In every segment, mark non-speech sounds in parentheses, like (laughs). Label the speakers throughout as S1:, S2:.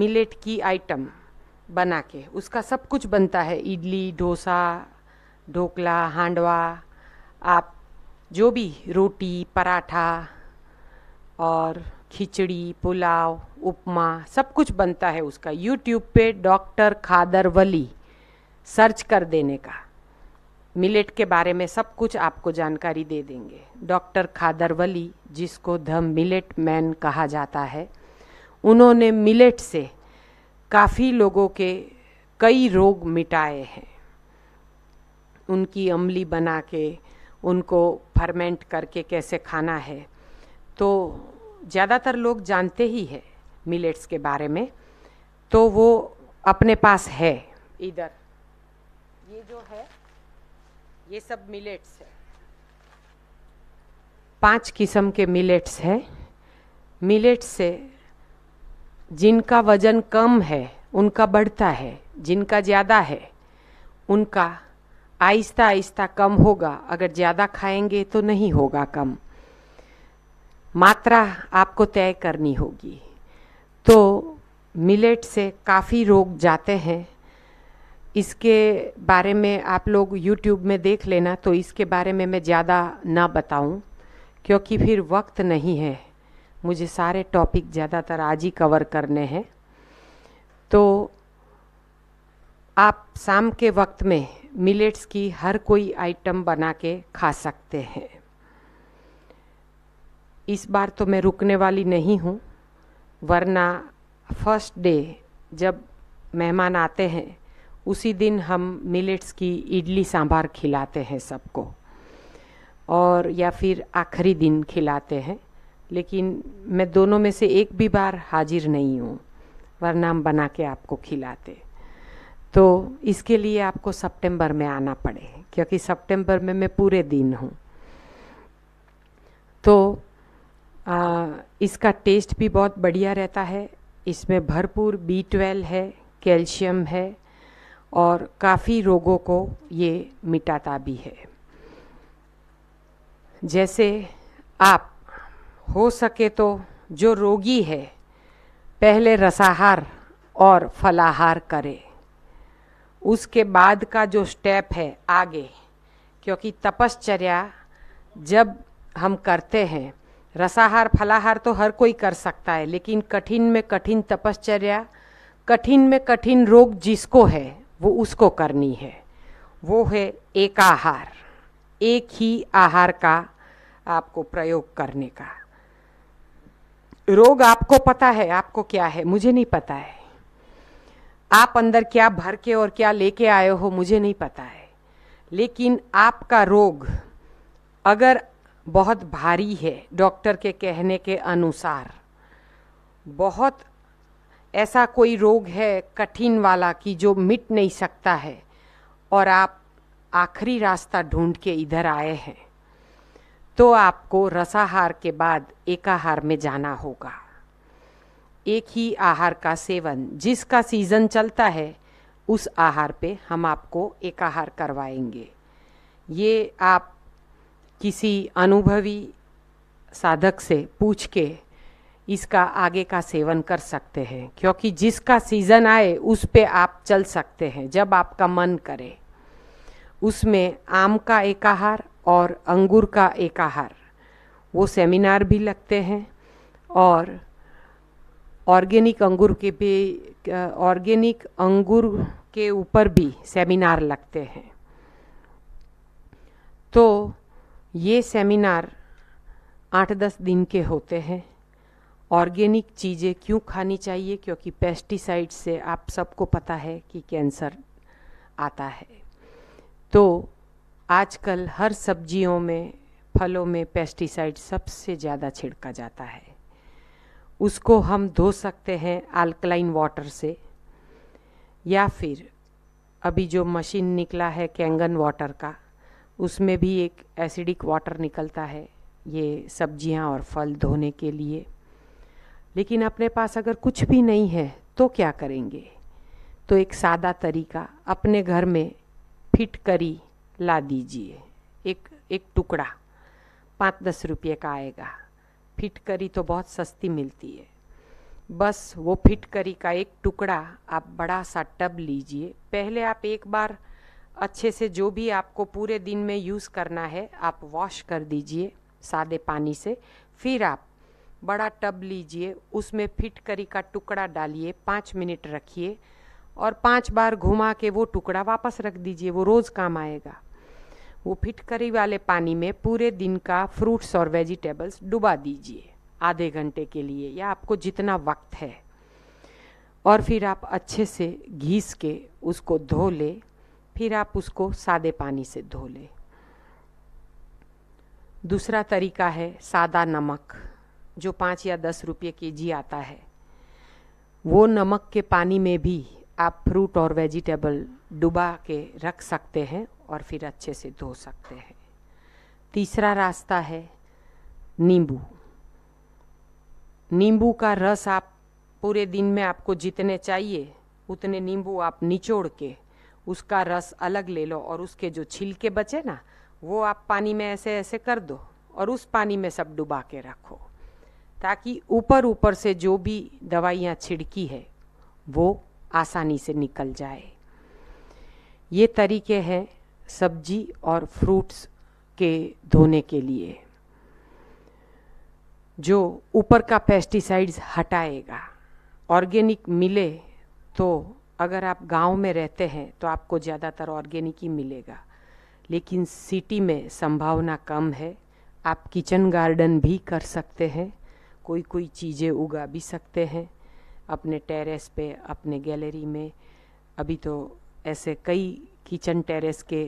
S1: Millet की item बना के उसका सब कुछ बनता है इडली डोसा ढोकला हांडवा आप जो भी रोटी पराठा और खिचड़ी पुलाव उपमा सब कुछ बनता है उसका यूट्यूब पे डॉक्टर खादर वली सर्च कर देने का मिलेट के बारे में सब कुछ आपको जानकारी दे देंगे डॉक्टर खादर वली जिसको द मिलेट मैन कहा जाता है उन्होंने मिलेट से काफ़ी लोगों के कई रोग मिटाए हैं उनकी अमली बना के उनको फर्मेंट करके कैसे खाना है तो ज़्यादातर लोग जानते ही है मिलेट्स के बारे में तो वो अपने पास है इधर ये जो है ये सब मिलेट्स है पांच किस्म के मिलेट्स है मिलेट्स से जिनका वजन कम है उनका बढ़ता है जिनका ज़्यादा है उनका आहिस्ता आहिस्ता कम होगा अगर ज़्यादा खाएंगे तो नहीं होगा कम मात्रा आपको तय करनी होगी तो मिलेट से काफ़ी रोग जाते हैं इसके बारे में आप लोग यूट्यूब में देख लेना तो इसके बारे में मैं ज़्यादा ना बताऊं क्योंकि फिर वक्त नहीं है मुझे सारे टॉपिक ज़्यादातर आज ही कवर करने हैं तो आप शाम के वक्त में मिलेट्स की हर कोई आइटम बना के खा सकते हैं इस बार तो मैं रुकने वाली नहीं हूँ वरना फर्स्ट डे जब मेहमान आते हैं उसी दिन हम मिलेट्स की इडली सांभर खिलाते हैं सबको और या फिर आखिरी दिन खिलाते हैं लेकिन मैं दोनों में से एक भी बार हाजिर नहीं हूँ वरना हम बना के आपको खिलाते तो इसके लिए आपको सितंबर में आना पड़े क्योंकि सितंबर में मैं पूरे दिन हूँ तो आ, इसका टेस्ट भी बहुत बढ़िया रहता है इसमें भरपूर बी ट्वेल्व है कैल्शियम है और काफ़ी रोगों को ये मिटाता भी है जैसे आप हो सके तो जो रोगी है पहले रसाहार और फलाहार करे उसके बाद का जो स्टेप है आगे क्योंकि तपश्चर्या जब हम करते हैं रसाहार फलाहार तो हर कोई कर सकता है लेकिन कठिन में कठिन तपश्चर्या कठिन में कठिन रोग जिसको है वो उसको करनी है वो है एक आहार एक ही आहार का आपको प्रयोग करने का रोग आपको पता है आपको क्या है मुझे नहीं पता है आप अंदर क्या भर के और क्या लेके आए हो मुझे नहीं पता है लेकिन आपका रोग अगर बहुत भारी है डॉक्टर के कहने के अनुसार बहुत ऐसा कोई रोग है कठिन वाला कि जो मिट नहीं सकता है और आप आखिरी रास्ता ढूंढ के इधर आए हैं तो आपको रसाहार के बाद एकाहार में जाना होगा एक ही आहार का सेवन जिसका सीज़न चलता है उस आहार पे हम आपको एकाहार करवाएंगे ये आप किसी अनुभवी साधक से पूछ के इसका आगे का सेवन कर सकते हैं क्योंकि जिसका सीज़न आए उस पे आप चल सकते हैं जब आपका मन करे उसमें आम का एकाहार और अंगूर का एक आहार वो सेमिनार भी लगते हैं और ऑर्गेनिक अंगूर के भी ऑर्गेनिक अंगूर के ऊपर भी सेमिनार लगते हैं तो ये सेमिनार आठ दस दिन के होते हैं ऑर्गेनिक चीज़ें क्यों खानी चाहिए क्योंकि पेस्टिसाइड से आप सबको पता है कि कैंसर आता है तो आजकल हर सब्जियों में फलों में पेस्टिसाइड सबसे ज़्यादा छिड़का जाता है उसको हम धो सकते हैं अल्कलाइन वाटर से या फिर अभी जो मशीन निकला है कैंगन वाटर का उसमें भी एक एसिडिक वाटर निकलता है ये सब्जियां और फल धोने के लिए लेकिन अपने पास अगर कुछ भी नहीं है तो क्या करेंगे तो एक सादा तरीका अपने घर में फिट करी ला दीजिए एक एक टुकड़ा पाँच दस रुपये का आएगा फिट करी तो बहुत सस्ती मिलती है बस वो फिट करी का एक टुकड़ा आप बड़ा सा टब लीजिए पहले आप एक बार अच्छे से जो भी आपको पूरे दिन में यूज़ करना है आप वॉश कर दीजिए सादे पानी से फिर आप बड़ा टब लीजिए उसमें फिट करी का टुकड़ा डालिए पाँच मिनट रखिए और पाँच बार घुमा के वो टुकड़ा वापस रख दीजिए वो रोज़ काम आएगा वो फिटकरी वाले पानी में पूरे दिन का फ्रूट्स और वेजिटेबल्स डुबा दीजिए आधे घंटे के लिए या आपको जितना वक्त है और फिर आप अच्छे से घीस के उसको धो ले फिर आप उसको सादे पानी से धो ले दूसरा तरीका है सादा नमक जो पाँच या दस रुपये के जी आता है वो नमक के पानी में भी आप फ्रूट और वेजिटेबल डुबा के रख सकते हैं और फिर अच्छे से धो सकते हैं तीसरा रास्ता है नींबू नींबू का रस आप पूरे दिन में आपको जितने चाहिए उतने नींबू आप निचोड़ के उसका रस अलग ले लो और उसके जो छिलके बचे ना वो आप पानी में ऐसे ऐसे कर दो और उस पानी में सब डुबा के रखो ताकि ऊपर ऊपर से जो भी दवाइयाँ छिड़की है वो आसानी से निकल जाए ये तरीके हैं सब्जी और फ्रूट्स के धोने के लिए जो ऊपर का पेस्टिसाइड्स हटाएगा ऑर्गेनिक मिले तो अगर आप गांव में रहते हैं तो आपको ज़्यादातर ऑर्गेनिक ही मिलेगा लेकिन सिटी में संभावना कम है आप किचन गार्डन भी कर सकते हैं कोई कोई चीज़ें उगा भी सकते हैं अपने टेरेस पे अपने गैलरी में अभी तो ऐसे कई किचन टेरेस के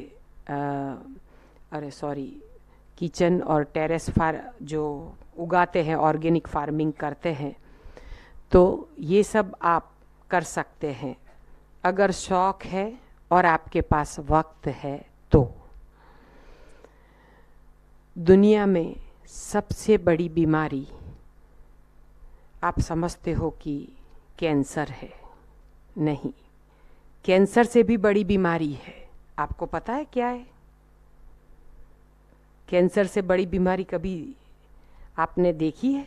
S1: अरे सॉरी किचन और टेरेस फार जो उगाते हैं ऑर्गेनिक फार्मिंग करते हैं तो ये सब आप कर सकते हैं अगर शौक है और आपके पास वक्त है तो दुनिया में सबसे बड़ी बीमारी आप समझते हो कि कैंसर है नहीं कैंसर से भी बड़ी बीमारी है आपको पता है क्या है कैंसर से बड़ी बीमारी कभी आपने देखी है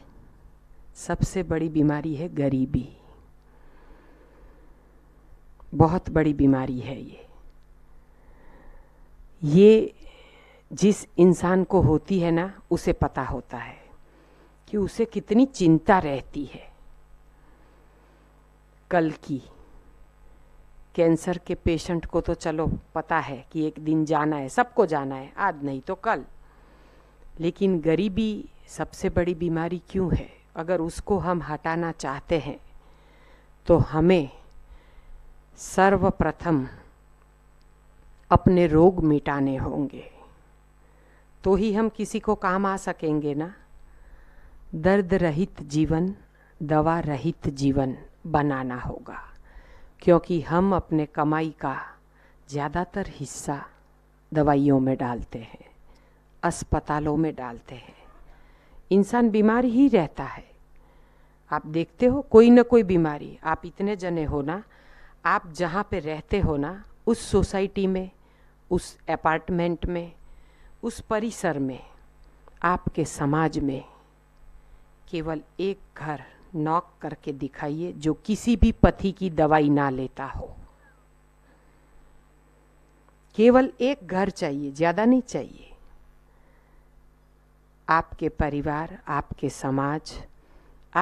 S1: सबसे बड़ी बीमारी है गरीबी बहुत बड़ी बीमारी है ये ये जिस इंसान को होती है ना उसे पता होता है कि उसे कितनी चिंता रहती है कल की कैंसर के पेशेंट को तो चलो पता है कि एक दिन जाना है सबको जाना है आज नहीं तो कल लेकिन गरीबी सबसे बड़ी बीमारी क्यों है अगर उसको हम हटाना चाहते हैं तो हमें सर्वप्रथम अपने रोग मिटाने होंगे तो ही हम किसी को काम आ सकेंगे ना दर्द रहित जीवन दवा रहित जीवन बनाना होगा क्योंकि हम अपने कमाई का ज़्यादातर हिस्सा दवाइयों में डालते हैं अस्पतालों में डालते हैं इंसान बीमार ही रहता है आप देखते हो कोई ना कोई बीमारी आप इतने जने हो ना आप जहाँ पे रहते हो ना उस सोसाइटी में उस अपार्टमेंट में उस परिसर में आपके समाज में केवल एक घर नॉक करके दिखाइए जो किसी भी पथी की दवाई ना लेता हो केवल एक घर चाहिए ज़्यादा नहीं चाहिए आपके परिवार आपके समाज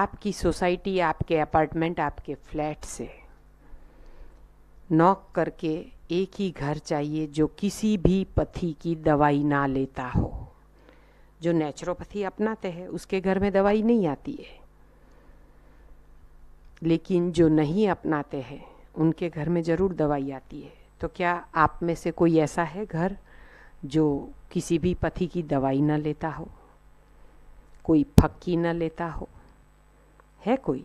S1: आपकी सोसाइटी आपके अपार्टमेंट आपके फ्लैट से नॉक करके एक ही घर चाहिए जो किसी भी पथी की दवाई ना लेता हो जो नेचुरोपैथी अपनाते हैं उसके घर में दवाई नहीं आती है लेकिन जो नहीं अपनाते हैं उनके घर में ज़रूर दवाई आती है तो क्या आप में से कोई ऐसा है घर जो किसी भी पथी की दवाई ना लेता हो कोई फक्की ना लेता हो है कोई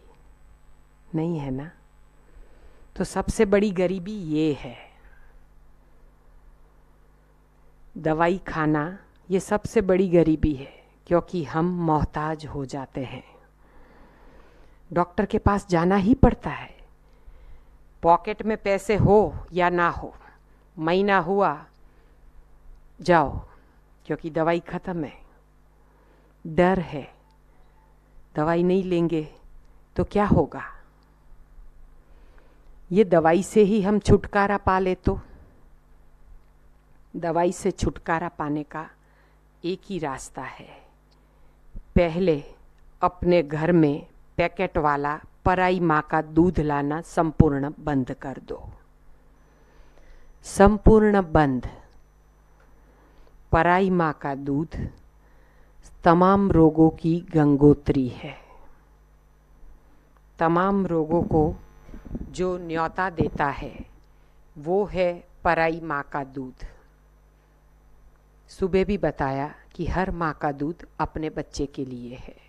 S1: नहीं है ना तो सबसे बड़ी गरीबी ये है दवाई खाना ये सबसे बड़ी गरीबी है क्योंकि हम मोहताज हो जाते हैं डॉक्टर के पास जाना ही पड़ता है पॉकेट में पैसे हो या ना हो महीना हुआ जाओ क्योंकि दवाई ख़त्म है डर है दवाई नहीं लेंगे तो क्या होगा ये दवाई से ही हम छुटकारा पा ले तो दवाई से छुटकारा पाने का एक ही रास्ता है पहले अपने घर में पैकेट वाला पराई माँ का दूध लाना संपूर्ण बंद कर दो संपूर्ण बंद पराई माँ का दूध तमाम रोगों की गंगोत्री है तमाम रोगों को जो न्योता देता है वो है पराई माँ का दूध सुबह भी बताया कि हर माँ का दूध अपने बच्चे के लिए है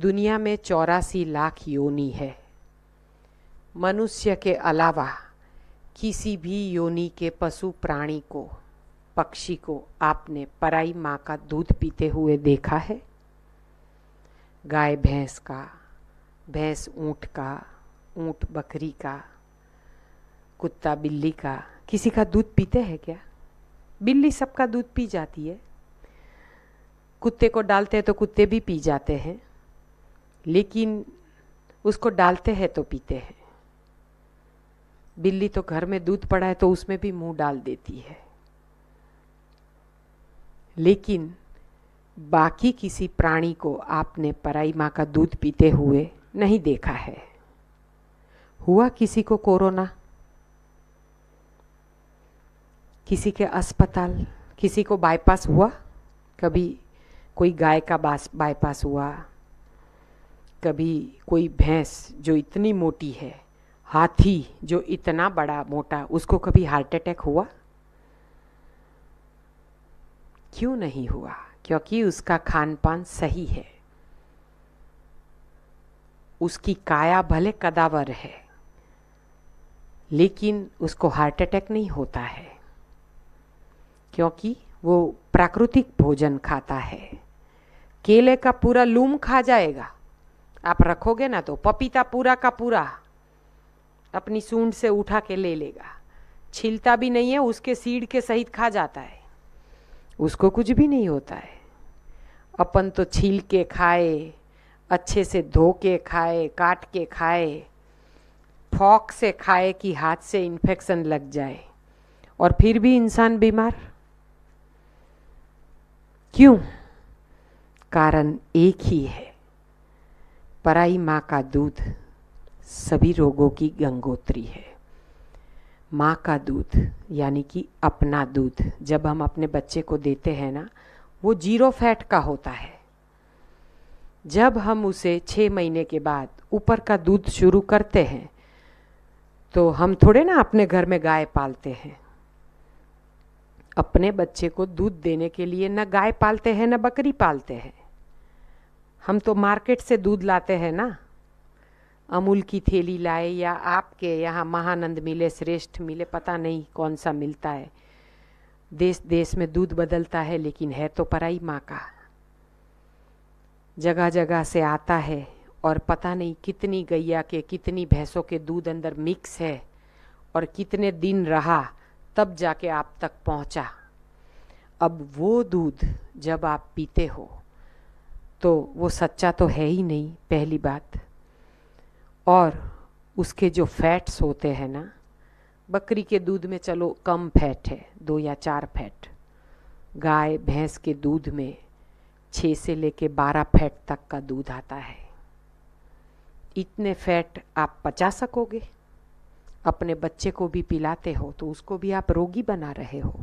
S1: दुनिया में चौरासी लाख योनि है मनुष्य के अलावा किसी भी योनि के पशु प्राणी को पक्षी को आपने पराई माँ का दूध पीते हुए देखा है गाय भैंस का भैंस ऊँट का ऊँट बकरी का कुत्ता बिल्ली का किसी का दूध पीते हैं क्या बिल्ली सबका दूध पी जाती है कुत्ते को डालते हैं तो कुत्ते भी पी जाते हैं लेकिन उसको डालते हैं तो पीते हैं बिल्ली तो घर में दूध पड़ा है तो उसमें भी मुंह डाल देती है लेकिन बाकी किसी प्राणी को आपने पराई माँ का दूध पीते हुए नहीं देखा है हुआ किसी को कोरोना किसी के अस्पताल किसी को बाईपास हुआ कभी कोई गाय का बास बाईपास हुआ कभी कोई भैंस जो इतनी मोटी है हाथी जो इतना बड़ा मोटा उसको कभी हार्ट अटैक हुआ क्यों नहीं हुआ क्योंकि उसका खान पान सही है उसकी काया भले कदावर है लेकिन उसको हार्ट अटैक नहीं होता है क्योंकि वो प्राकृतिक भोजन खाता है केले का पूरा लूम खा जाएगा आप रखोगे ना तो पपीता पूरा का पूरा अपनी सूंड से उठा के ले लेगा छिलता भी नहीं है उसके सीड के सहित खा जाता है उसको कुछ भी नहीं होता है अपन तो छील के खाए अच्छे से धो के खाए काट के खाए फॉक से खाए कि हाथ से इन्फेक्शन लग जाए और फिर भी इंसान बीमार क्यों कारण एक ही है पराई माँ का दूध सभी रोगों की गंगोत्री है माँ का दूध यानी कि अपना दूध जब हम अपने बच्चे को देते हैं ना वो जीरो फैट का होता है जब हम उसे छः महीने के बाद ऊपर का दूध शुरू करते हैं तो हम थोड़े ना अपने घर में गाय पालते हैं अपने बच्चे को दूध देने के लिए न गाय पालते हैं न बकरी पालते हैं हम तो मार्केट से दूध लाते हैं ना अमूल की थैली लाए या आपके यहाँ महानंद मिले श्रेष्ठ मिले पता नहीं कौन सा मिलता है देश देश में दूध बदलता है लेकिन है तो पराई माँ का जगह जगह से आता है और पता नहीं कितनी गैया के कितनी भैंसों के दूध अंदर मिक्स है और कितने दिन रहा तब जाके आप तक पहुँचा अब वो दूध जब आप पीते हो तो वो सच्चा तो है ही नहीं पहली बात और उसके जो फैट्स होते हैं ना बकरी के दूध में चलो कम फैट है दो या चार फैट गाय भैंस के दूध में छः से लेके बारह फैट तक का दूध आता है इतने फैट आप पचा सकोगे अपने बच्चे को भी पिलाते हो तो उसको भी आप रोगी बना रहे हो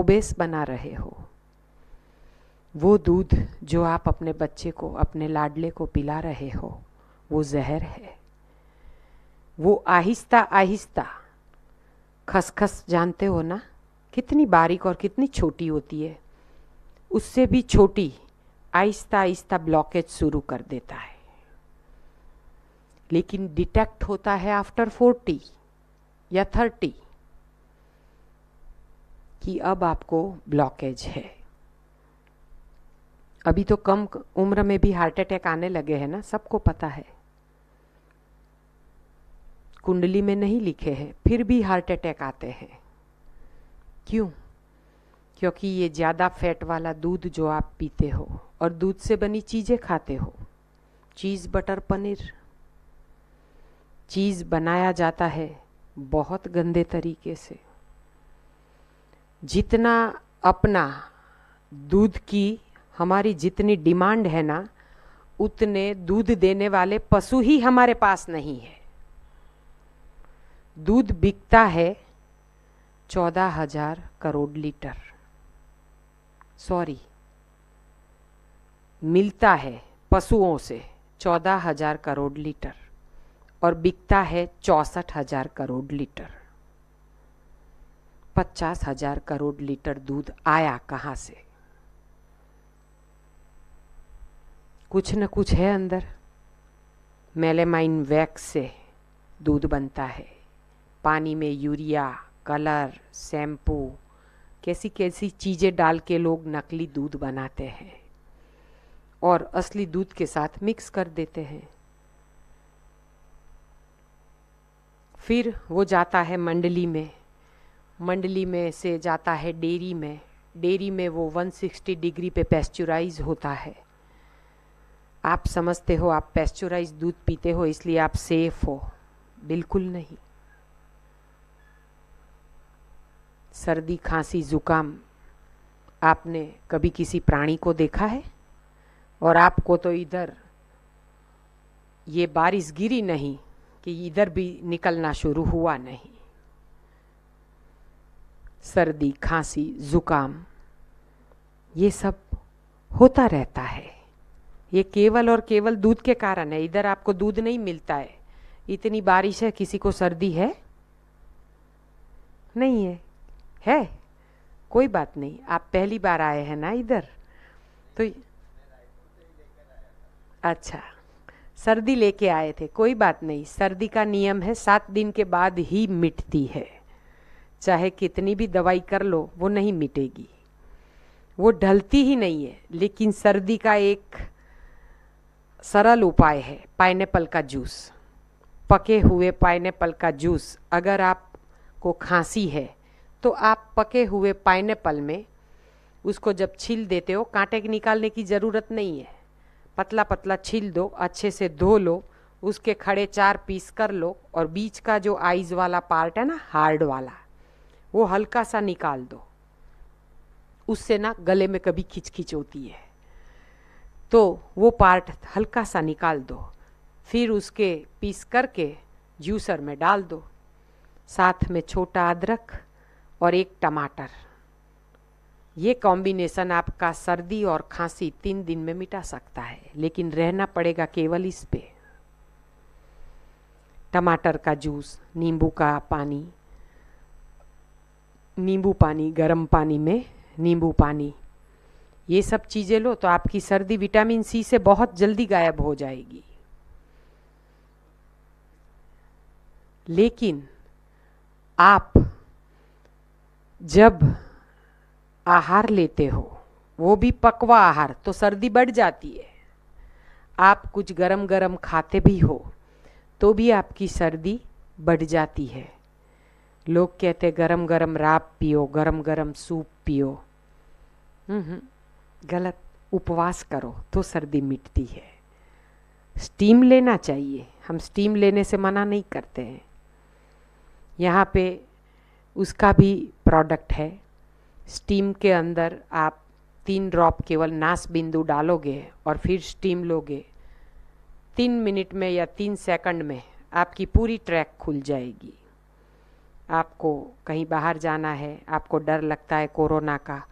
S1: ओबेस बना रहे हो वो दूध जो आप अपने बच्चे को अपने लाडले को पिला रहे हो वो जहर है वो आहिस्ता आहिस्ता खसखस जानते हो ना कितनी बारीक और कितनी छोटी होती है उससे भी छोटी आहिस्ता आहिस्ता ब्लॉकेज शुरू कर देता है लेकिन डिटेक्ट होता है आफ्टर फोर्टी या थर्टी कि अब आपको ब्लॉकेज है अभी तो कम उम्र में भी हार्ट अटैक आने लगे हैं ना सबको पता है कुंडली में नहीं लिखे हैं फिर भी हार्ट अटैक आते हैं क्यों क्योंकि ये ज़्यादा फैट वाला दूध जो आप पीते हो और दूध से बनी चीज़ें खाते हो चीज़ बटर पनीर चीज़ बनाया जाता है बहुत गंदे तरीके से जितना अपना दूध की हमारी जितनी डिमांड है ना उतने दूध देने वाले पशु ही हमारे पास नहीं है दूध बिकता है चौदह हजार करोड़ लीटर सॉरी मिलता है पशुओं से चौदह हजार करोड़ लीटर और बिकता है चौसठ हजार करोड़ लीटर पचास हजार करोड़ लीटर दूध आया कहाँ से कुछ न कुछ है अंदर मेलेमाइन वैक्स से दूध बनता है पानी में यूरिया कलर शैम्पू कैसी कैसी चीज़ें डाल के लोग नकली दूध बनाते हैं और असली दूध के साथ मिक्स कर देते हैं फिर वो जाता है मंडली में मंडली में से जाता है डेरी में डेरी में वो 160 डिग्री पे पेस्चुराइज होता है आप समझते हो आप पेस्चुराइज दूध पीते हो इसलिए आप सेफ हो बिल्कुल नहीं सर्दी खांसी जुकाम आपने कभी किसी प्राणी को देखा है और आपको तो इधर ये बारिश गिरी नहीं कि इधर भी निकलना शुरू हुआ नहीं सर्दी खांसी जुकाम ये सब होता रहता है ये केवल और केवल दूध के कारण है इधर आपको दूध नहीं मिलता है इतनी बारिश है किसी को सर्दी है नहीं है है कोई बात नहीं आप पहली बार आए हैं ना इधर तो अच्छा सर्दी लेके आए थे कोई बात नहीं सर्दी का नियम है सात दिन के बाद ही मिटती है चाहे कितनी भी दवाई कर लो वो नहीं मिटेगी वो ढलती ही नहीं है लेकिन सर्दी का एक सरल उपाय है पाइनएप्पल का जूस पके हुए पाइनएप्पल का जूस अगर आपको खांसी है तो आप पके हुए पाइनएप्पल में उसको जब छील देते हो कांटे के निकालने की ज़रूरत नहीं है पतला पतला छील दो अच्छे से धो लो उसके खड़े चार पीस कर लो और बीच का जो आइज़ वाला पार्ट है ना हार्ड वाला वो हल्का सा निकाल दो उससे ना गले में कभी खिचखिच होती है तो वो पार्ट हल्का सा निकाल दो फिर उसके पीस करके जूसर में डाल दो साथ में छोटा अदरक और एक टमाटर ये कॉम्बिनेशन आपका सर्दी और खांसी तीन दिन में मिटा सकता है लेकिन रहना पड़ेगा केवल इस पे टमाटर का जूस नींबू का पानी नींबू पानी गर्म पानी में नींबू पानी ये सब चीज़ें लो तो आपकी सर्दी विटामिन सी से बहुत जल्दी गायब हो जाएगी लेकिन आप जब आहार लेते हो वो भी पकवा आहार तो सर्दी बढ़ जाती है आप कुछ गरम गरम खाते भी हो तो भी आपकी सर्दी बढ़ जाती है लोग कहते गरम गरम राब पियो गरम गरम सूप पियो हम्म गलत उपवास करो तो सर्दी मिटती है स्टीम लेना चाहिए हम स्टीम लेने से मना नहीं करते हैं यहाँ पे उसका भी प्रोडक्ट है स्टीम के अंदर आप तीन ड्रॉप केवल नास बिंदु डालोगे और फिर स्टीम लोगे तीन मिनट में या तीन सेकंड में आपकी पूरी ट्रैक खुल जाएगी आपको कहीं बाहर जाना है आपको डर लगता है कोरोना का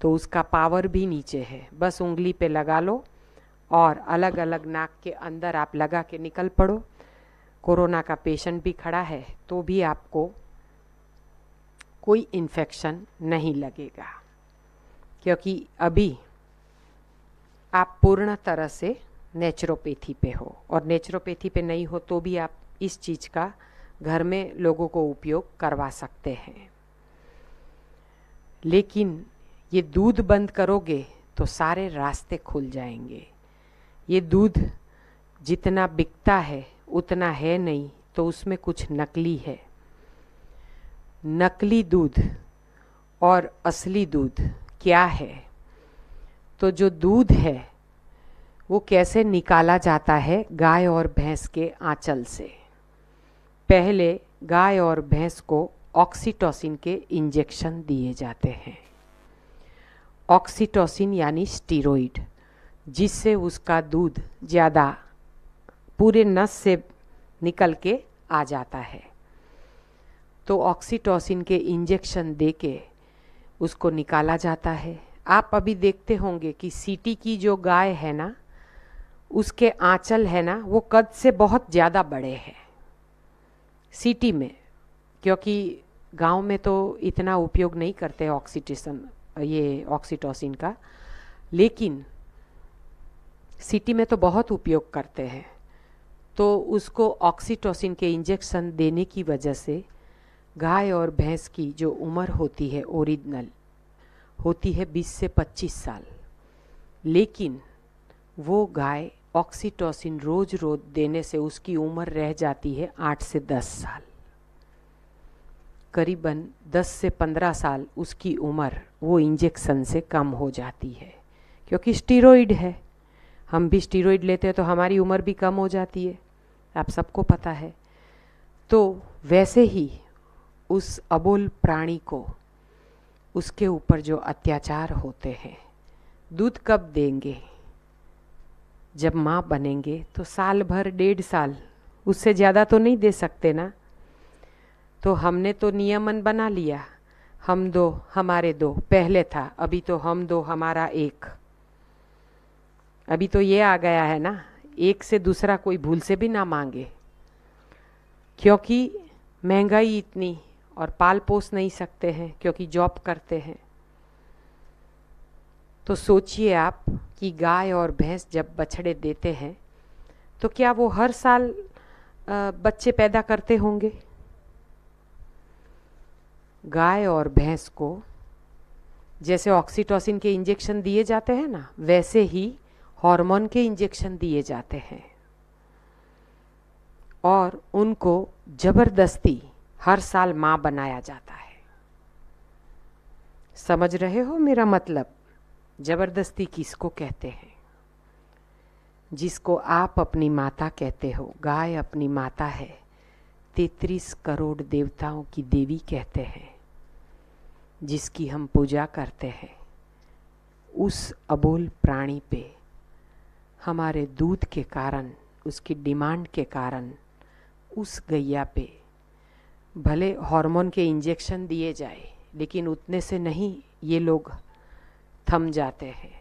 S1: तो उसका पावर भी नीचे है बस उंगली पे लगा लो और अलग अलग नाक के अंदर आप लगा के निकल पड़ो कोरोना का पेशेंट भी खड़ा है तो भी आपको कोई इन्फेक्शन नहीं लगेगा क्योंकि अभी आप पूर्ण तरह से नेचुरोपैथी पे हो और नेचुरोपैथी पे नहीं हो तो भी आप इस चीज़ का घर में लोगों को उपयोग करवा सकते हैं लेकिन ये दूध बंद करोगे तो सारे रास्ते खुल जाएंगे ये दूध जितना बिकता है उतना है नहीं तो उसमें कुछ नकली है नकली दूध और असली दूध क्या है तो जो दूध है वो कैसे निकाला जाता है गाय और भैंस के आंचल से पहले गाय और भैंस को ऑक्सीटोसिन के इंजेक्शन दिए जाते हैं ऑक्सीटोसिन यानी स्टीरोइड जिससे उसका दूध ज़्यादा पूरे नस से निकल के आ जाता है तो ऑक्सीटोसिन के इंजेक्शन दे के उसको निकाला जाता है आप अभी देखते होंगे कि सीटी की जो गाय है ना उसके आंचल है ना वो कद से बहुत ज़्यादा बड़े हैं सिटी में क्योंकि गांव में तो इतना उपयोग नहीं करते ऑक्सीटेशन ये ऑक्सीटोसिन का लेकिन सिटी में तो बहुत उपयोग करते हैं तो उसको ऑक्सीटोसिन के इंजेक्शन देने की वजह से गाय और भैंस की जो उम्र होती है ओरिजिनल होती है 20 से 25 साल लेकिन वो गाय ऑक्सीटोसिन रोज रोज देने से उसकी उम्र रह जाती है 8 से 10 साल करीबन 10 से 15 साल उसकी उम्र वो इंजेक्शन से कम हो जाती है क्योंकि स्टीरोइड है हम भी स्टीरोइड लेते हैं तो हमारी उम्र भी कम हो जाती है आप सबको पता है तो वैसे ही उस अबोल प्राणी को उसके ऊपर जो अत्याचार होते हैं दूध कब देंगे जब माँ बनेंगे तो साल भर डेढ़ साल उससे ज़्यादा तो नहीं दे सकते ना तो हमने तो नियमन बना लिया हम दो हमारे दो पहले था अभी तो हम दो हमारा एक अभी तो ये आ गया है ना एक से दूसरा कोई भूल से भी ना मांगे क्योंकि महंगाई इतनी और पाल पोस नहीं सकते हैं क्योंकि जॉब करते हैं तो सोचिए आप कि गाय और भैंस जब बछड़े देते हैं तो क्या वो हर साल बच्चे पैदा करते होंगे गाय और भैंस को जैसे ऑक्सीटोसिन के इंजेक्शन दिए जाते हैं ना वैसे ही हार्मोन के इंजेक्शन दिए जाते हैं और उनको जबरदस्ती हर साल माँ बनाया जाता है समझ रहे हो मेरा मतलब जबरदस्ती किसको कहते हैं जिसको आप अपनी माता कहते हो गाय अपनी माता है तैतीस करोड़ देवताओं की देवी कहते हैं जिसकी हम पूजा करते हैं उस अबोल प्राणी पे हमारे दूध के कारण उसकी डिमांड के कारण उस गैया पे भले हार्मोन के इंजेक्शन दिए जाए लेकिन उतने से नहीं ये लोग थम जाते हैं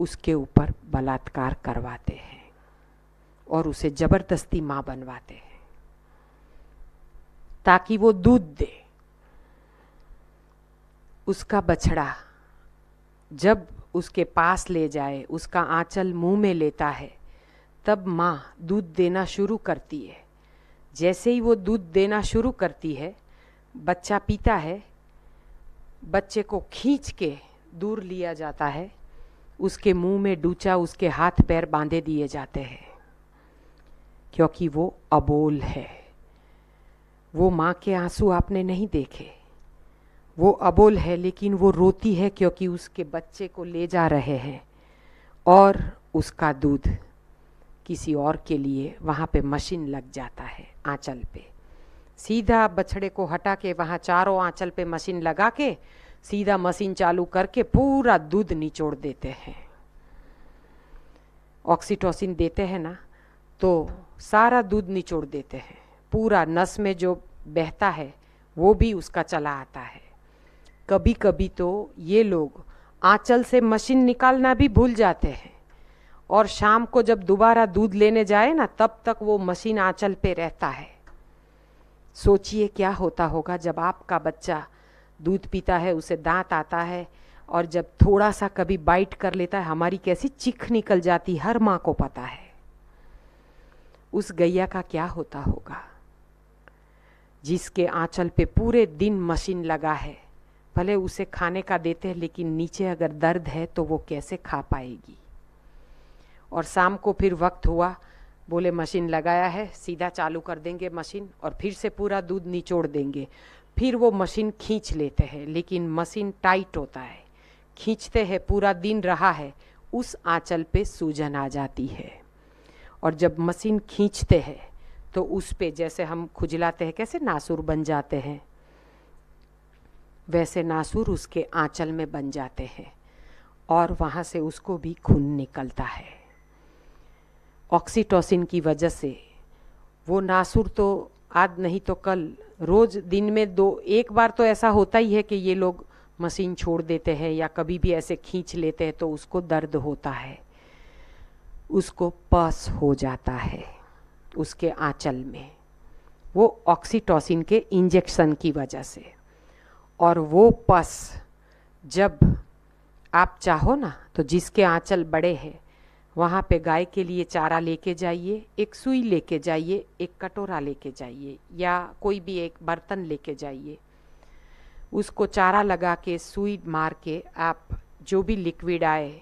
S1: उसके ऊपर बलात्कार करवाते हैं और उसे ज़बरदस्ती माँ बनवाते हैं ताकि वो दूध दे उसका बछड़ा जब उसके पास ले जाए उसका आंचल मुंह में लेता है तब माँ दूध देना शुरू करती है जैसे ही वो दूध देना शुरू करती है बच्चा पीता है बच्चे को खींच के दूर लिया जाता है उसके मुंह में डूचा उसके हाथ पैर बांधे दिए जाते हैं क्योंकि वो अबोल है वो माँ के आंसू आपने नहीं देखे वो अबोल है लेकिन वो रोती है क्योंकि उसके बच्चे को ले जा रहे हैं और उसका दूध किसी और के लिए वहाँ पे मशीन लग जाता है आंचल पे सीधा बछड़े को हटा के वहाँ चारों आंचल पे मशीन लगा के सीधा मशीन चालू करके पूरा दूध निचोड़ देते हैं ऑक्सीटोसिन देते हैं ना तो सारा दूध निचोड़ देते हैं पूरा नस में जो बहता है वो भी उसका चला आता है कभी कभी तो ये लोग आंचल से मशीन निकालना भी भूल जाते हैं और शाम को जब दोबारा दूध लेने जाए ना तब तक वो मशीन आंचल पे रहता है सोचिए क्या होता होगा जब आपका बच्चा दूध पीता है उसे दांत आता है और जब थोड़ा सा कभी बाइट कर लेता है हमारी कैसी चिख निकल जाती हर माँ को पता है उस गैया का क्या होता होगा जिसके आंचल पे पूरे दिन मशीन लगा है भले उसे खाने का देते हैं लेकिन नीचे अगर दर्द है तो वो कैसे खा पाएगी और शाम को फिर वक्त हुआ बोले मशीन लगाया है सीधा चालू कर देंगे मशीन और फिर से पूरा दूध निचोड़ देंगे फिर वो मशीन खींच लेते हैं लेकिन मशीन टाइट होता है खींचते हैं पूरा दिन रहा है उस आंचल पे सूजन आ जाती है और जब मशीन खींचते हैं तो उस पे जैसे हम खुजलाते हैं कैसे नासुर बन जाते हैं वैसे नासूर उसके आंचल में बन जाते हैं और वहाँ से उसको भी खून निकलता है ऑक्सीटोसिन की वजह से वो नासूर तो आज नहीं तो कल रोज़ दिन में दो एक बार तो ऐसा होता ही है कि ये लोग मशीन छोड़ देते हैं या कभी भी ऐसे खींच लेते हैं तो उसको दर्द होता है उसको पस हो जाता है उसके आंचल में वो ऑक्सीटोसिन के इंजेक्शन की वजह से और वो पस जब आप चाहो ना तो जिसके आंचल बड़े हैं वहाँ पे गाय के लिए चारा लेके जाइए एक सुई लेके जाइए एक कटोरा लेके जाइए या कोई भी एक बर्तन लेके जाइए उसको चारा लगा के सुई मार के आप जो भी लिक्विड आए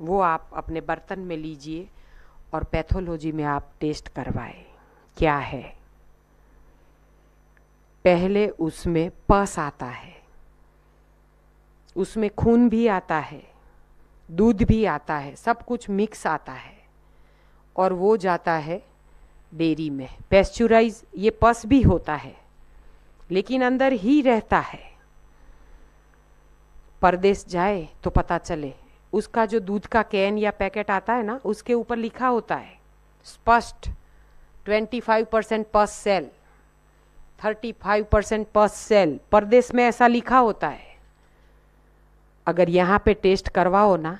S1: वो आप अपने बर्तन में लीजिए और पैथोलॉजी में आप टेस्ट करवाए क्या है पहले उसमें पस आता है उसमें खून भी आता है दूध भी आता है सब कुछ मिक्स आता है और वो जाता है डेरी में पेस्चुराइज ये पस भी होता है लेकिन अंदर ही रहता है परदेश जाए तो पता चले उसका जो दूध का कैन या पैकेट आता है ना उसके ऊपर लिखा होता है स्पष्ट 25 परसेंट पस सेल 35 परसेंट पस सेल परदेश में ऐसा लिखा होता है अगर यहाँ पे टेस्ट करवाओ ना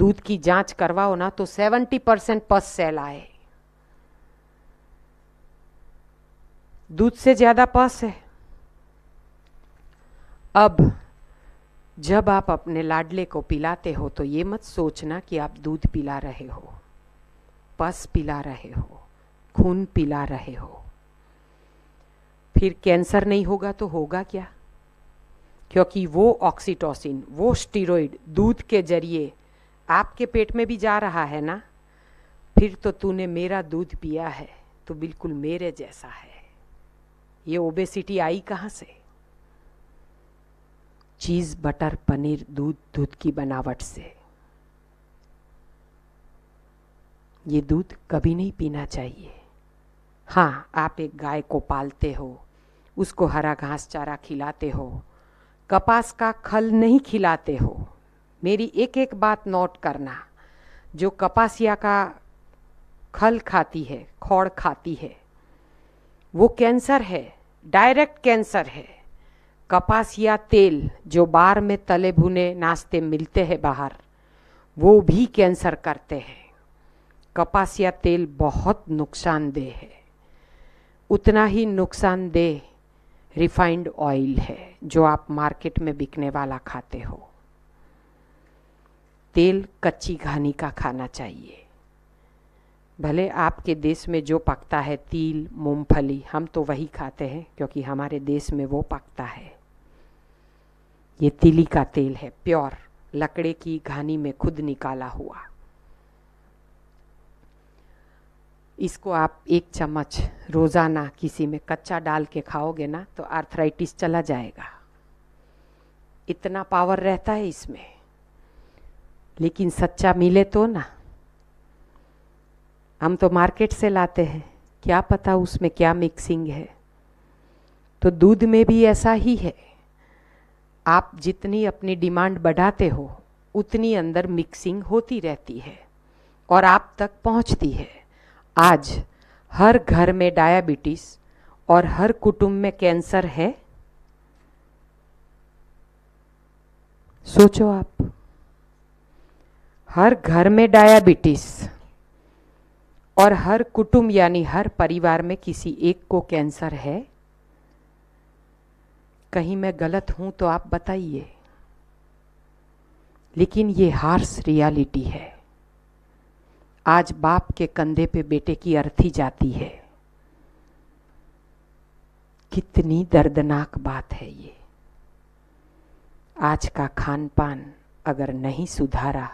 S1: दूध की जांच करवाओ ना तो 70 परसेंट पस सेल आए दूध से ज़्यादा पस है अब जब आप अपने लाडले को पिलाते हो तो ये मत सोचना कि आप दूध पिला रहे हो पस पिला रहे हो खून पिला रहे हो फिर कैंसर नहीं होगा तो होगा क्या क्योंकि वो ऑक्सीटोसिन वो स्टीरोइड दूध के जरिए आपके पेट में भी जा रहा है ना फिर तो तूने मेरा दूध पिया है तो बिल्कुल मेरे जैसा है ये ओबेसिटी आई कहाँ से चीज़ बटर पनीर दूध दूध की बनावट से ये दूध कभी नहीं पीना चाहिए हाँ आप एक गाय को पालते हो उसको हरा घास चारा खिलाते हो कपास का खल नहीं खिलाते हो मेरी एक एक बात नोट करना जो कपासिया का खल खाती है खोड़ खाती है वो कैंसर है डायरेक्ट कैंसर है कपासिया तेल जो बार में तले भुने नाश्ते मिलते हैं बाहर वो भी कैंसर करते हैं कपासिया तेल बहुत नुकसानदेह है उतना ही नुकसानदेह रिफाइंड ऑयल है जो आप मार्केट में बिकने वाला खाते हो तेल कच्ची घानी का खाना चाहिए भले आपके देश में जो पकता है तिल मूंगफली हम तो वही खाते हैं क्योंकि हमारे देश में वो पकता है ये तिली का तेल है प्योर लकड़े की घानी में खुद निकाला हुआ इसको आप एक चम्मच रोज़ाना किसी में कच्चा डाल के खाओगे ना तो आर्थराइटिस चला जाएगा इतना पावर रहता है इसमें लेकिन सच्चा मिले तो ना हम तो मार्केट से लाते हैं क्या पता उसमें क्या मिक्सिंग है तो दूध में भी ऐसा ही है आप जितनी अपनी डिमांड बढ़ाते हो उतनी अंदर मिक्सिंग होती रहती है और आप तक पहुंचती है आज हर घर में डायबिटीज़ और हर कुटुंब में कैंसर है सोचो आप हर घर में डायबिटीज़ और हर कुटुंब यानी हर परिवार में किसी एक को कैंसर है कहीं मैं गलत हूं तो आप बताइए लेकिन ये हार्स रियलिटी है आज बाप के कंधे पे बेटे की अर्थी जाती है कितनी दर्दनाक बात है ये आज का खान पान अगर नहीं सुधारा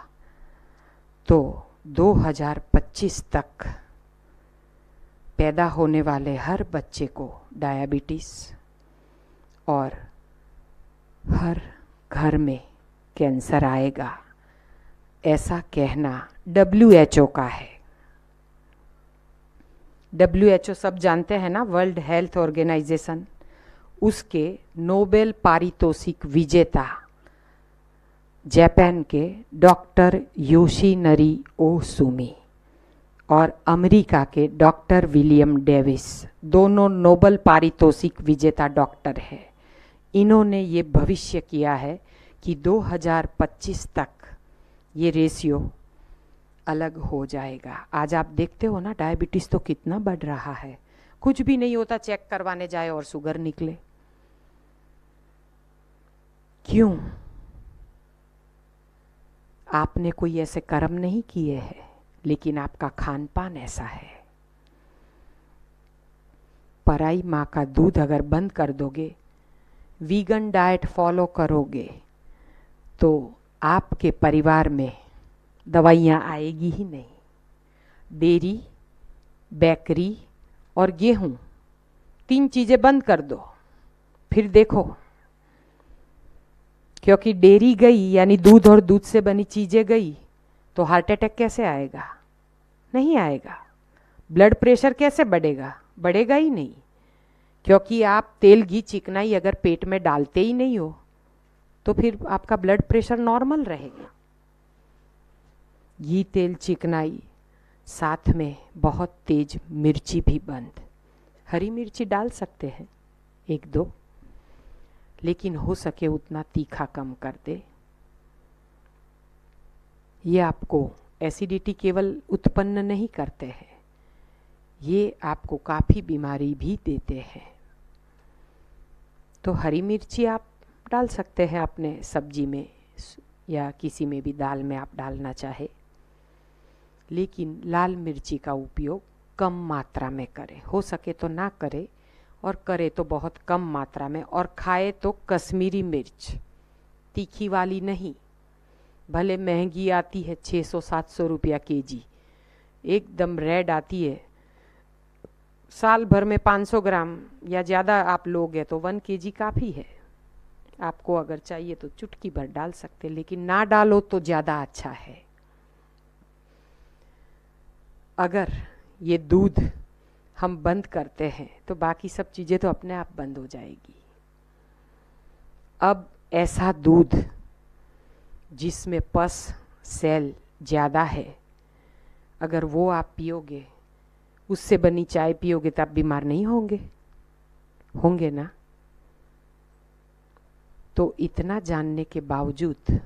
S1: तो 2025 तक पैदा होने वाले हर बच्चे को डायबिटीज़ और हर घर में कैंसर आएगा ऐसा कहना डब्ल्यू एच ओ का है डब्ल्यू एच ओ सब जानते हैं ना वर्ल्ड हेल्थ ऑर्गेनाइजेशन उसके नोबेल पारितोषिक विजेता जापान के डॉक्टर ओ सुमी और अमेरिका के डॉक्टर विलियम डेविस दोनों नोबल पारितोषिक विजेता डॉक्टर है इन्होंने ये भविष्य किया है कि 2025 तक ये रेशियो अलग हो जाएगा आज आप देखते हो ना डायबिटीज़ तो कितना बढ़ रहा है कुछ भी नहीं होता चेक करवाने जाए और शुगर निकले क्यों आपने कोई ऐसे कर्म नहीं किए हैं लेकिन आपका खान पान ऐसा है पराई माँ का दूध अगर बंद कर दोगे वीगन डाइट फॉलो करोगे तो आपके परिवार में दवाइयाँ आएगी ही नहीं डेरी बेकरी और गेहूँ तीन चीज़ें बंद कर दो फिर देखो क्योंकि डेरी गई यानी दूध और दूध से बनी चीज़ें गई तो हार्ट अटैक कैसे आएगा नहीं आएगा ब्लड प्रेशर कैसे बढ़ेगा बढ़ेगा ही नहीं क्योंकि आप तेल घी चिकनाई अगर पेट में डालते ही नहीं हो तो फिर आपका ब्लड प्रेशर नॉर्मल रहेगा घी तेल चिकनाई साथ में बहुत तेज मिर्ची भी बंद हरी मिर्ची डाल सकते हैं एक दो लेकिन हो सके उतना तीखा कम कर दे ये आपको एसिडिटी केवल उत्पन्न नहीं करते हैं ये आपको काफ़ी बीमारी भी देते हैं तो हरी मिर्ची आप डाल सकते हैं अपने सब्जी में या किसी में भी दाल में आप डालना चाहे लेकिन लाल मिर्ची का उपयोग कम मात्रा में करें हो सके तो ना करें और करे तो बहुत कम मात्रा में और खाए तो कश्मीरी मिर्च तीखी वाली नहीं भले महंगी आती है 600-700 रुपया के जी एकदम रेड आती है साल भर में 500 ग्राम या ज़्यादा आप लोगे तो के जी काफ़ी है आपको अगर चाहिए तो चुटकी भर डाल सकते लेकिन ना डालो तो ज़्यादा अच्छा है अगर ये दूध हम बंद करते हैं तो बाकी सब चीज़ें तो अपने आप बंद हो जाएगी अब ऐसा दूध जिसमें पस सेल ज़्यादा है अगर वो आप पियोगे उससे बनी चाय पियोगे तो आप बीमार नहीं होंगे होंगे ना तो इतना जानने के बावजूद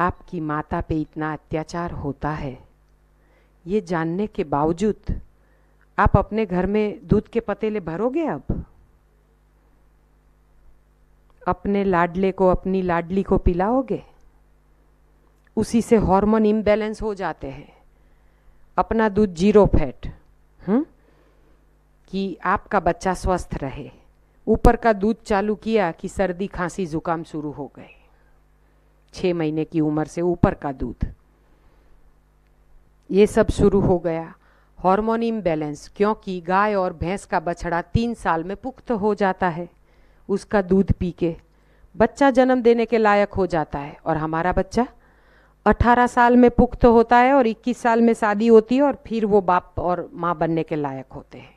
S1: आपकी माता पे इतना अत्याचार होता है ये जानने के बावजूद आप अपने घर में दूध के पतेले भरोगे अब अपने लाडले को अपनी लाडली को पिलाओगे उसी से हार्मोन इम्बैलेंस हो जाते हैं अपना दूध जीरो फैट हम्म कि आपका बच्चा स्वस्थ रहे ऊपर का दूध चालू किया कि सर्दी खांसी जुकाम शुरू हो गए छ महीने की उम्र से ऊपर का दूध ये सब शुरू हो गया हार्मोन इम्बैलेंस क्योंकि गाय और भैंस का बछड़ा तीन साल में पुख्त हो जाता है उसका दूध पी के बच्चा जन्म देने के लायक हो जाता है और हमारा बच्चा 18 साल में पुख्त होता है और 21 साल में शादी होती है और फिर वो बाप और माँ बनने के लायक होते हैं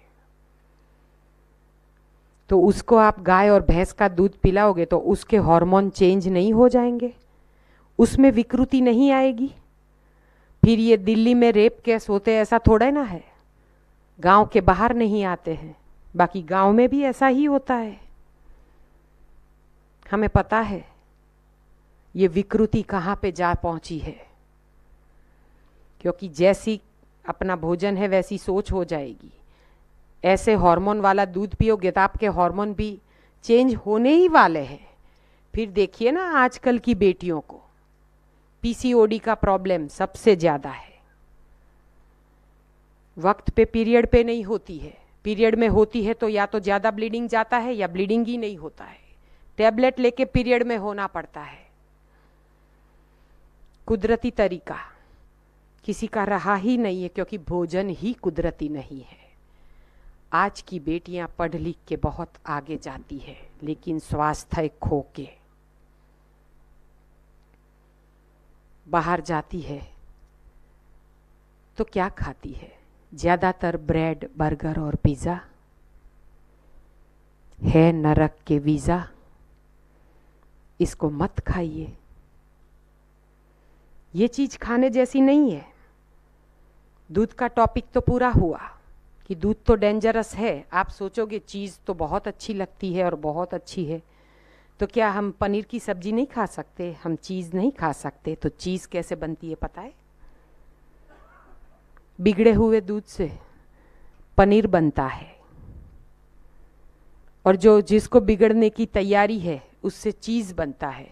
S1: तो उसको आप गाय और भैंस का दूध पिलाओगे तो उसके हार्मोन चेंज नहीं हो जाएंगे उसमें विकृति नहीं आएगी फिर ये दिल्ली में रेप केस होते ऐसा थोड़ा ना है गांव के बाहर नहीं आते हैं बाकी गांव में भी ऐसा ही होता है हमें पता है ये विकृति कहाँ पे जा पहुंची है क्योंकि जैसी अपना भोजन है वैसी सोच हो जाएगी ऐसे हार्मोन वाला दूध पियोगे तो आपके हार्मोन भी चेंज होने ही वाले हैं फिर देखिए ना आजकल की बेटियों को पीसीओडी का प्रॉब्लम सबसे ज़्यादा है वक्त पे पीरियड पे नहीं होती है पीरियड में होती है तो या तो ज़्यादा ब्लीडिंग जाता है या ब्लीडिंग ही नहीं होता है टेबलेट लेके पीरियड में होना पड़ता है कुदरती तरीका किसी का रहा ही नहीं है क्योंकि भोजन ही कुदरती नहीं है आज की बेटियां पढ़ लिख के बहुत आगे जाती है लेकिन स्वास्थ्य खो के बाहर जाती है तो क्या खाती है ज़्यादातर ब्रेड बर्गर और पिज़्ज़ा है नरक के वीज़ा इसको मत खाइए ये चीज़ खाने जैसी नहीं है दूध का टॉपिक तो पूरा हुआ कि दूध तो डेंजरस है आप सोचोगे चीज़ तो बहुत अच्छी लगती है और बहुत अच्छी है तो क्या हम पनीर की सब्ज़ी नहीं खा सकते हम चीज़ नहीं खा सकते तो चीज़ कैसे बनती है पता है बिगड़े हुए दूध से पनीर बनता है और जो जिसको बिगड़ने की तैयारी है उससे चीज़ बनता है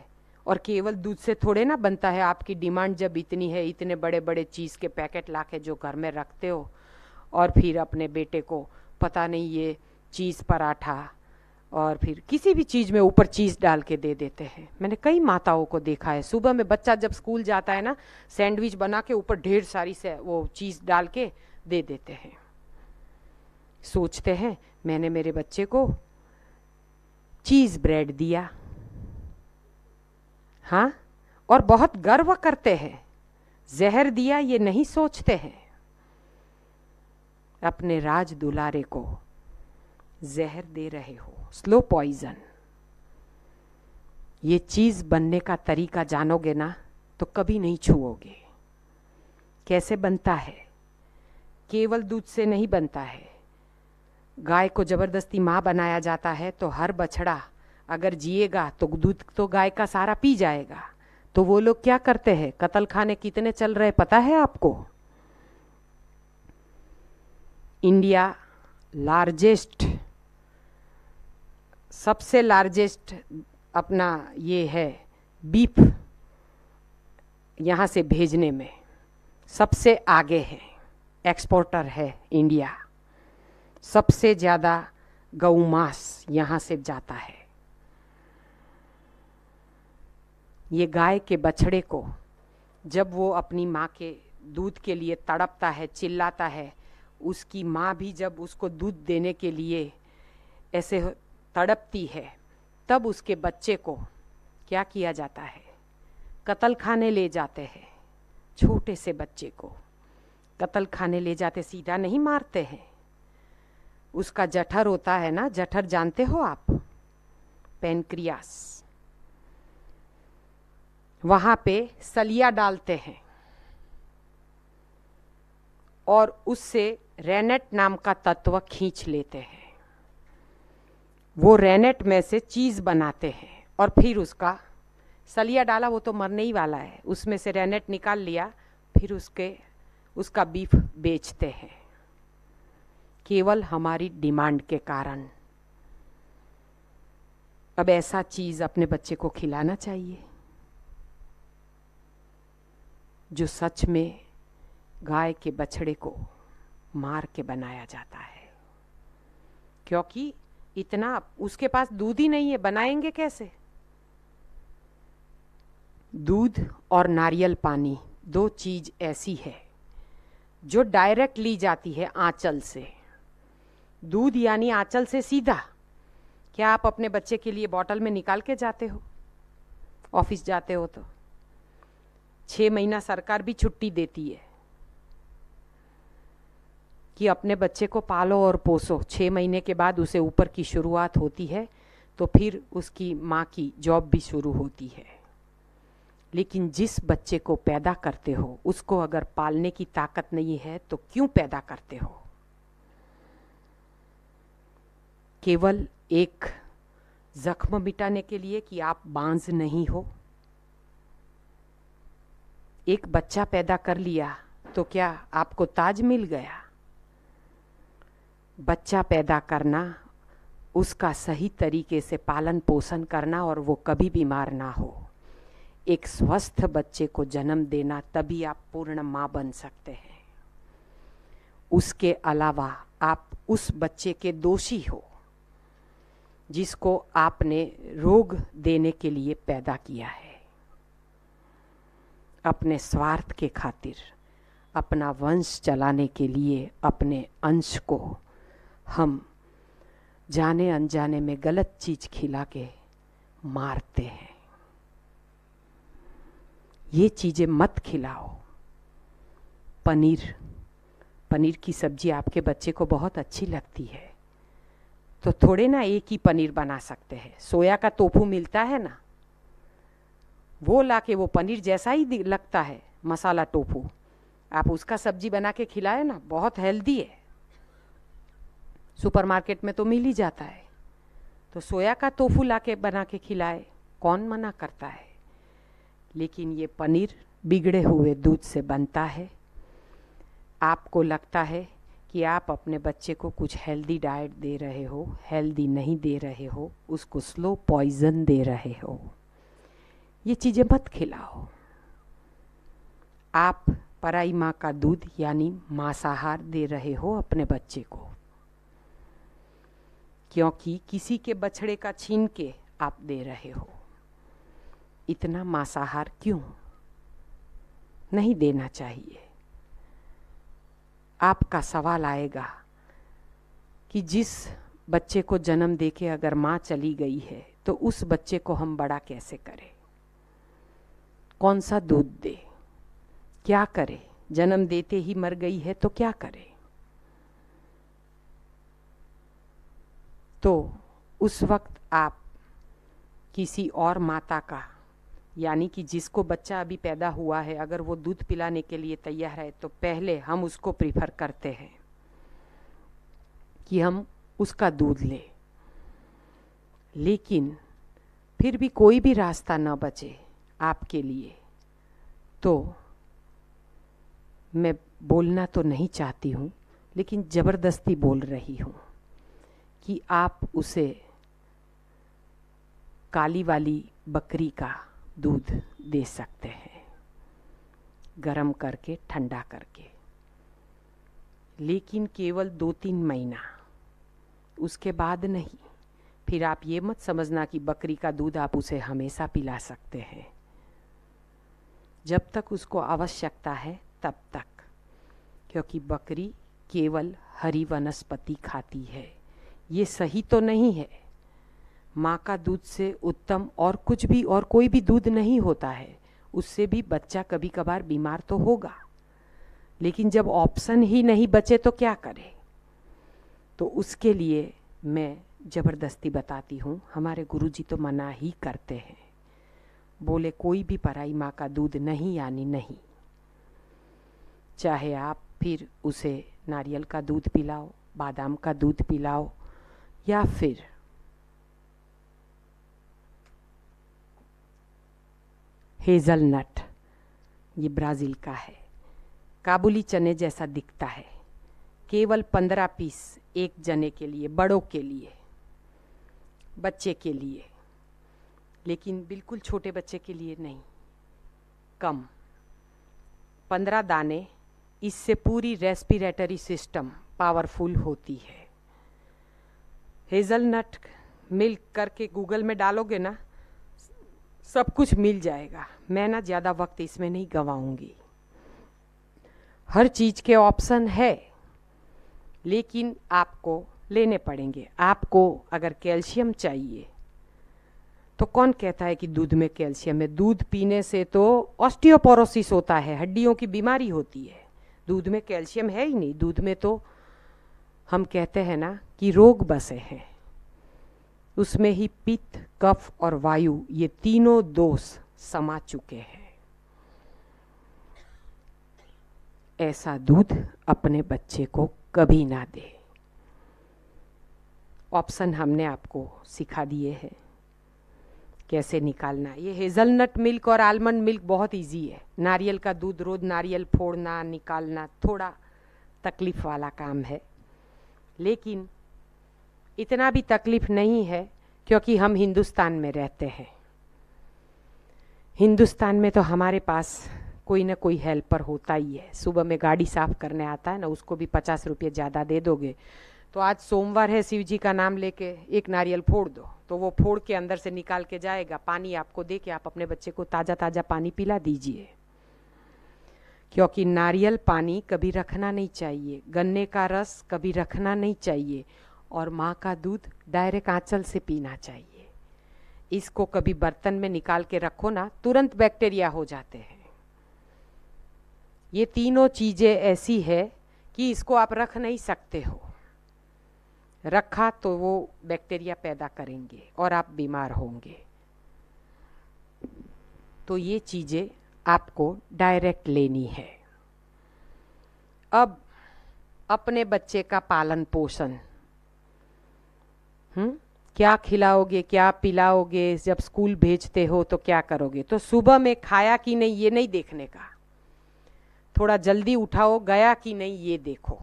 S1: और केवल दूध से थोड़े ना बनता है आपकी डिमांड जब इतनी है इतने बड़े बड़े चीज़ के पैकेट ला के जो घर में रखते हो और फिर अपने बेटे को पता नहीं ये चीज़ पराठा और फिर किसी भी चीज़ में ऊपर चीज़ डाल के दे देते हैं मैंने कई माताओं को देखा है सुबह में बच्चा जब स्कूल जाता है ना सैंडविच बना के ऊपर ढेर सारी से वो चीज़ डाल के दे देते हैं सोचते हैं मैंने मेरे बच्चे को चीज़ ब्रेड दिया हाँ और बहुत गर्व करते हैं जहर दिया ये नहीं सोचते हैं अपने राज दुलारे को जहर दे रहे हो स्लो पॉइजन ये चीज़ बनने का तरीका जानोगे ना तो कभी नहीं छुओगे कैसे बनता है केवल दूध से नहीं बनता है गाय को ज़बरदस्ती माँ बनाया जाता है तो हर बछड़ा अगर जिएगा तो दूध तो गाय का सारा पी जाएगा तो वो लोग क्या करते हैं कतल खाने कितने चल रहे पता है आपको इंडिया लार्जेस्ट सबसे लार्जेस्ट अपना ये है बीफ यहाँ से भेजने में सबसे आगे है एक्सपोर्टर है इंडिया सबसे ज़्यादा गऊ मांस यहाँ से जाता है ये गाय के बछड़े को जब वो अपनी माँ के दूध के लिए तड़पता है चिल्लाता है उसकी माँ भी जब उसको दूध देने के लिए ऐसे तड़पती है तब उसके बच्चे को क्या किया जाता है कतल खाने ले जाते हैं छोटे से बच्चे को कतल खाने ले जाते सीधा नहीं मारते हैं उसका जठर होता है ना जठर जानते हो आप पेनक्रियास वहाँ पे सलिया डालते हैं और उससे रेनेट नाम का तत्व खींच लेते हैं वो रेनेट में से चीज़ बनाते हैं और फिर उसका सलिया डाला वो तो मरने ही वाला है उसमें से रेनेट निकाल लिया फिर उसके उसका बीफ बेचते हैं केवल हमारी डिमांड के कारण अब ऐसा चीज़ अपने बच्चे को खिलाना चाहिए जो सच में गाय के बछड़े को मार के बनाया जाता है क्योंकि इतना उसके पास दूध ही नहीं है बनाएंगे कैसे दूध और नारियल पानी दो चीज ऐसी है जो डायरेक्ट ली जाती है आंचल से दूध यानी आंचल से सीधा क्या आप अपने बच्चे के लिए बॉटल में निकाल के जाते हो ऑफिस जाते हो तो छः महीना सरकार भी छुट्टी देती है कि अपने बच्चे को पालो और पोसो छः महीने के बाद उसे ऊपर की शुरुआत होती है तो फिर उसकी माँ की जॉब भी शुरू होती है लेकिन जिस बच्चे को पैदा करते हो उसको अगर पालने की ताकत नहीं है तो क्यों पैदा करते हो केवल एक जख्म मिटाने के लिए कि आप बांझ नहीं हो एक बच्चा पैदा कर लिया तो क्या आपको ताज मिल गया बच्चा पैदा करना उसका सही तरीके से पालन पोषण करना और वो कभी बीमार ना हो एक स्वस्थ बच्चे को जन्म देना तभी आप पूर्ण माँ बन सकते हैं उसके अलावा आप उस बच्चे के दोषी हो जिसको आपने रोग देने के लिए पैदा किया है अपने स्वार्थ के खातिर अपना वंश चलाने के लिए अपने अंश को हम जाने अनजाने में गलत चीज खिला के मारते हैं ये चीज़ें मत खिलाओ पनीर पनीर की सब्जी आपके बच्चे को बहुत अच्छी लगती है तो थोड़े ना एक ही पनीर बना सकते हैं सोया का तोफू मिलता है ना वो ला के वो पनीर जैसा ही लगता है मसाला टोफू आप उसका सब्जी बना के खिलाए ना बहुत हेल्दी है सुपरमार्केट में तो मिल ही जाता है तो सोया का तोफू ला के बना के खिलाए कौन मना करता है लेकिन ये पनीर बिगड़े हुए दूध से बनता है आपको लगता है कि आप अपने बच्चे को कुछ हेल्दी डाइट दे रहे हो हेल्दी नहीं दे रहे हो उसको स्लो पॉइजन दे रहे हो ये चीज़ें मत खिलाओ आप पराई माँ का दूध यानी मांसाहार दे रहे हो अपने बच्चे को क्योंकि किसी के बछड़े का छीन के आप दे रहे हो इतना मांसाहार क्यों नहीं देना चाहिए आपका सवाल आएगा कि जिस बच्चे को जन्म देके अगर माँ चली गई है तो उस बच्चे को हम बड़ा कैसे करें कौन सा दूध दे क्या करे जन्म देते ही मर गई है तो क्या करे तो उस वक्त आप किसी और माता का यानी कि जिसको बच्चा अभी पैदा हुआ है अगर वो दूध पिलाने के लिए तैयार है तो पहले हम उसको प्रीफर करते हैं कि हम उसका दूध लें लेकिन फिर भी कोई भी रास्ता न बचे आपके लिए तो मैं बोलना तो नहीं चाहती हूँ लेकिन ज़बरदस्ती बोल रही हूँ कि आप उसे काली वाली बकरी का दूध दे सकते हैं गरम करके ठंडा करके लेकिन केवल दो तीन महीना उसके बाद नहीं फिर आप ये मत समझना कि बकरी का दूध आप उसे हमेशा पिला सकते हैं जब तक उसको आवश्यकता है तब तक क्योंकि बकरी केवल हरी वनस्पति खाती है ये सही तो नहीं है माँ का दूध से उत्तम और कुछ भी और कोई भी दूध नहीं होता है उससे भी बच्चा कभी कभार बीमार तो होगा लेकिन जब ऑप्शन ही नहीं बचे तो क्या करें तो उसके लिए मैं ज़बरदस्ती बताती हूँ हमारे गुरुजी तो मना ही करते हैं बोले कोई भी पराई माँ का दूध नहीं यानी नहीं चाहे आप फिर उसे नारियल का दूध पिलाओ बादाम का दूध पिलाओ या फिर हेज़लनट ये ब्राज़ील का है काबुली चने जैसा दिखता है केवल पंद्रह पीस एक जने के लिए बड़ों के लिए बच्चे के लिए लेकिन बिल्कुल छोटे बच्चे के लिए नहीं कम पंद्रह दाने इससे पूरी रेस्पिरेटरी सिस्टम पावरफुल होती है हेज़लनट मिल्क करके गूगल में डालोगे ना सब कुछ मिल जाएगा मैं ना ज़्यादा वक्त इसमें नहीं गंवाऊंगी हर चीज़ के ऑप्शन है लेकिन आपको लेने पड़ेंगे आपको अगर कैल्शियम चाहिए तो कौन कहता है कि दूध में कैल्शियम है दूध पीने से तो ऑस्टियोपोरोसिस होता है हड्डियों की बीमारी होती है दूध में कैल्शियम है ही नहीं दूध में तो हम कहते हैं ना कि रोग बसे हैं उसमें ही पित्त कफ और वायु ये तीनों दोष समा चुके हैं ऐसा दूध अपने बच्चे को कभी ना दे ऑप्शन हमने आपको सिखा दिए हैं कैसे निकालना ये हेज़लनट मिल्क और आलमंड मिल्क बहुत इजी है नारियल का दूध रोज़ नारियल फोड़ना निकालना थोड़ा तकलीफ़ वाला काम है लेकिन इतना भी तकलीफ़ नहीं है क्योंकि हम हिंदुस्तान में रहते हैं हिंदुस्तान में तो हमारे पास कोई ना कोई हेल्पर होता ही है सुबह में गाड़ी साफ़ करने आता है ना उसको भी पचास रुपये ज़्यादा दे दोगे तो आज सोमवार है शिव जी का नाम लेके एक नारियल फोड़ दो तो वो फोड़ के अंदर से निकाल के जाएगा पानी आपको दे के आप अपने बच्चे को ताज़ा ताज़ा पानी पिला दीजिए क्योंकि नारियल पानी कभी रखना नहीं चाहिए गन्ने का रस कभी रखना नहीं चाहिए और माँ का दूध डायरेक्ट आंचल से पीना चाहिए इसको कभी बर्तन में निकाल के रखो ना तुरंत बैक्टीरिया हो जाते हैं ये तीनों चीज़ें ऐसी है कि इसको आप रख नहीं सकते हो रखा तो वो बैक्टीरिया पैदा करेंगे और आप बीमार होंगे तो ये चीज़ें आपको डायरेक्ट लेनी है अब अपने बच्चे का पालन पोषण हुँ? हम्म? क्या खिलाओगे क्या पिलाओगे जब स्कूल भेजते हो तो क्या करोगे तो सुबह में खाया कि नहीं ये नहीं देखने का थोड़ा जल्दी उठाओ गया कि नहीं ये देखो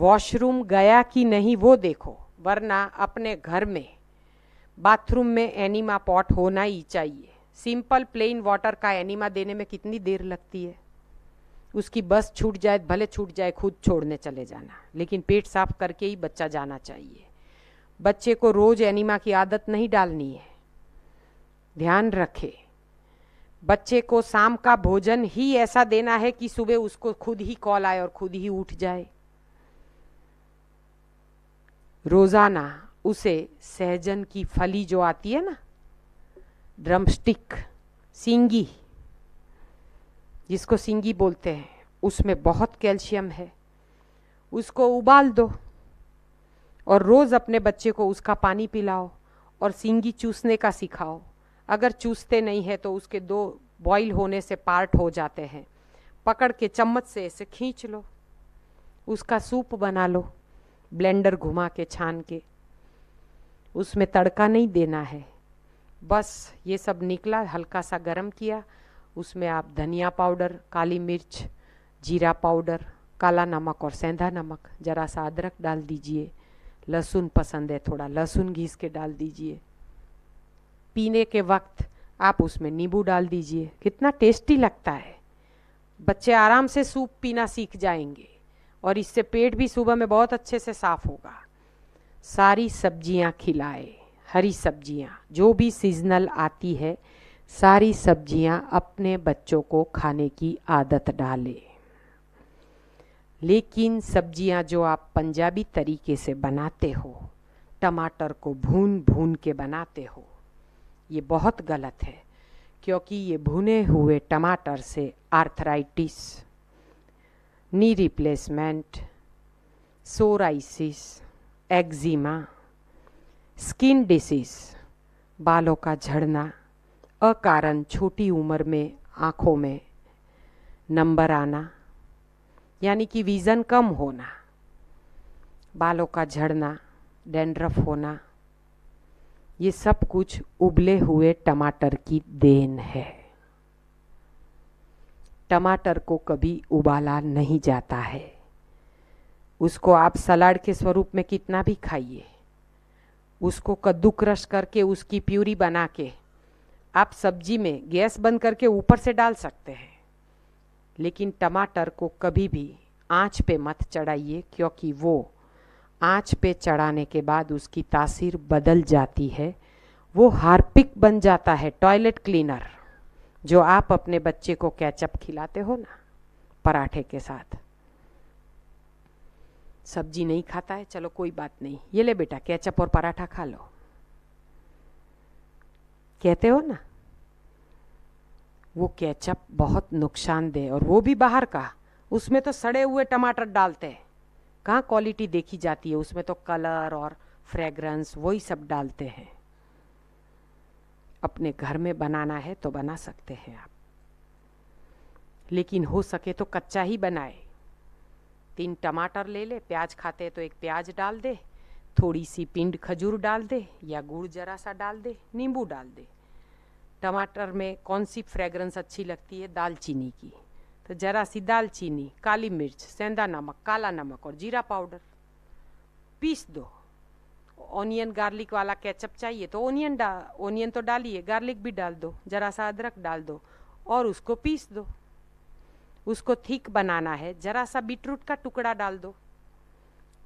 S1: वॉशरूम गया कि नहीं वो देखो वरना अपने घर में बाथरूम में एनिमा पॉट होना ही चाहिए सिंपल प्लेन वाटर का एनिमा देने में कितनी देर लगती है उसकी बस छूट जाए भले छूट जाए खुद छोड़ने चले जाना लेकिन पेट साफ करके ही बच्चा जाना चाहिए बच्चे को रोज़ एनिमा की आदत नहीं डालनी है ध्यान रखे बच्चे को शाम का भोजन ही ऐसा देना है कि सुबह उसको खुद ही कॉल आए और खुद ही उठ जाए रोज़ाना उसे सहजन की फली जो आती है ना ड्रमस्टिक सिंगी जिसको सिंगी बोलते हैं उसमें बहुत कैल्शियम है उसको उबाल दो और रोज़ अपने बच्चे को उसका पानी पिलाओ और सिंगी चूसने का सिखाओ अगर चूसते नहीं है तो उसके दो बॉईल होने से पार्ट हो जाते हैं पकड़ के चम्मच से ऐसे खींच लो उसका सूप बना लो ब्लेंडर घुमा के छान के उसमें तड़का नहीं देना है बस ये सब निकला हल्का सा गरम किया उसमें आप धनिया पाउडर काली मिर्च जीरा पाउडर काला नमक और सेंधा नमक ज़रा सा अदरक डाल दीजिए लहसुन पसंद है थोड़ा लहसुन घीस के डाल दीजिए पीने के वक्त आप उसमें नींबू डाल दीजिए कितना टेस्टी लगता है बच्चे आराम से सूप पीना सीख जाएंगे और इससे पेट भी सुबह में बहुत अच्छे से साफ होगा सारी सब्जियां खिलाए हरी सब्जियां जो भी सीजनल आती है सारी सब्जियां अपने बच्चों को खाने की आदत डालें लेकिन सब्जियां जो आप पंजाबी तरीके से बनाते हो टमाटर को भून भून के बनाते हो ये बहुत गलत है क्योंकि ये भुने हुए टमाटर से arthritis knee replacement psoriasis eczema skin disease बालों का झड़ना अकारण छोटी उम्र में आँखों में नंबर आना यानी कि विज़न कम होना बालों का झड़ना डेंड्रफ होना ये सब कुछ उबले हुए टमाटर की देन है टमाटर को कभी उबाला नहीं जाता है उसको आप सलाड के स्वरूप में कितना भी खाइए उसको कद्दूक्रश करके उसकी प्यूरी बना के आप सब्जी में गैस बंद करके ऊपर से डाल सकते हैं लेकिन टमाटर को कभी भी आँच पे मत चढ़ाइए क्योंकि वो आँच पे चढ़ाने के बाद उसकी तासीर बदल जाती है वो हार्पिक बन जाता है टॉयलेट क्लीनर जो आप अपने बच्चे को कैचअप खिलाते हो ना पराठे के साथ सब्जी नहीं खाता है चलो कोई बात नहीं ये ले बेटा कैचअप और पराठा खा लो कहते हो ना वो केचप बहुत नुकसानदेह और वो भी बाहर का उसमें तो सड़े हुए टमाटर डालते हैं कहाँ क्वालिटी देखी जाती है उसमें तो कलर और फ्रेगरेंस वही सब डालते हैं अपने घर में बनाना है तो बना सकते हैं आप लेकिन हो सके तो कच्चा ही बनाए तीन टमाटर ले ले प्याज खाते हैं तो एक प्याज डाल दे थोड़ी सी पिंड खजूर डाल दे या गुड़ जरा सा डाल दे नींबू डाल दे टमाटर में कौन सी फ्रेगरेंस अच्छी लगती है दालचीनी की तो जरा सी दालचीनी काली मिर्च सेंधा नमक काला नमक और जीरा पाउडर पीस दो ओनियन गार्लिक वाला केचप चाहिए तो ओनियन डा ओनियन तो डालिए गार्लिक भी डाल दो ज़रा सा अदरक डाल दो और उसको पीस दो उसको थिक बनाना है ज़रा सा बीटरूट का टुकड़ा डाल दो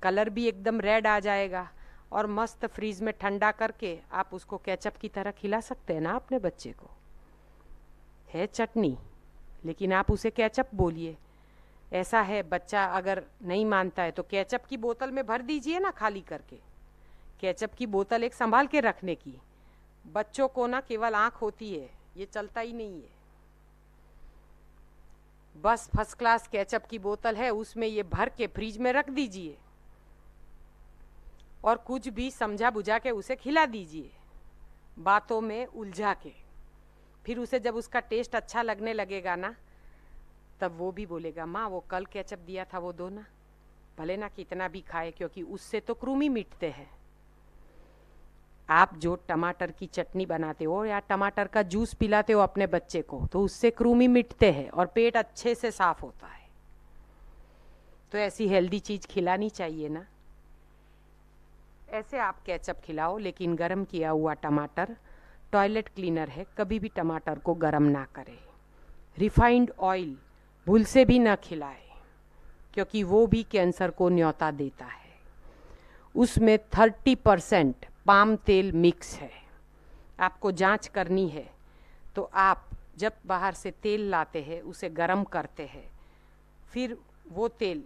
S1: कलर भी एकदम रेड आ जाएगा और मस्त फ्रीज में ठंडा करके आप उसको केचप की तरह खिला सकते हैं ना अपने बच्चे को है चटनी लेकिन आप उसे केचप बोलिए ऐसा है बच्चा अगर नहीं मानता है तो केचप की बोतल में भर दीजिए ना खाली करके केचप की बोतल एक संभाल के रखने की बच्चों को ना केवल आँख होती है ये चलता ही नहीं है बस फर्स्ट क्लास केचप की बोतल है उसमें ये भर के फ्रिज में रख दीजिए और कुछ भी समझा बुझा के उसे खिला दीजिए बातों में उलझा के फिर उसे जब उसका टेस्ट अच्छा लगने लगेगा ना तब वो भी बोलेगा माँ वो कल कैचअप दिया था वो दो ना भले ना कितना भी खाए क्योंकि उससे तो क्रूमी मिटते हैं आप जो टमाटर की चटनी बनाते हो या टमाटर का जूस पिलाते हो अपने बच्चे को तो उससे क्रूमी मिटते हैं और पेट अच्छे से साफ होता है तो ऐसी हेल्दी चीज़ खिलानी चाहिए ना ऐसे आप केचप खिलाओ लेकिन गरम किया हुआ टमाटर टॉयलेट क्लीनर है कभी भी टमाटर को गरम ना करें रिफाइंड ऑयल भूल से भी ना खिलाए क्योंकि वो भी कैंसर को न्योता देता है उसमें थर्टी परसेंट पाम तेल मिक्स है आपको जांच करनी है तो आप जब बाहर से तेल लाते हैं उसे गरम करते हैं फिर वो तेल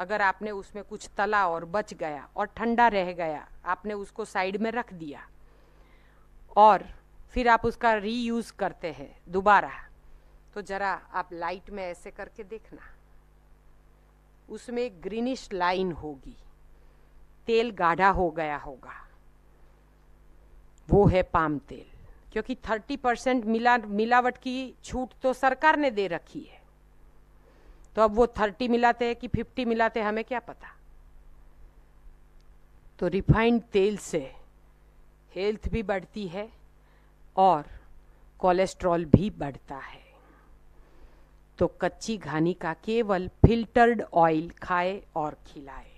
S1: अगर आपने उसमें कुछ तला और बच गया और ठंडा रह गया आपने उसको साइड में रख दिया और फिर आप उसका रीयूज़ करते हैं दोबारा तो ज़रा आप लाइट में ऐसे करके देखना उसमें ग्रीनिश लाइन होगी तेल गाढ़ा हो गया होगा वो है पाम तेल क्योंकि थर्टी परसेंट मिला मिलावट की छूट तो सरकार ने दे रखी है तो अब वो थर्टी मिलाते हैं कि फिफ्टी मिलाते हैं हमें क्या पता तो रिफाइंड तेल से हेल्थ भी बढ़ती है और कोलेस्ट्रॉल भी बढ़ता है तो कच्ची घानी का केवल फिल्टर्ड ऑयल खाए और खिलाए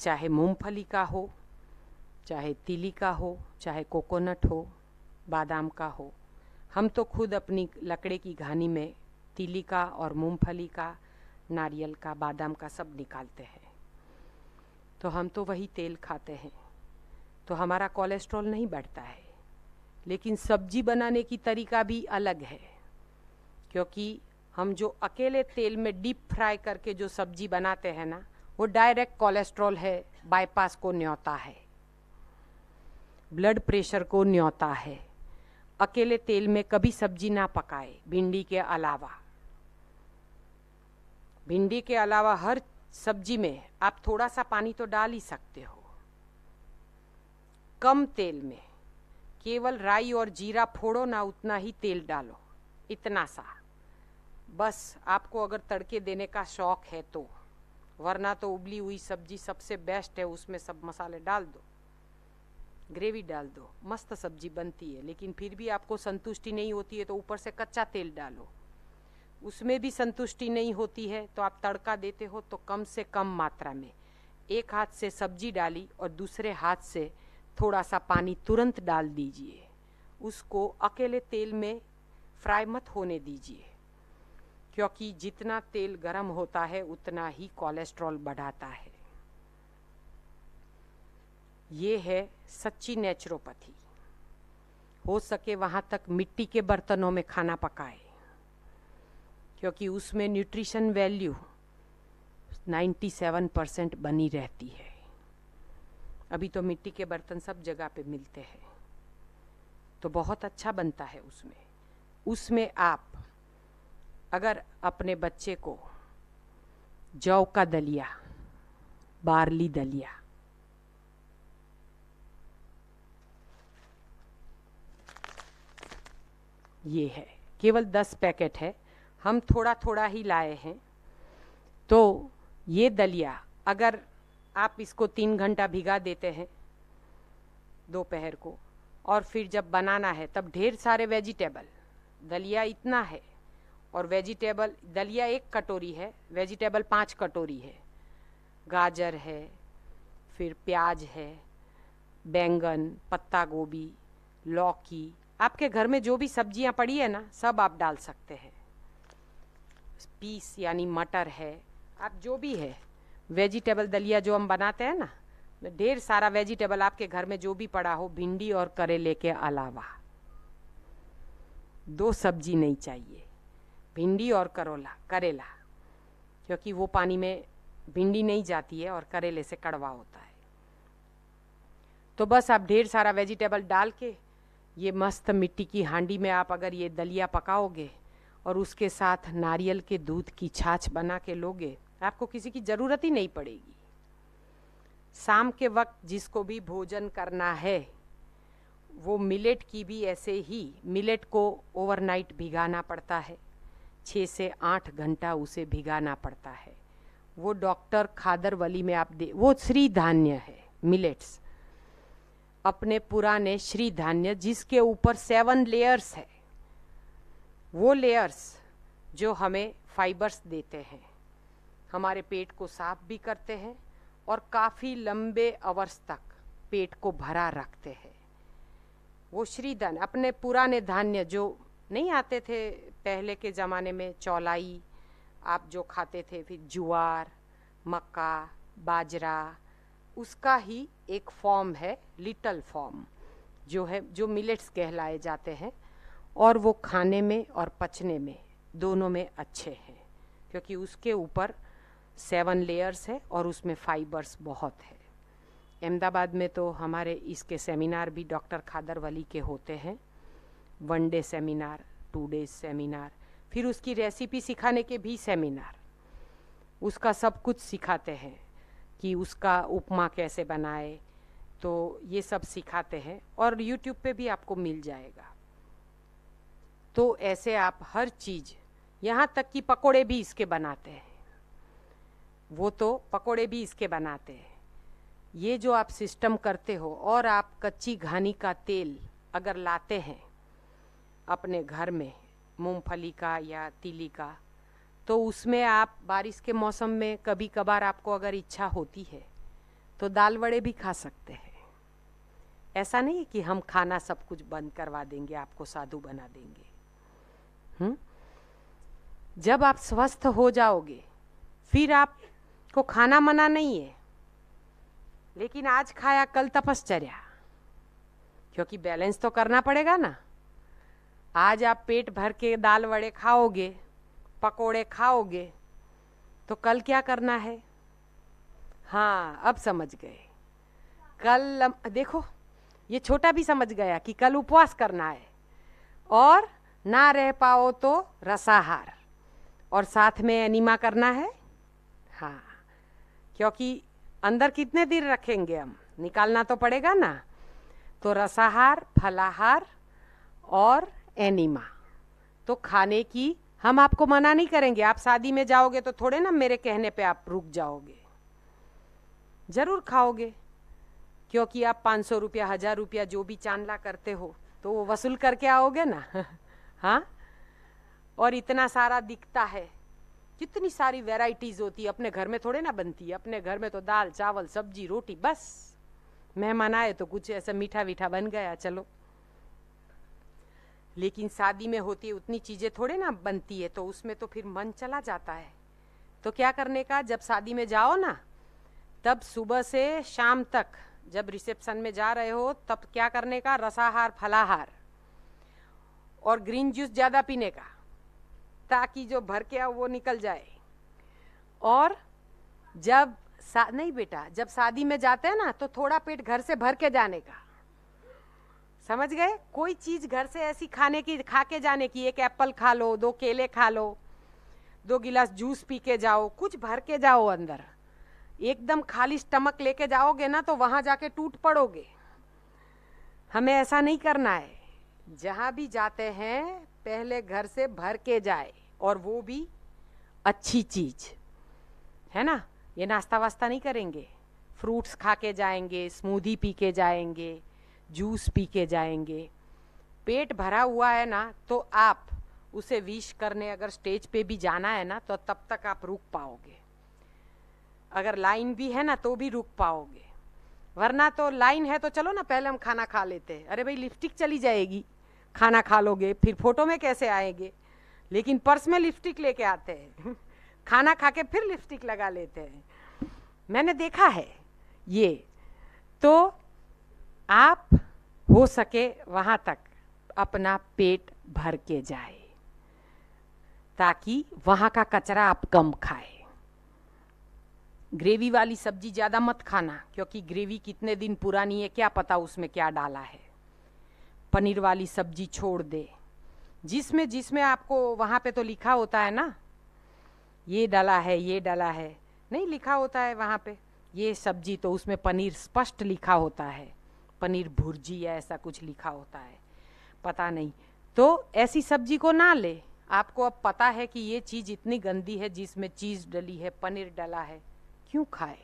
S1: चाहे मूंगफली का हो चाहे तिली का हो चाहे कोकोनट हो बादाम का हो हम तो खुद अपनी लकड़े की घानी में तिली का और मूंगफली का नारियल का बादाम का सब निकालते हैं तो हम तो वही तेल खाते हैं तो हमारा कोलेस्ट्रॉल नहीं बढ़ता है लेकिन सब्जी बनाने की तरीका भी अलग है क्योंकि हम जो अकेले तेल में डीप फ्राई करके जो सब्जी बनाते हैं ना वो डायरेक्ट कोलेस्ट्रॉल है बाईपास को न्योता है ब्लड प्रेशर को न्योता है अकेले तेल में कभी सब्जी ना पकाए भिंडी के अलावा भिंडी के अलावा हर सब्जी में आप थोड़ा सा पानी तो डाल ही सकते हो कम तेल में केवल राई और जीरा फोड़ो ना उतना ही तेल डालो इतना सा बस आपको अगर तड़के देने का शौक है तो वरना तो उबली हुई सब्जी सबसे बेस्ट है उसमें सब मसाले डाल दो ग्रेवी डाल दो मस्त सब्जी बनती है लेकिन फिर भी आपको संतुष्टि नहीं होती है तो ऊपर से कच्चा तेल डालो उसमें भी संतुष्टि नहीं होती है तो आप तड़का देते हो तो कम से कम मात्रा में एक हाथ से सब्जी डाली और दूसरे हाथ से थोड़ा सा पानी तुरंत डाल दीजिए उसको अकेले तेल में फ्राई मत होने दीजिए क्योंकि जितना तेल गर्म होता है उतना ही कोलेस्ट्रॉल बढ़ाता है ये है सच्ची नेचुरोपैथी हो सके वहाँ तक मिट्टी के बर्तनों में खाना पकाए क्योंकि उसमें न्यूट्रिशन वैल्यू 97 परसेंट बनी रहती है अभी तो मिट्टी के बर्तन सब जगह पे मिलते हैं तो बहुत अच्छा बनता है उसमें उसमें आप अगर अपने बच्चे को जौ का दलिया बार्ली दलिया ये है केवल दस पैकेट है हम थोड़ा थोड़ा ही लाए हैं तो ये दलिया अगर आप इसको तीन घंटा भिगा देते हैं दोपहर को और फिर जब बनाना है तब ढेर सारे वेजिटेबल दलिया इतना है और वेजिटेबल दलिया एक कटोरी है वेजिटेबल पांच कटोरी है गाजर है फिर प्याज है बैंगन पत्ता गोभी लौकी आपके घर में जो भी सब्जियां पड़ी है ना सब आप डाल सकते हैं पीस यानी मटर है आप जो भी है वेजिटेबल दलिया जो हम बनाते हैं ना ढेर सारा वेजिटेबल आपके घर में जो भी पड़ा हो भिंडी और करेले के अलावा दो सब्जी नहीं चाहिए भिंडी और करोला करेला क्योंकि वो पानी में भिंडी नहीं जाती है और करेले से कड़वा होता है तो बस आप ढेर सारा वेजिटेबल डाल के ये मस्त मिट्टी की हांडी में आप अगर ये दलिया पकाओगे और उसके साथ नारियल के दूध की छाछ बना के लोगे आपको किसी की ज़रूरत ही नहीं पड़ेगी शाम के वक्त जिसको भी भोजन करना है वो मिलेट की भी ऐसे ही मिलेट को ओवरनाइट भिगाना पड़ता है छः से आठ घंटा उसे भिगाना पड़ता है वो डॉक्टर खादर वली में आप दे वो श्री धान्य है मिलेट्स अपने पुराने श्री धान्य जिसके ऊपर सेवन लेयर्स है वो लेयर्स जो हमें फाइबर्स देते हैं हमारे पेट को साफ भी करते हैं और काफ़ी लंबे अवर्स तक पेट को भरा रखते हैं वो श्रीधन अपने पुराने धान्य जो नहीं आते थे पहले के ज़माने में चौलाई आप जो खाते थे फिर जुआर मक्का बाजरा उसका ही एक फॉर्म है लिटल फॉर्म जो है जो मिलेट्स कहलाए जाते हैं और वो खाने में और पचने में दोनों में अच्छे हैं क्योंकि उसके ऊपर सेवन लेयर्स है और उसमें फाइबर्स बहुत है अहमदाबाद में तो हमारे इसके सेमिनार भी डॉक्टर खादर वली के होते हैं one day seminar two day seminar फिर उसकी रेसिपी सिखाने के भी सेमिनार उसका सब कुछ सिखाते हैं कि उसका उपमा कैसे बनाए तो ये सब सिखाते हैं और यूट्यूब पे भी आपको मिल जाएगा तो ऐसे आप हर चीज़ यहाँ तक कि पकोड़े भी इसके बनाते हैं वो तो पकोड़े भी इसके बनाते हैं ये जो आप सिस्टम करते हो और आप कच्ची घानी का तेल अगर लाते हैं अपने घर में मूंगफली का या तिली का तो उसमें आप बारिश के मौसम में कभी कभार आपको अगर इच्छा होती है तो दाल वड़े भी खा सकते हैं ऐसा नहीं कि हम खाना सब कुछ बंद करवा देंगे आपको साधु बना देंगे हुँ? जब आप स्वस्थ हो जाओगे फिर आपको खाना मना नहीं है लेकिन आज खाया कल तपश्चर्या क्योंकि बैलेंस तो करना पड़ेगा ना आज आप पेट भर के दाल वड़े खाओगे पकोड़े खाओगे तो कल क्या करना है हाँ अब समझ गए कल देखो ये छोटा भी समझ गया कि कल उपवास करना है और ना रह पाओ तो रसाहार और साथ में एनिमा करना है हाँ क्योंकि अंदर कितने देर रखेंगे हम निकालना तो पड़ेगा ना तो रसाहार फलाहार और एनिमा तो खाने की हम आपको मना नहीं करेंगे आप शादी में जाओगे तो थोड़े ना मेरे कहने पे आप रुक जाओगे ज़रूर खाओगे क्योंकि आप पाँच सौ रुपया हज़ार रुपया जो भी चांदला करते हो तो वो वसूल करके आओगे ना (laughs) हाँ और इतना सारा दिखता है कितनी सारी वेराइटीज़ होती है अपने घर में थोड़े ना बनती है अपने घर में तो दाल चावल सब्जी रोटी बस मेहमान आए तो कुछ ऐसा मीठा वीठा बन गया चलो लेकिन शादी में होती है उतनी चीज़ें थोड़े ना बनती है तो उसमें तो फिर मन चला जाता है तो क्या करने का जब शादी में जाओ ना तब सुबह से शाम तक जब रिसेप्शन में जा रहे हो तब क्या करने का रसाहार फलाहार और ग्रीन जूस ज़्यादा पीने का ताकि जो भर के वो निकल जाए और जब सा, नहीं बेटा जब शादी में जाते हैं ना तो थोड़ा पेट घर से भर के जाने का समझ गए कोई चीज़ घर से ऐसी खाने की खा के जाने की एक एप्पल खा लो दो केले खा लो दो गिलास जूस पी के जाओ कुछ भर के जाओ अंदर एकदम खाली स्टमक लेके जाओगे ना तो वहाँ जाके टूट पड़ोगे हमें ऐसा नहीं करना है जहाँ भी जाते हैं पहले घर से भर के जाए और वो भी अच्छी चीज़ है ना ये नाश्ता वास्ता नहीं करेंगे फ्रूट्स खा के जाएंगे स्मूदी पी के जाएंगे जूस पी के जाएंगे पेट भरा हुआ है ना तो आप उसे विश करने अगर स्टेज पे भी जाना है ना तो तब तक आप रुक पाओगे अगर लाइन भी है ना तो भी रुक पाओगे वरना तो लाइन है तो चलो ना पहले हम खाना खा लेते हैं अरे भाई लिपस्टिक चली जाएगी खाना खा लोगे फिर फोटो में कैसे आएंगे लेकिन पर्स में लिपस्टिक लेके आते हैं (laughs) खाना खा के फिर लिपस्टिक लगा लेते हैं मैंने देखा है ये तो आप हो सके वहाँ तक अपना पेट भर के जाए ताकि वहाँ का कचरा आप कम खाए ग्रेवी वाली सब्जी ज़्यादा मत खाना क्योंकि ग्रेवी कितने दिन पुरानी है क्या पता उसमें क्या डाला है पनीर वाली सब्जी छोड़ दे जिसमें जिसमें आपको वहाँ पे तो लिखा होता है ना ये डाला है ये डाला है नहीं लिखा होता है वहाँ पे ये सब्जी तो उसमें पनीर स्पष्ट लिखा होता है पनीर भुर्जी या ऐसा कुछ लिखा होता है पता नहीं तो ऐसी सब्जी को ना ले आपको अब पता है कि ये चीज़ इतनी गंदी है जिसमें चीज़ डली है पनीर डला है क्यों खाए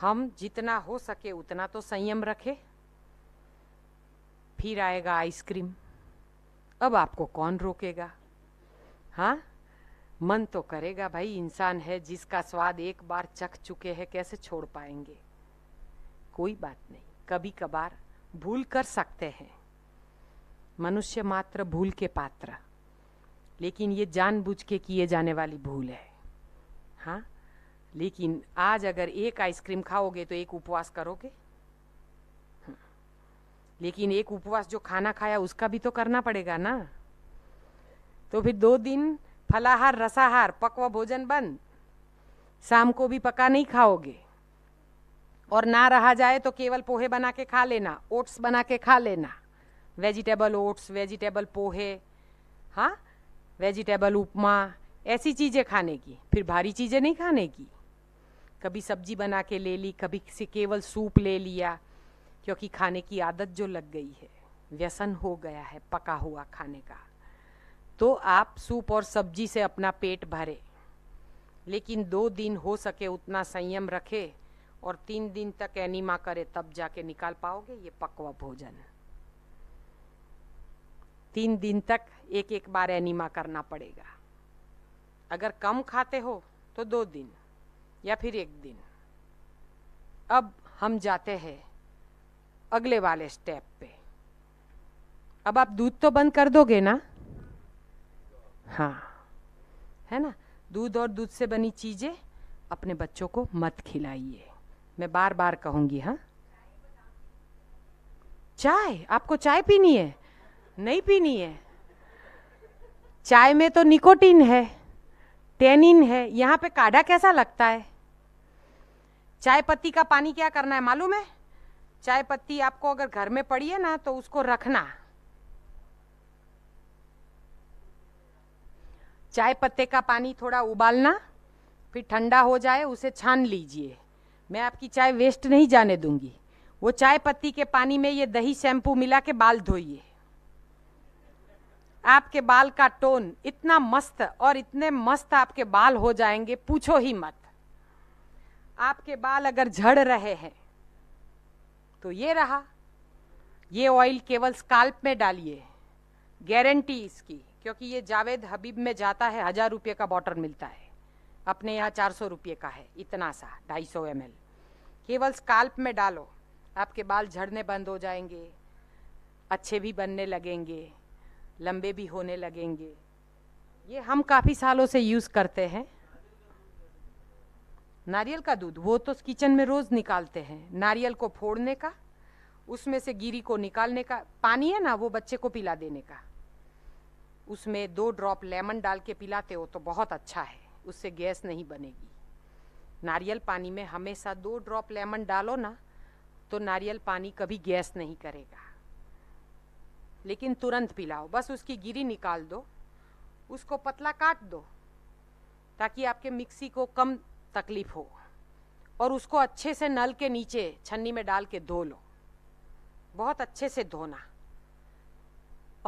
S1: हम जितना हो सके उतना तो संयम रखे फिर आएगा आइसक्रीम अब आपको कौन रोकेगा हाँ मन तो करेगा भाई इंसान है जिसका स्वाद एक बार चख चुके हैं कैसे छोड़ पाएंगे कोई बात नहीं कभी कभार भूल कर सकते हैं मनुष्य मात्र भूल के पात्र लेकिन ये जानबूझ के किए जाने वाली भूल है हाँ लेकिन आज अगर एक आइसक्रीम खाओगे तो एक उपवास करोगे हम्म। लेकिन एक उपवास जो खाना खाया उसका भी तो करना पड़ेगा ना तो फिर दो दिन फलाहार रसाहार पकवा भोजन बंद शाम को भी पका नहीं खाओगे और ना रहा जाए तो केवल पोहे बना के खा लेना ओट्स बना के खा लेना वेजिटेबल ओट्स वेजिटेबल पोहे हाँ वेजिटेबल उपमा ऐसी चीज़ें खाने की फिर भारी चीज़ें नहीं खाने की कभी सब्जी बना के ले ली कभी से केवल सूप ले लिया क्योंकि खाने की आदत जो लग गई है व्यसन हो गया है पका हुआ खाने का तो आप सूप और सब्जी से अपना पेट भरे लेकिन दो दिन हो सके उतना संयम रखे और तीन दिन तक एनिमा करे तब जाके निकाल पाओगे ये पकवा भोजन तीन दिन तक एक एक बार एनिमा करना पड़ेगा अगर कम खाते हो तो दो दिन या फिर एक दिन अब हम जाते हैं अगले वाले स्टेप पे अब आप दूध तो बंद कर दोगे ना हाँ है ना दूध और दूध से बनी चीज़ें अपने बच्चों को मत खिलाइए मैं बार बार कहूंगी हाँ चाय आपको चाय पीनी है नहीं पीनी है चाय में तो निकोटीन है टेनिन है यहाँ पे काढ़ा कैसा लगता है चाय पत्ती का पानी क्या करना है मालूम है चाय पत्ती आपको अगर घर में पड़ी है ना तो उसको रखना चाय पत्ते का पानी थोड़ा उबालना फिर ठंडा हो जाए उसे छान लीजिए मैं आपकी चाय वेस्ट नहीं जाने दूंगी वो चाय पत्ती के पानी में ये दही शैम्पू मिला के बाल धोइए आपके बाल का टोन इतना मस्त और इतने मस्त आपके बाल हो जाएंगे पूछो ही मत आपके बाल अगर झड़ रहे हैं तो ये रहा ये ऑयल केवल स्काल्प में डालिए गारंटी इसकी क्योंकि ये जावेद हबीब में जाता है हज़ार रुपये का बॉटल मिलता है अपने यहाँ चार सौ रुपये का है इतना सा ढाई सौ एम केवल स्काल्प में डालो आपके बाल झड़ने बंद हो जाएंगे अच्छे भी बनने लगेंगे लंबे भी होने लगेंगे ये हम काफ़ी सालों से यूज़ करते हैं नारियल का दूध वो तो किचन में रोज़ निकालते हैं नारियल को फोड़ने का उसमें से गिरी को निकालने का पानी है ना वो बच्चे को पिला देने का उसमें दो ड्रॉप लेमन डाल के पिलाते हो तो बहुत अच्छा है उससे गैस नहीं बनेगी नारियल पानी में हमेशा दो ड्रॉप लेमन डालो ना तो नारियल पानी कभी गैस नहीं करेगा लेकिन तुरंत पिलाओ बस उसकी गिरी निकाल दो उसको पतला काट दो ताकि आपके मिक्सी को कम तकलीफ हो और उसको अच्छे से नल के नीचे छन्नी में डाल के धो लो बहुत अच्छे से धोना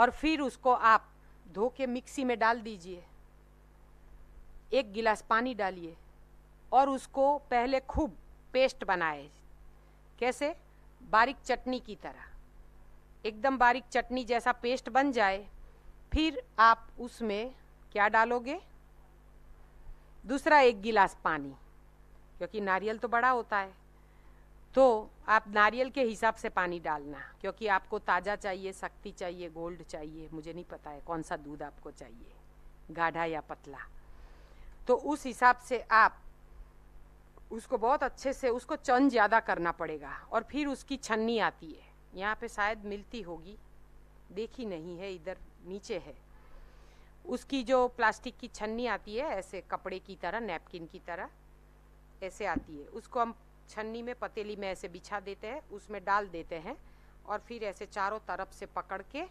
S1: और फिर उसको आप धो के मिक्सी में डाल दीजिए एक गिलास पानी डालिए और उसको पहले खूब पेस्ट बनाए कैसे बारीक चटनी की तरह एकदम बारीक चटनी जैसा पेस्ट बन जाए फिर आप उसमें क्या डालोगे दूसरा एक गिलास पानी क्योंकि नारियल तो बड़ा होता है तो आप नारियल के हिसाब से पानी डालना क्योंकि आपको ताज़ा चाहिए सख्ती चाहिए गोल्ड चाहिए मुझे नहीं पता है कौन सा दूध आपको चाहिए गाढ़ा या पतला तो उस हिसाब से आप उसको बहुत अच्छे से उसको चन ज़्यादा करना पड़ेगा और फिर उसकी छन्नी आती है यहाँ पे शायद मिलती होगी देखी नहीं है इधर नीचे है उसकी जो प्लास्टिक की छन्नी आती है ऐसे कपड़े की तरह नैपकिन की तरह ऐसे आती है उसको हम छन्नी में पतीली में ऐसे बिछा देते हैं उसमें डाल देते हैं और फिर ऐसे चारों तरफ से पकड़ के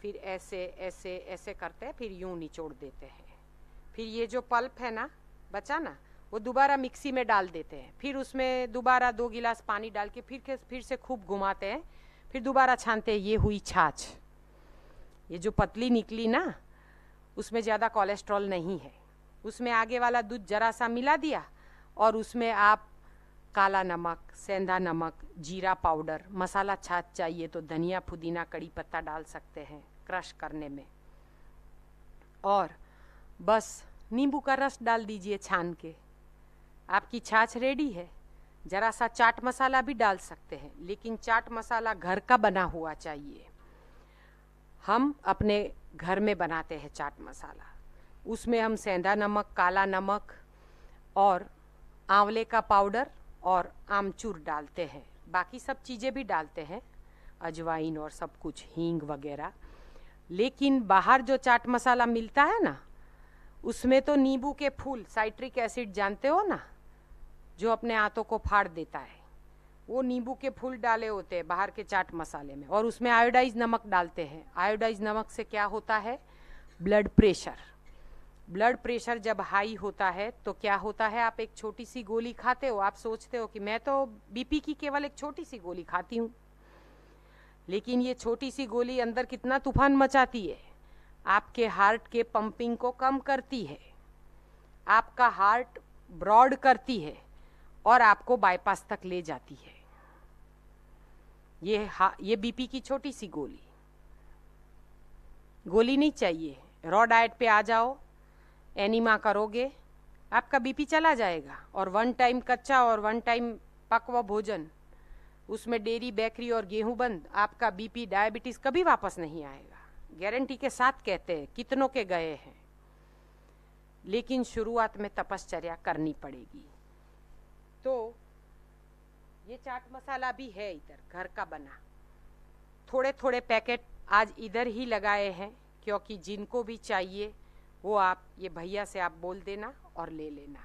S1: फिर ऐसे ऐसे ऐसे करते हैं फिर यूँ निचोड़ देते हैं फिर ये जो पल्प है ना बचा ना वो दोबारा मिक्सी में डाल देते हैं फिर उसमें दोबारा दो गिलास पानी डाल के फिर फिर से खूब घुमाते हैं फिर दोबारा छानते हैं ये हुई छाछ ये जो पतली निकली ना उसमें ज़्यादा कोलेस्ट्रॉल नहीं है उसमें आगे वाला दूध जरा सा मिला दिया और उसमें आप काला नमक सेंधा नमक जीरा पाउडर मसाला छाछ चाहिए तो धनिया पुदीना कड़ी पत्ता डाल सकते हैं क्रश करने में और बस नींबू का रस डाल दीजिए छान के आपकी छाछ रेडी है ज़रा सा चाट मसाला भी डाल सकते हैं लेकिन चाट मसाला घर का बना हुआ चाहिए हम अपने घर में बनाते हैं चाट मसाला उसमें हम सेंधा नमक काला नमक और आंवले का पाउडर और आमचूर डालते हैं बाकी सब चीज़ें भी डालते हैं अजवाइन और सब कुछ हींग वगैरह लेकिन बाहर जो चाट मसाला मिलता है ना उसमें तो नींबू के फूल साइट्रिक एसिड जानते हो ना जो अपने हाथों को फाड़ देता है वो नींबू के फूल डाले होते हैं बाहर के चाट मसाले में और उसमें आयोडाइज नमक डालते हैं आयोडाइज नमक से क्या होता है ब्लड प्रेशर ब्लड प्रेशर जब हाई होता है तो क्या होता है आप एक छोटी सी गोली खाते हो आप सोचते हो कि मैं तो बीपी की केवल एक छोटी सी गोली खाती हूँ लेकिन ये छोटी सी गोली अंदर कितना तूफान मचाती है आपके हार्ट के पंपिंग को कम करती है आपका हार्ट ब्रॉड करती है और आपको बाईपास तक ले जाती है ये हा ये बीपी की छोटी सी गोली गोली नहीं चाहिए रॉ डाइट पे आ जाओ एनिमा करोगे आपका बीपी चला जाएगा और वन टाइम कच्चा और वन टाइम पकवा भोजन उसमें डेरी बेकरी और गेहूं बंद आपका बीपी डायबिटीज़ कभी वापस नहीं आएगा गारंटी के साथ कहते हैं कितनों के गए हैं लेकिन शुरुआत में तपश्चर्या करनी पड़ेगी तो ये चाट मसाला भी है इधर घर का बना थोड़े थोड़े पैकेट आज इधर ही लगाए हैं क्योंकि जिनको भी चाहिए वो आप ये भैया से आप बोल देना और ले लेना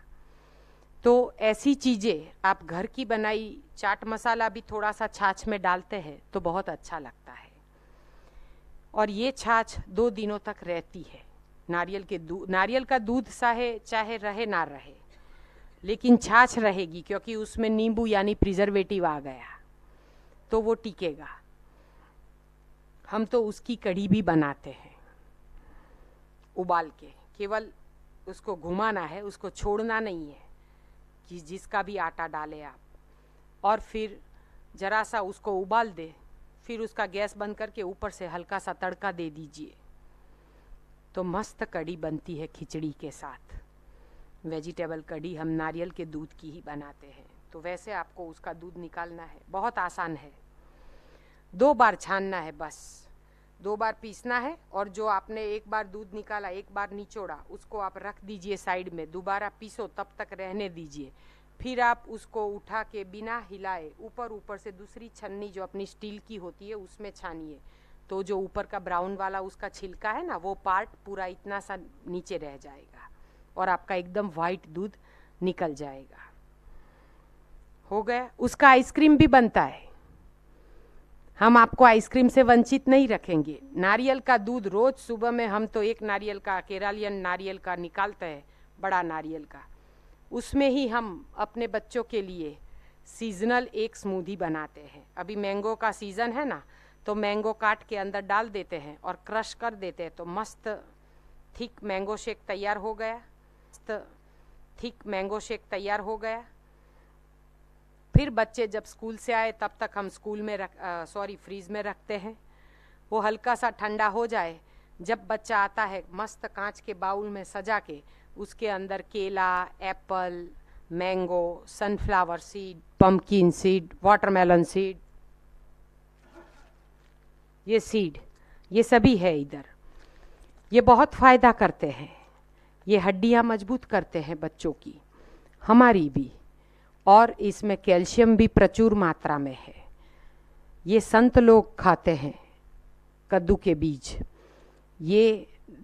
S1: तो ऐसी चीज़ें आप घर की बनाई चाट मसाला भी थोड़ा सा छाछ में डालते हैं तो बहुत अच्छा लगता है और ये छाछ दो दिनों तक रहती है नारियल के दूध नारियल का दूध सा है चाहे रहे ना रहे लेकिन छाछ रहेगी क्योंकि उसमें नींबू यानी प्रिजर्वेटिव आ गया तो वो टिकेगा हम तो उसकी कढ़ी भी बनाते हैं उबाल के केवल उसको घुमाना है उसको छोड़ना नहीं है कि जिसका भी आटा डाले आप और फिर ज़रा सा उसको उबाल दे फिर उसका गैस बंद करके ऊपर से हल्का सा तड़का दे दीजिए तो मस्त कड़ी बनती है खिचड़ी के साथ वेजिटेबल कड़ी हम नारियल के दूध की ही बनाते हैं तो वैसे आपको उसका दूध निकालना है बहुत आसान है दो बार छानना है बस दो बार पीसना है और जो आपने एक बार दूध निकाला एक बार निचोड़ा उसको आप रख दीजिए साइड में दोबारा पीसो तब तक रहने दीजिए फिर आप उसको उठा के बिना हिलाए ऊपर ऊपर से दूसरी छन्नी जो अपनी स्टील की होती है उसमें छानिए तो जो ऊपर का ब्राउन वाला उसका छिलका है ना वो पार्ट पूरा इतना सा नीचे रह जाएगा और आपका एकदम वाइट दूध निकल जाएगा हो गया उसका आइसक्रीम भी बनता है हम आपको आइसक्रीम से वंचित नहीं रखेंगे नारियल का दूध रोज सुबह में हम तो एक नारियल का केरालियन नारियल का निकालते हैं बड़ा नारियल का उसमें ही हम अपने बच्चों के लिए सीजनल एक स्मूदी बनाते हैं अभी मैंगो का सीज़न है ना तो मैंगो काट के अंदर डाल देते हैं और क्रश कर देते हैं तो मस्त थिक मैंगो शेक तैयार हो गया मस्त थिक मैंगो शेक तैयार हो गया फिर बच्चे जब स्कूल से आए तब तक हम स्कूल में रख सॉरी फ्रीज़ में रखते हैं वो हल्का सा ठंडा हो जाए जब बच्चा आता है मस्त कांच के बाउल में सजा के उसके अंदर केला apple mango sunflower seed pumpkin seed watermelon seed ये सीड ये सभी है इधर ये बहुत फ़ायदा करते हैं ये हड्डियाँ मजबूत करते हैं बच्चों की हमारी भी और इसमें कैल्शियम भी प्रचुर मात्रा में है ये संत लोग खाते हैं कद्दू के बीज ये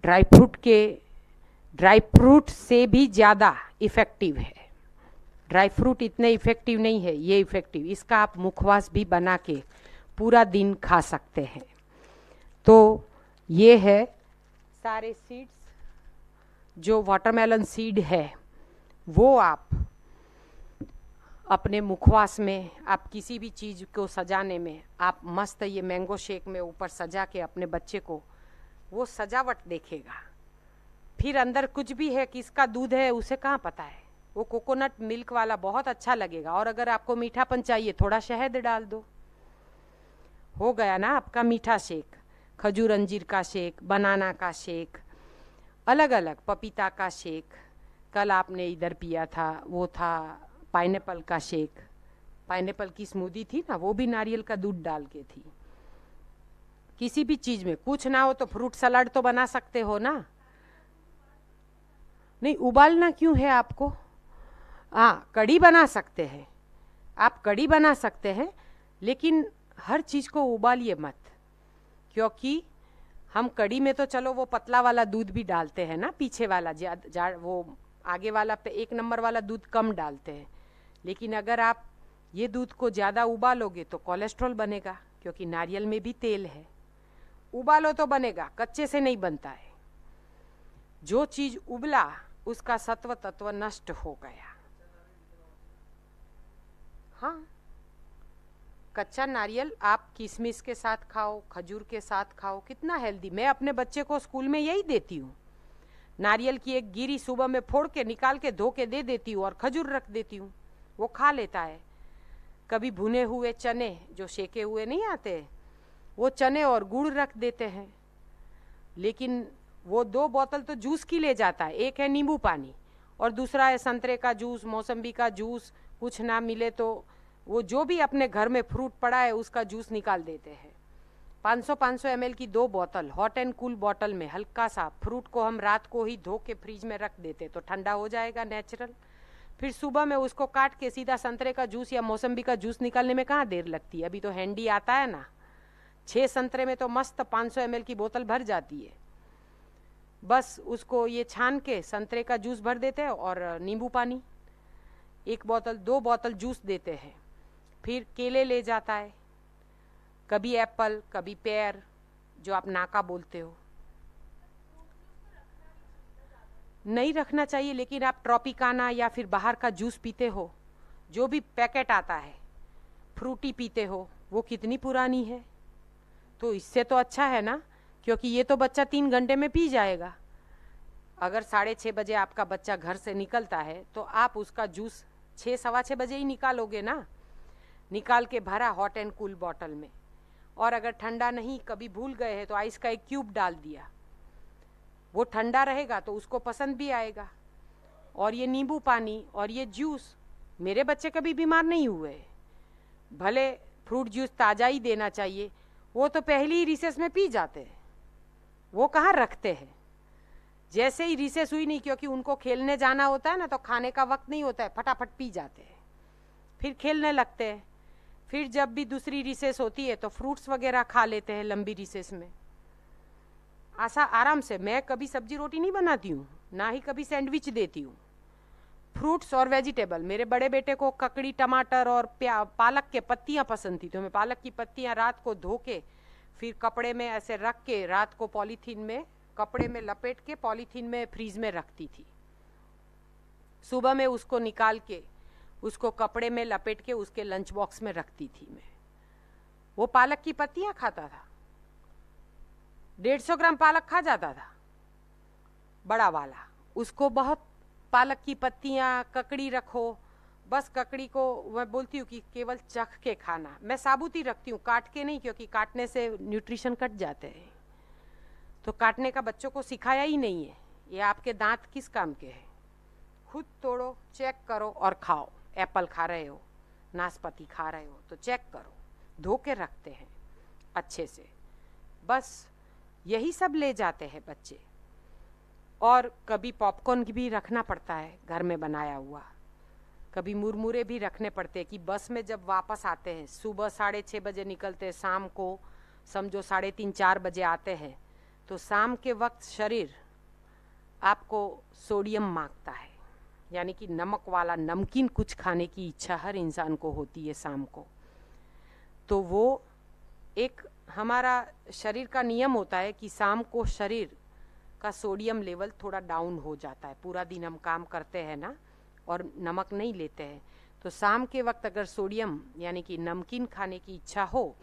S1: ड्राई फ्रूट के ड्राई फ्रूट से भी ज़्यादा इफ़ेक्टिव है ड्राई फ्रूट इतने इफ़ेक्टिव नहीं है ये इफ़ेक्टिव इसका आप मुखवास भी बना के पूरा दिन खा सकते हैं तो ये है सारे सीड्स जो वाटरमेलन सीड है वो आप अपने मुखवास में आप किसी भी चीज़ को सजाने में आप मस्त ये मैंगो शेक में ऊपर सजा के अपने बच्चे को वो सजावट देखेगा फिर अंदर कुछ भी है किसका दूध है उसे कहाँ पता है वो कोकोनट मिल्क वाला बहुत अच्छा लगेगा और अगर आपको मीठापन चाहिए थोड़ा शहद डाल दो हो गया ना आपका मीठा शेक खजूर अंजीर का शेक बनाना का शेक अलग अलग पपीता का शेक कल आपने इधर पिया था वो था पाइन का शेक पाइन की स्मूदी थी ना वो भी नारियल का दूध डाल के थी किसी भी चीज में कुछ ना हो तो फ्रूट सलाड तो बना सकते हो ना नहीं उबालना क्यों है आपको हाँ कड़ी बना सकते हैं आप कड़ी बना सकते हैं लेकिन हर चीज़ को उबालिए मत क्योंकि हम कड़ी में तो चलो वो पतला वाला दूध भी डालते हैं ना पीछे वाला जा, वो आगे वाला पे एक नंबर वाला दूध कम डालते हैं लेकिन अगर आप ये दूध को ज़्यादा उबालोगे तो कोलेस्ट्रॉल बनेगा क्योंकि नारियल में भी तेल है उबालो तो बनेगा कच्चे से नहीं बनता है जो चीज़ उबला उसका सत्व तत्व नष्ट हो गया हाँ कच्चा नारियल आप किशमिश के साथ खाओ खजूर के साथ खाओ कितना हेल्दी मैं अपने बच्चे को स्कूल में यही देती हूँ नारियल की एक गिरी सुबह में फोड़ के निकाल के धो के दे देती हूँ और खजूर रख देती हूँ वो खा लेता है कभी भुने हुए चने जो सेके हुए नहीं आते वो चने और गुड़ रख देते हैं लेकिन वो दो बोतल तो जूस की ले जाता है एक है नींबू पानी और दूसरा है संतरे का जूस मौसम्बी का जूस कुछ ना मिले तो वो जो भी अपने घर में फ्रूट पड़ा है उसका जूस निकाल देते हैं 500 500 एमएल की दो बोतल हॉट एंड कूल बोतल में हल्का सा फ्रूट को हम रात को ही धो के फ्रिज में रख देते तो ठंडा हो जाएगा नेचुरल फिर सुबह में उसको काट के सीधा संतरे का जूस या मौसम्बी का जूस निकालने में कहाँ देर लगती है अभी तो हैंडी आता है ना छः संतरे में तो मस्त 500 सौ की बोतल भर जाती है बस उसको ये छान के संतरे का जूस भर देते हैं और नींबू पानी एक बोतल दो बोतल जूस देते हैं फिर केले ले जाता है कभी एप्पल कभी पेयर जो आप नाका बोलते हो नहीं रखना चाहिए लेकिन आप ट्रॉपिकाना या फिर बाहर का जूस पीते हो जो भी पैकेट आता है फ्रूटी पीते हो वो कितनी पुरानी है तो इससे तो अच्छा है ना क्योंकि ये तो बच्चा तीन घंटे में पी जाएगा अगर साढ़े छः बजे आपका बच्चा घर से निकलता है तो आप उसका जूस छः सवा छः बजे ही निकालोगे ना निकाल के भरा हॉट एंड कूल बॉटल में और अगर ठंडा नहीं कभी भूल गए हैं तो आइस का एक क्यूब डाल दिया वो ठंडा रहेगा तो उसको पसंद भी आएगा और ये नींबू पानी और ये जूस मेरे बच्चे कभी बीमार नहीं हुए भले फ्रूट जूस ताज़ा ही देना चाहिए वो तो पहले ही रिसेस में पी जाते हैं वो कहाँ रखते हैं जैसे ही रिसेस हुई नहीं क्योंकि उनको खेलने जाना होता है ना तो खाने का वक्त नहीं होता है फटाफट पी जाते हैं फिर खेलने लगते हैं फिर जब भी दूसरी रिसेस होती है तो फ्रूट्स वगैरह खा लेते हैं लंबी रिसेस में आशा आराम से मैं कभी सब्जी रोटी नहीं बनाती हूँ ना ही कभी सैंडविच देती हूँ फ्रूट्स और वेजिटेबल मेरे बड़े बेटे को ककड़ी टमाटर और पालक के पत्तियाँ पसंद थी तो मैं पालक की पत्तियाँ रात को धो के फिर कपड़े में ऐसे रख के रात को पॉलीथीन में कपड़े में लपेट के पॉलीथीन में फ्रीज में रखती थी सुबह में उसको निकाल के उसको कपड़े में लपेट के उसके लंच बॉक्स में रखती थी मैं वो पालक की पत्तियाँ खाता था डेढ़ सौ ग्राम पालक खा जाता था बड़ा वाला उसको बहुत पालक की पत्तियाँ ककड़ी रखो बस ककड़ी को मैं बोलती हूँ कि केवल चख के खाना मैं साबुत ही रखती हूँ काट के नहीं क्योंकि काटने से न्यूट्रिशन कट जाते हैं तो काटने का बच्चों को सिखाया ही नहीं है ये आपके दांत किस काम के हैं खुद तोड़ो चेक करो और खाओ एप्पल खा रहे हो नाशपाती खा रहे हो तो चेक करो धो के रखते हैं अच्छे से बस यही सब ले जाते हैं बच्चे और कभी पॉपकॉर्न भी रखना पड़ता है घर में बनाया हुआ कभी मुरमुरे भी रखने पड़ते हैं कि बस में जब वापस आते हैं सुबह साढ़े छः बजे निकलते हैं शाम को समझो साढ़े तीन चार बजे आते हैं तो शाम के वक्त शरीर आपको सोडियम मांगता है यानी कि नमक वाला नमकीन कुछ खाने की इच्छा हर इंसान को होती है शाम को तो वो एक हमारा शरीर का नियम होता है कि शाम को शरीर का सोडियम लेवल थोड़ा डाउन हो जाता है पूरा दिन हम काम करते हैं ना और नमक नहीं लेते हैं तो शाम के वक्त अगर सोडियम यानी कि नमकीन खाने की इच्छा हो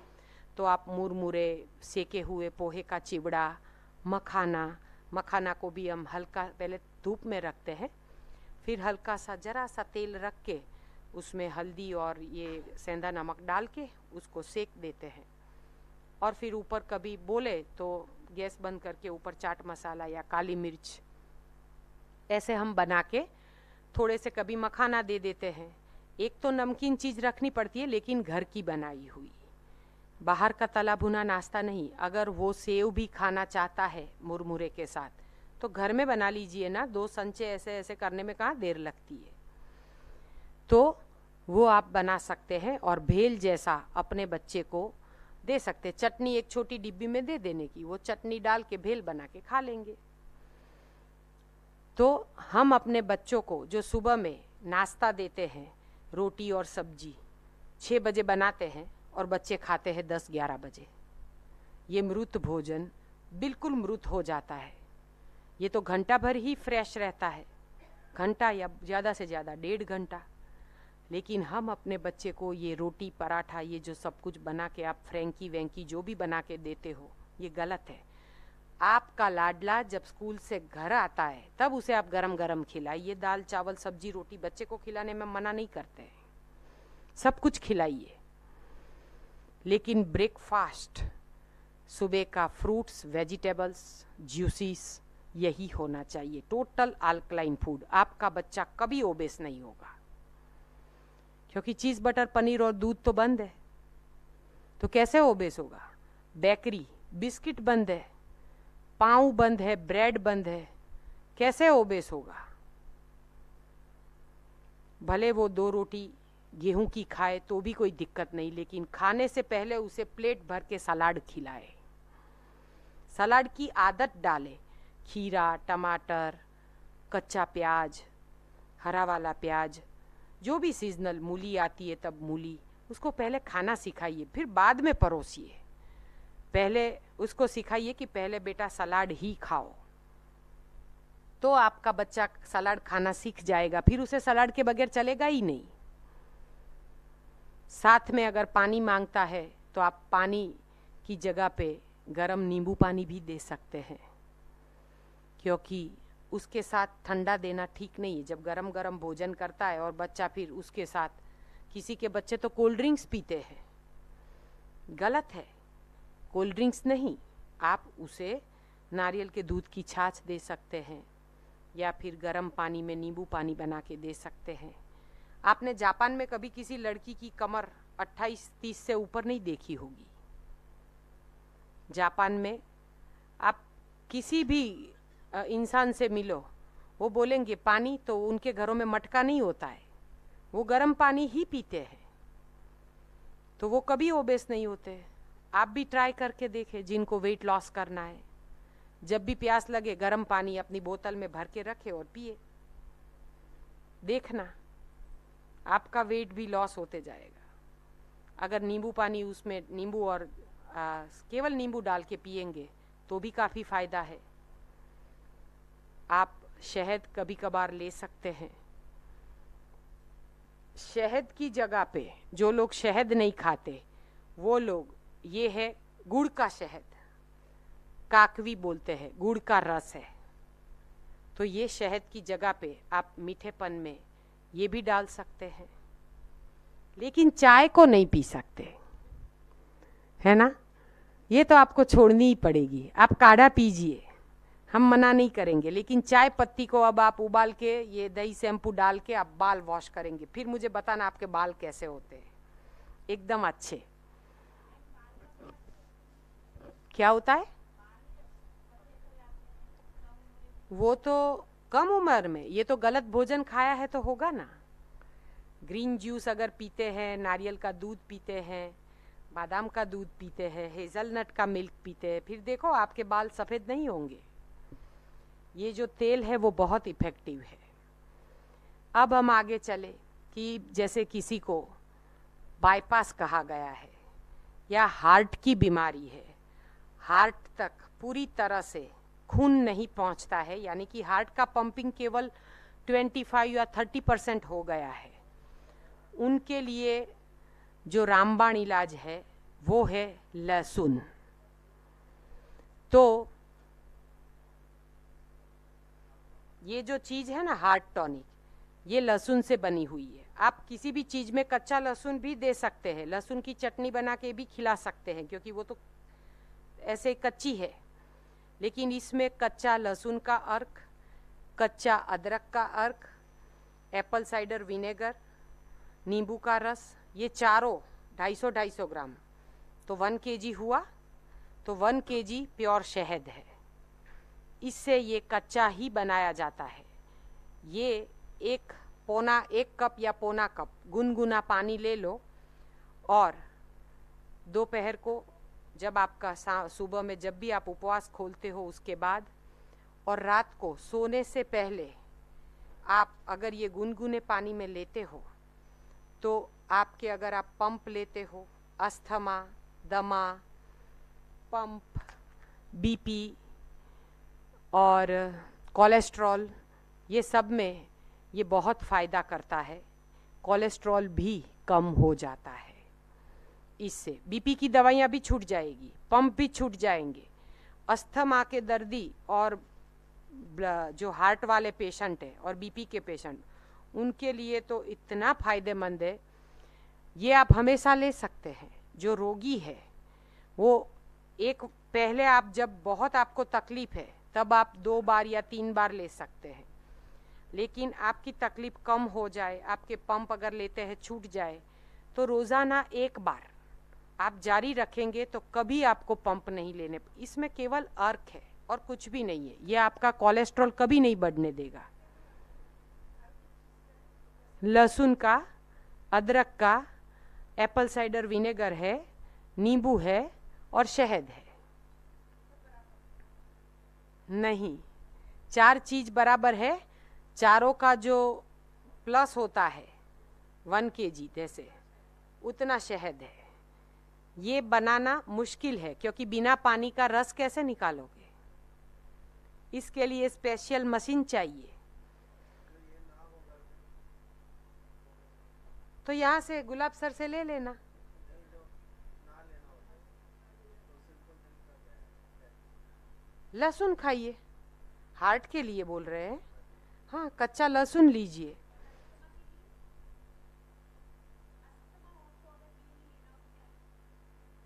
S1: तो आप मुरमुरे सेके हुए पोहे का चिवड़ा मखाना मखाना को भी हम हल्का पहले धूप में रखते हैं फिर हल्का सा ज़रा सा तेल रख के उसमें हल्दी और ये सेंधा नमक डाल के उसको सेक देते हैं और फिर ऊपर कभी बोले तो गैस बंद करके ऊपर चाट मसाला या काली मिर्च ऐसे हम बना के थोड़े से कभी मखाना दे देते हैं एक तो नमकीन चीज़ रखनी पड़ती है लेकिन घर की बनाई हुई बाहर का तला भुना नाश्ता नहीं अगर वो सेव भी खाना चाहता है मुरमुरे के साथ तो घर में बना लीजिए ना दो संचे ऐसे ऐसे करने में कहाँ देर लगती है तो वो आप बना सकते हैं और भेल जैसा अपने बच्चे को दे सकते चटनी एक छोटी डिब्बी में दे देने की वो चटनी डाल के भेल बना के खा लेंगे तो हम अपने बच्चों को जो सुबह में नाश्ता देते हैं रोटी और सब्जी छः बजे बनाते हैं और बच्चे खाते हैं दस ग्यारह बजे ये मृत भोजन बिल्कुल मृत हो जाता है ये तो घंटा भर ही फ्रेश रहता है घंटा या ज़्यादा से ज़्यादा डेढ़ घंटा लेकिन हम अपने बच्चे को ये रोटी पराठा ये जो सब कुछ बना के आप फ्रेंकी वेंकी जो भी बना के देते हो ये गलत है आपका लाडला जब स्कूल से घर आता है तब उसे आप गरम गरम खिलाइए दाल चावल सब्जी रोटी बच्चे को खिलाने में मना नहीं करते हैं सब कुछ खिलाइए लेकिन ब्रेकफास्ट सुबह का फ्रूट्स वेजिटेबल्स जूसीस यही होना चाहिए टोटल अल्कलाइन फूड आपका बच्चा कभी ओबेस नहीं होगा क्योंकि चीज़ बटर पनीर और दूध तो बंद है तो कैसे ओबेस होगा बेकरी बिस्किट बंद है पाव बंद है ब्रेड बंद है कैसे ओबेस होगा भले वो दो रोटी गेहूं की खाए तो भी कोई दिक्कत नहीं लेकिन खाने से पहले उसे प्लेट भर के सलाड खिलाए सलाड की आदत डाले खीरा टमाटर कच्चा प्याज हरा वाला प्याज जो भी सीजनल मूली आती है तब मूली उसको पहले खाना सिखाइए फिर बाद में परोसिए पहले उसको सिखाइए कि पहले बेटा सलाड ही खाओ तो आपका बच्चा सलाड खाना सीख जाएगा फिर उसे सलाड के बगैर चलेगा ही नहीं साथ में अगर पानी मांगता है तो आप पानी की जगह पे गरम नींबू पानी भी दे सकते हैं क्योंकि उसके साथ ठंडा देना ठीक नहीं है जब गरम गरम भोजन करता है और बच्चा फिर उसके साथ किसी के बच्चे तो कोल्ड ड्रिंक्स पीते हैं गलत है कोल्ड ड्रिंक्स नहीं आप उसे नारियल के दूध की छाछ दे सकते हैं या फिर गर्म पानी में नींबू पानी बना के दे सकते हैं आपने जापान में कभी किसी लड़की की कमर 28 तीस से ऊपर नहीं देखी होगी जापान में आप किसी भी इंसान से मिलो वो बोलेंगे पानी तो उनके घरों में मटका नहीं होता है वो गर्म पानी ही पीते हैं तो वो कभी ओबेस नहीं होते आप भी ट्राई करके देखें जिनको वेट लॉस करना है जब भी प्यास लगे गर्म पानी अपनी बोतल में भर के रखे और पिए देखना आपका वेट भी लॉस होते जाएगा अगर नींबू पानी उसमें नींबू और आ, केवल नींबू डाल के पिएंगे तो भी काफ़ी फ़ायदा है आप शहद कभी कभार ले सकते हैं शहद की जगह पे जो लोग शहद नहीं खाते वो लोग ये है गुड़ का शहद काकवी बोलते हैं गुड़ का रस है तो ये शहद की जगह पे आप मीठेपन में ये भी डाल सकते हैं लेकिन चाय को नहीं पी सकते है ना ये तो आपको छोड़नी ही पड़ेगी आप काढ़ा पीजिए हम मना नहीं करेंगे लेकिन चाय पत्ती को अब आप उबाल के ये दही शैम्पू डाल के आप बाल वॉश करेंगे फिर मुझे बताना आपके बाल कैसे होते हैं एकदम अच्छे क्या होता है वो तो कम उम्र में ये तो गलत भोजन खाया है तो होगा ना ग्रीन जूस अगर पीते हैं नारियल का दूध पीते हैं बादाम का दूध पीते हैं हेज़लनट का मिल्क पीते हैं फिर देखो आपके बाल सफ़ेद नहीं होंगे ये जो तेल है वो बहुत इफ़ेक्टिव है अब हम आगे चले कि जैसे किसी को बाईपास कहा गया है या हार्ट की बीमारी है हार्ट तक पूरी तरह से खून नहीं पहुंचता है यानी कि हार्ट का पंपिंग केवल 25 या 30 परसेंट हो गया है उनके लिए जो रामबाण इलाज है वो है लहसुन तो ये जो चीज़ है ना हार्ट टॉनिक ये लहसुन से बनी हुई है आप किसी भी चीज़ में कच्चा लहसुन भी दे सकते हैं लहसुन की चटनी बना के भी खिला सकते हैं क्योंकि वो तो ऐसे कच्ची है लेकिन इसमें कच्चा लहसुन का अर्क कच्चा अदरक का अर्क एप्पल साइडर विनेगर नींबू का रस ये चारों ढाई सौ ढाई सौ ग्राम तो वन के जी हुआ तो वन के जी प्योर शहद है इससे ये कच्चा ही बनाया जाता है ये एक पौना एक कप या पौना कप गुनगुना पानी ले लो और दोपहर को जब आपका सुबह में जब भी आप उपवास खोलते हो उसके बाद और रात को सोने से पहले आप अगर ये गुनगुने पानी में लेते हो तो आपके अगर आप पंप लेते हो अस्थमा दमा पंप बीपी और कोलेस्ट्रॉल ये सब में ये बहुत फ़ायदा करता है कोलेस्ट्रॉल भी कम हो जाता है इससे बीपी की दवाइयाँ भी छूट जाएगी पंप भी छूट जाएंगे अस्थमा के दर्दी और जो हार्ट वाले पेशेंट हैं और बीपी के पेशेंट उनके लिए तो इतना फ़ायदेमंद है ये आप हमेशा ले सकते हैं जो रोगी है वो एक पहले आप जब बहुत आपको तकलीफ़ है तब आप दो बार या तीन बार ले सकते हैं लेकिन आपकी तकलीफ कम हो जाए आपके पंप अगर लेते हैं छूट जाए तो रोज़ाना एक बार आप जारी रखेंगे तो कभी आपको पंप नहीं लेने इसमें केवल अर्क है और कुछ भी नहीं है यह आपका कोलेस्ट्रॉल कभी नहीं बढ़ने देगा लहसुन का अदरक का एप्पल साइडर विनेगर है नींबू है और शहद है नहीं चार चीज बराबर है चारों का जो प्लस होता है वन के जी जैसे उतना शहद है ये बनाना मुश्किल है क्योंकि बिना पानी का रस कैसे निकालोगे इसके लिए स्पेशल मशीन चाहिए तो यहाँ से गुलाब सर से ले लेना लहसुन खाइए हार्ट के लिए बोल रहे हैं हाँ कच्चा लहसुन लीजिए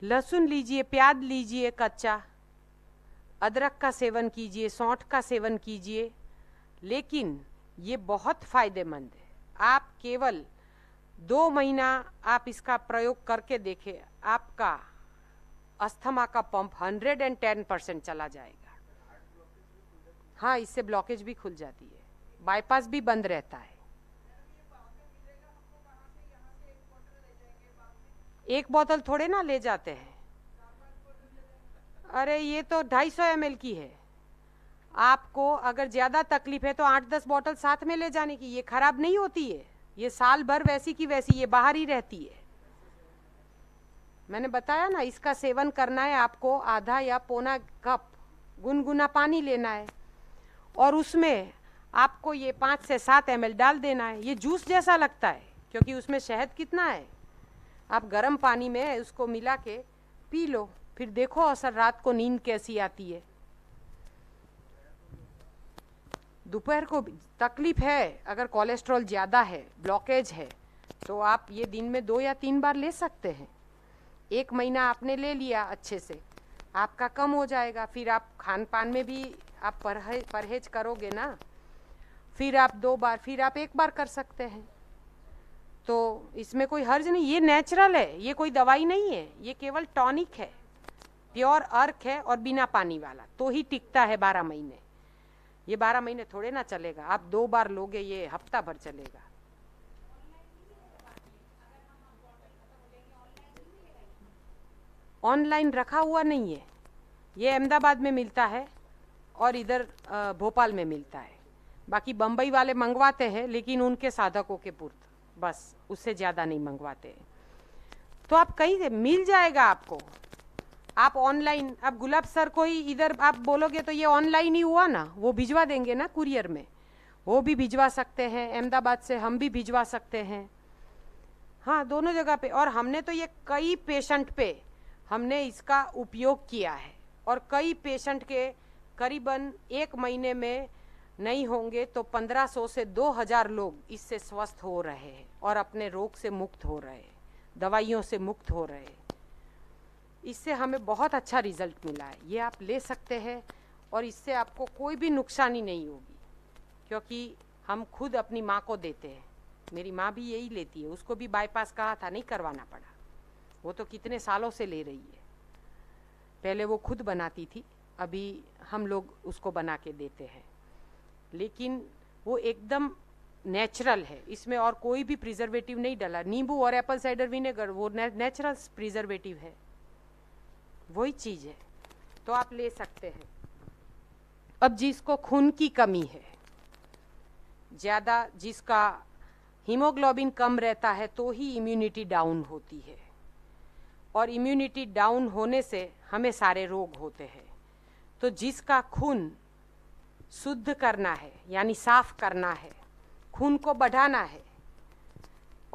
S1: लहसुन लीजिए प्याज लीजिए कच्चा अदरक का सेवन कीजिए सौठ का सेवन कीजिए लेकिन ये बहुत फायदेमंद है आप केवल दो महीना आप इसका प्रयोग करके देखें आपका अस्थमा का पंप 110 परसेंट चला जाएगा हाँ इससे ब्लॉकेज भी खुल जाती है बाईपास भी बंद रहता है एक बोतल थोड़े ना ले जाते हैं अरे ये तो ढाई सौ एम की है आपको अगर ज़्यादा तकलीफ है तो आठ दस बोतल साथ में ले जाने की ये खराब नहीं होती है ये साल भर वैसी की वैसी ये बाहर ही रहती है मैंने बताया ना इसका सेवन करना है आपको आधा या पौना कप गुनगुना पानी लेना है और उसमें आपको ये पाँच से सात एम डाल देना है ये जूस जैसा लगता है क्योंकि उसमें शहद कितना है आप गर्म पानी में उसको मिला के पी लो फिर देखो असर रात को नींद कैसी आती है दोपहर को तकलीफ है अगर कोलेस्ट्रॉल ज़्यादा है ब्लॉकेज है तो आप ये दिन में दो या तीन बार ले सकते हैं एक महीना आपने ले लिया अच्छे से आपका कम हो जाएगा फिर आप खान पान में भी आप परहेज परहेज करोगे ना फिर आप दो बार फिर आप एक बार कर सकते हैं तो इसमें कोई हर्ज नहीं ये नेचुरल है ये कोई दवाई नहीं है ये केवल टॉनिक है प्योर अर्क है और बिना पानी वाला तो ही टिकता है बारह महीने ये बारह महीने थोड़े ना चलेगा आप दो बार लोगे ये हफ्ता भर चलेगा ऑनलाइन रखा हुआ नहीं है ये अहमदाबाद में मिलता है और इधर भोपाल में मिलता है बाकी बम्बई वाले मंगवाते हैं लेकिन उनके साधकों के पुरत बस उससे ज़्यादा नहीं मंगवाते हैं तो आप कहीं मिल जाएगा आपको आप ऑनलाइन अब गुलाब सर को ही इधर आप बोलोगे तो ये ऑनलाइन ही हुआ ना वो भिजवा देंगे ना कुरियर में वो भी भिजवा सकते हैं अहमदाबाद से हम भी भिजवा सकते हैं हाँ दोनों जगह पे और हमने तो ये कई पेशेंट पे हमने इसका उपयोग किया है और कई पेशेंट के करीबन एक महीने में नहीं होंगे तो 1500 से 2000 लोग इससे स्वस्थ हो रहे हैं और अपने रोग से मुक्त हो रहे हैं दवाइयों से मुक्त हो रहे हैं इससे हमें बहुत अच्छा रिजल्ट मिला है ये आप ले सकते हैं और इससे आपको कोई भी नुकसानी नहीं होगी क्योंकि हम खुद अपनी माँ को देते हैं मेरी माँ भी यही लेती है उसको भी बाईपास कहा था नहीं करवाना पड़ा वो तो कितने सालों से ले रही है पहले वो खुद बनाती थी अभी हम लोग उसको बना के देते हैं लेकिन वो एकदम नेचुरल है इसमें और कोई भी प्रिजर्वेटिव नहीं डला नींबू और एप्पल साइडर विनेगर वो नेचुरल प्रिजर्वेटिव है वही चीज़ है तो आप ले सकते हैं अब जिसको खून की कमी है ज़्यादा जिसका हीमोग्लोबिन कम रहता है तो ही इम्यूनिटी डाउन होती है और इम्यूनिटी डाउन होने से हमें सारे रोग होते हैं तो जिसका खून शुद्ध करना है यानी साफ करना है खून को बढ़ाना है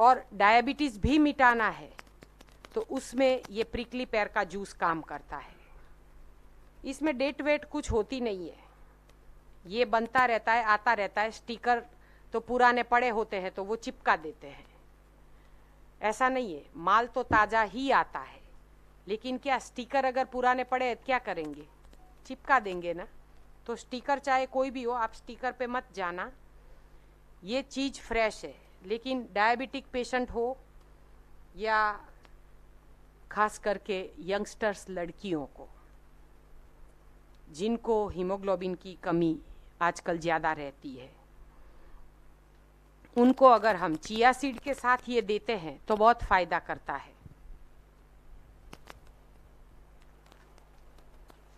S1: और डायबिटीज़ भी मिटाना है तो उसमें ये प्रिकली पैर का जूस काम करता है इसमें डेट वेट कुछ होती नहीं है ये बनता रहता है आता रहता है स्टिकर तो पुराने पड़े होते हैं तो वो चिपका देते हैं ऐसा नहीं है माल तो ताज़ा ही आता है लेकिन क्या स्टिकर अगर पुराने पड़े क्या करेंगे चिपका देंगे ना तो स्टिकर चाहे कोई भी हो आप स्टिकर पे मत जाना ये चीज़ फ्रेश है लेकिन डायबिटिक पेशेंट हो या खास करके यंगस्टर्स लड़कियों को जिनको हीमोग्लोबिन की कमी आजकल ज़्यादा रहती है उनको अगर हम चिया सीड के साथ ये देते हैं तो बहुत फ़ायदा करता है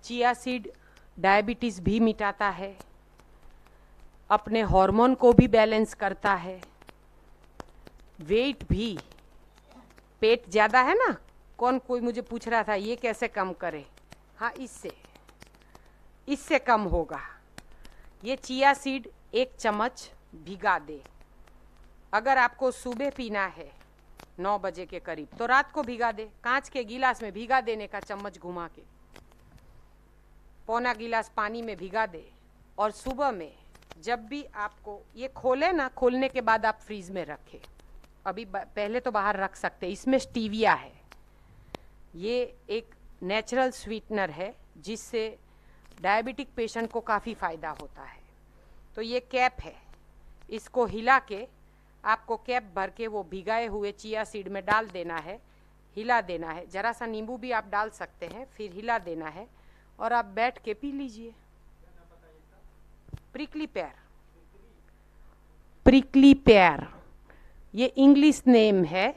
S1: चिया सीड डायबिटीज़ भी मिटाता है अपने हार्मोन को भी बैलेंस करता है वेट भी पेट ज़्यादा है ना कौन कोई मुझे पूछ रहा था ये कैसे कम करे हाँ इससे इससे कम होगा ये चिया सीड एक चम्मच भिगा दे अगर आपको सुबह पीना है नौ बजे के करीब तो रात को भिगा दे कांच के गिलास में भिगा देने का चम्मच घुमा के पौना गिलास पानी में भिगा दे और सुबह में जब भी आपको ये खोले ना खोलने के बाद आप फ्रीज में रखें अभी पहले तो बाहर रख सकते इसमें स्टीविया है ये एक नेचुरल स्वीटनर है जिससे डायबिटिक पेशेंट को काफ़ी फ़ायदा होता है तो ये कैप है इसको हिला के आपको कैप भर के वो भिगाए हुए चिया सीड में डाल देना है हिला देना है ज़रा सा नींबू भी आप डाल सकते हैं फिर हिला देना है और आप बैठ के पी लीजिए प्रिकली पैर प्रिकली पैर ये इंग्लिश नेम है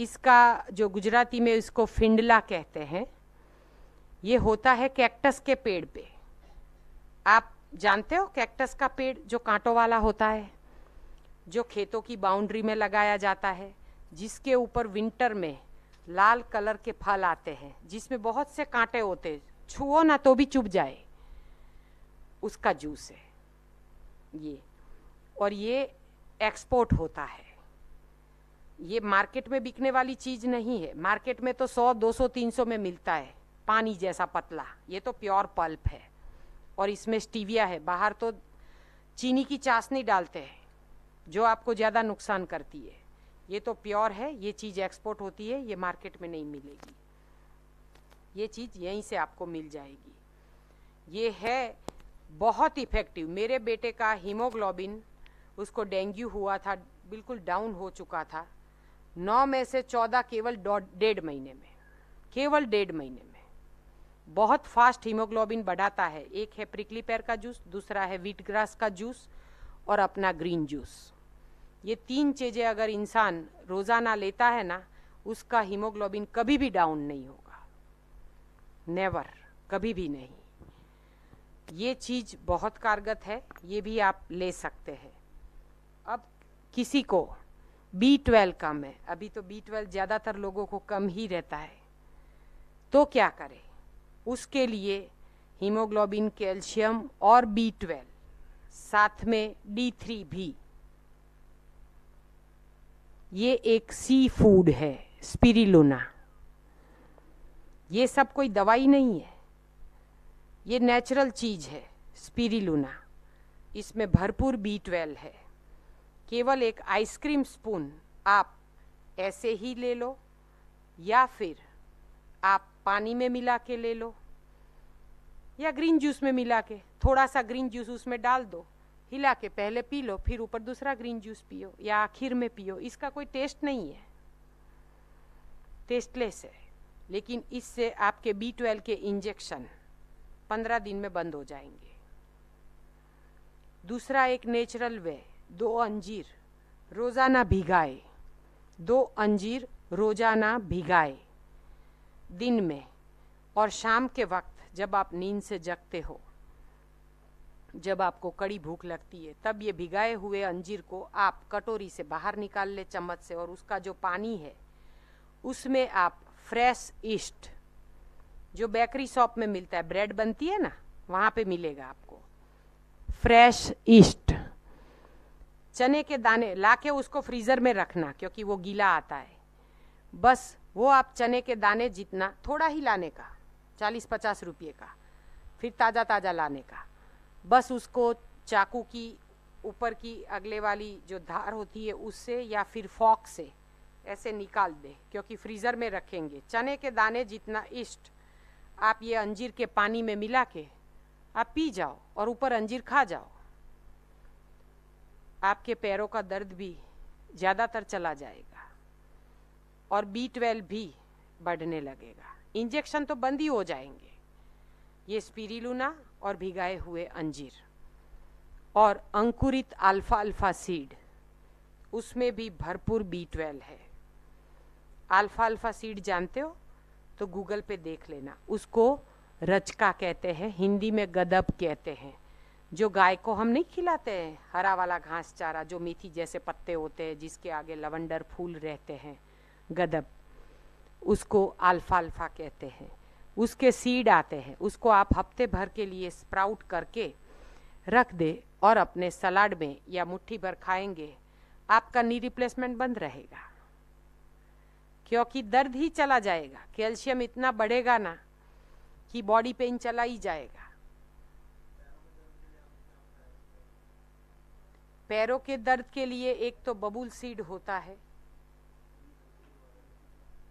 S1: इसका जो गुजराती में इसको फिंडला कहते हैं ये होता है कैक्टस के पेड़ पे आप जानते हो कैक्टस का पेड़ जो कांटों वाला होता है जो खेतों की बाउंड्री में लगाया जाता है जिसके ऊपर विंटर में लाल कलर के फल आते हैं जिसमें बहुत से कांटे होते हैं छुओ ना तो भी चुभ जाए उसका जूस है ये और ये एक्सपोर्ट होता है ये मार्केट में बिकने वाली चीज़ नहीं है मार्केट में तो 100, 200, 300 में मिलता है पानी जैसा पतला ये तो प्योर पल्प है और इसमें स्टीविया है बाहर तो चीनी की चाशनी डालते हैं जो आपको ज़्यादा नुकसान करती है ये तो प्योर है ये चीज़ एक्सपोर्ट होती है ये मार्केट में नहीं मिलेगी ये चीज़ यहीं से आपको मिल जाएगी ये है बहुत इफ़ेक्टिव मेरे बेटे का हीमोग्लोबिन उसको डेंगू हुआ था बिल्कुल डाउन हो चुका था नौ में से चौदह केवल डेढ़ महीने में केवल डेढ़ महीने में बहुत फास्ट हीमोग्लोबिन बढ़ाता है एक है प्रिकली पैर का जूस दूसरा है वीट ग्रास का जूस और अपना ग्रीन जूस ये तीन चीज़ें अगर इंसान रोज़ाना लेता है ना उसका हीमोग्लोबिन कभी भी डाउन नहीं होगा नेवर कभी भी नहीं ये चीज़ बहुत कारगत है ये भी आप ले सकते हैं अब किसी को बी ट्वेल्व कम है अभी तो बी ट्वेल्व ज़्यादातर लोगों को कम ही रहता है तो क्या करें उसके लिए हीमोग्लोबिन कैल्शियम और बी ट्वेल्व साथ में डी थ्री भी ये एक सी फूड है स्पिरिलोना ये सब कोई दवाई नहीं है ये नेचुरल चीज़ है स्पीरिलूना इसमें भरपूर बी ट्वेल्व है केवल एक आइसक्रीम स्पून आप ऐसे ही ले लो या फिर आप पानी में मिला के ले लो या ग्रीन जूस में मिला के थोड़ा सा ग्रीन जूस उसमें डाल दो हिला के पहले पी लो फिर ऊपर दूसरा ग्रीन जूस पियो या आखिर में पियो इसका कोई टेस्ट नहीं है टेस्टलेस है लेकिन इससे आपके बी ट्वेल्व के इंजेक्शन पंद्रह दिन में बंद हो जाएंगे दूसरा एक नेचुरल वे दो अंजीर रोज़ाना भिगाए दो अंजीर रोज़ाना भिगाए दिन में और शाम के वक्त जब आप नींद से जगते हो जब आपको कड़ी भूख लगती है तब ये भिगाए हुए अंजीर को आप कटोरी से बाहर निकाल ले चम्मच से और उसका जो पानी है उसमें आप फ्रेश ईस्ट जो बेकरी शॉप में मिलता है ब्रेड बनती है ना वहाँ पे मिलेगा आपको फ्रेश ईस्ट चने के दाने लाके उसको फ्रीज़र में रखना क्योंकि वो गीला आता है बस वो आप चने के दाने जितना थोड़ा ही लाने का चालीस पचास रुपये का फिर ताज़ा ताज़ा लाने का बस उसको चाकू की ऊपर की अगले वाली जो धार होती है उससे या फिर फॉक से ऐसे निकाल दें क्योंकि फ्रीज़र में रखेंगे चने के दाने जितना इष्ट आप ये अंजीर के पानी में मिला के आप पी जाओ और ऊपर अंजीर खा जाओ आपके पैरों का दर्द भी ज़्यादातर चला जाएगा और बी ट्वेल्व भी बढ़ने लगेगा इंजेक्शन तो बंद ही हो जाएंगे ये स्पिरिलुना और भिगाए हुए अंजीर और अंकुरित अल्फा अल्फा सीड उसमें भी भरपूर बी ट्वेल्व है अल्फ़ा अल्फ़ा सीड जानते हो तो गूगल पे देख लेना उसको रचका कहते हैं हिंदी में गदब कहते हैं जो गाय को हम नहीं खिलाते हैं हरा वाला घास चारा जो मेथी जैसे पत्ते होते हैं जिसके आगे लवंडर फूल रहते हैं गदब उसको अल्फा अल्फा कहते हैं उसके सीड आते हैं उसको आप हफ्ते भर के लिए स्प्राउट करके रख दे और अपने सलाड में या मुट्ठी भर खाएंगे आपका नी रिप्लेसमेंट बंद रहेगा क्योंकि दर्द ही चला जाएगा कैल्शियम इतना बढ़ेगा ना कि बॉडी पेन चला ही जाएगा पैरों के दर्द के लिए एक तो बबूल सीड होता है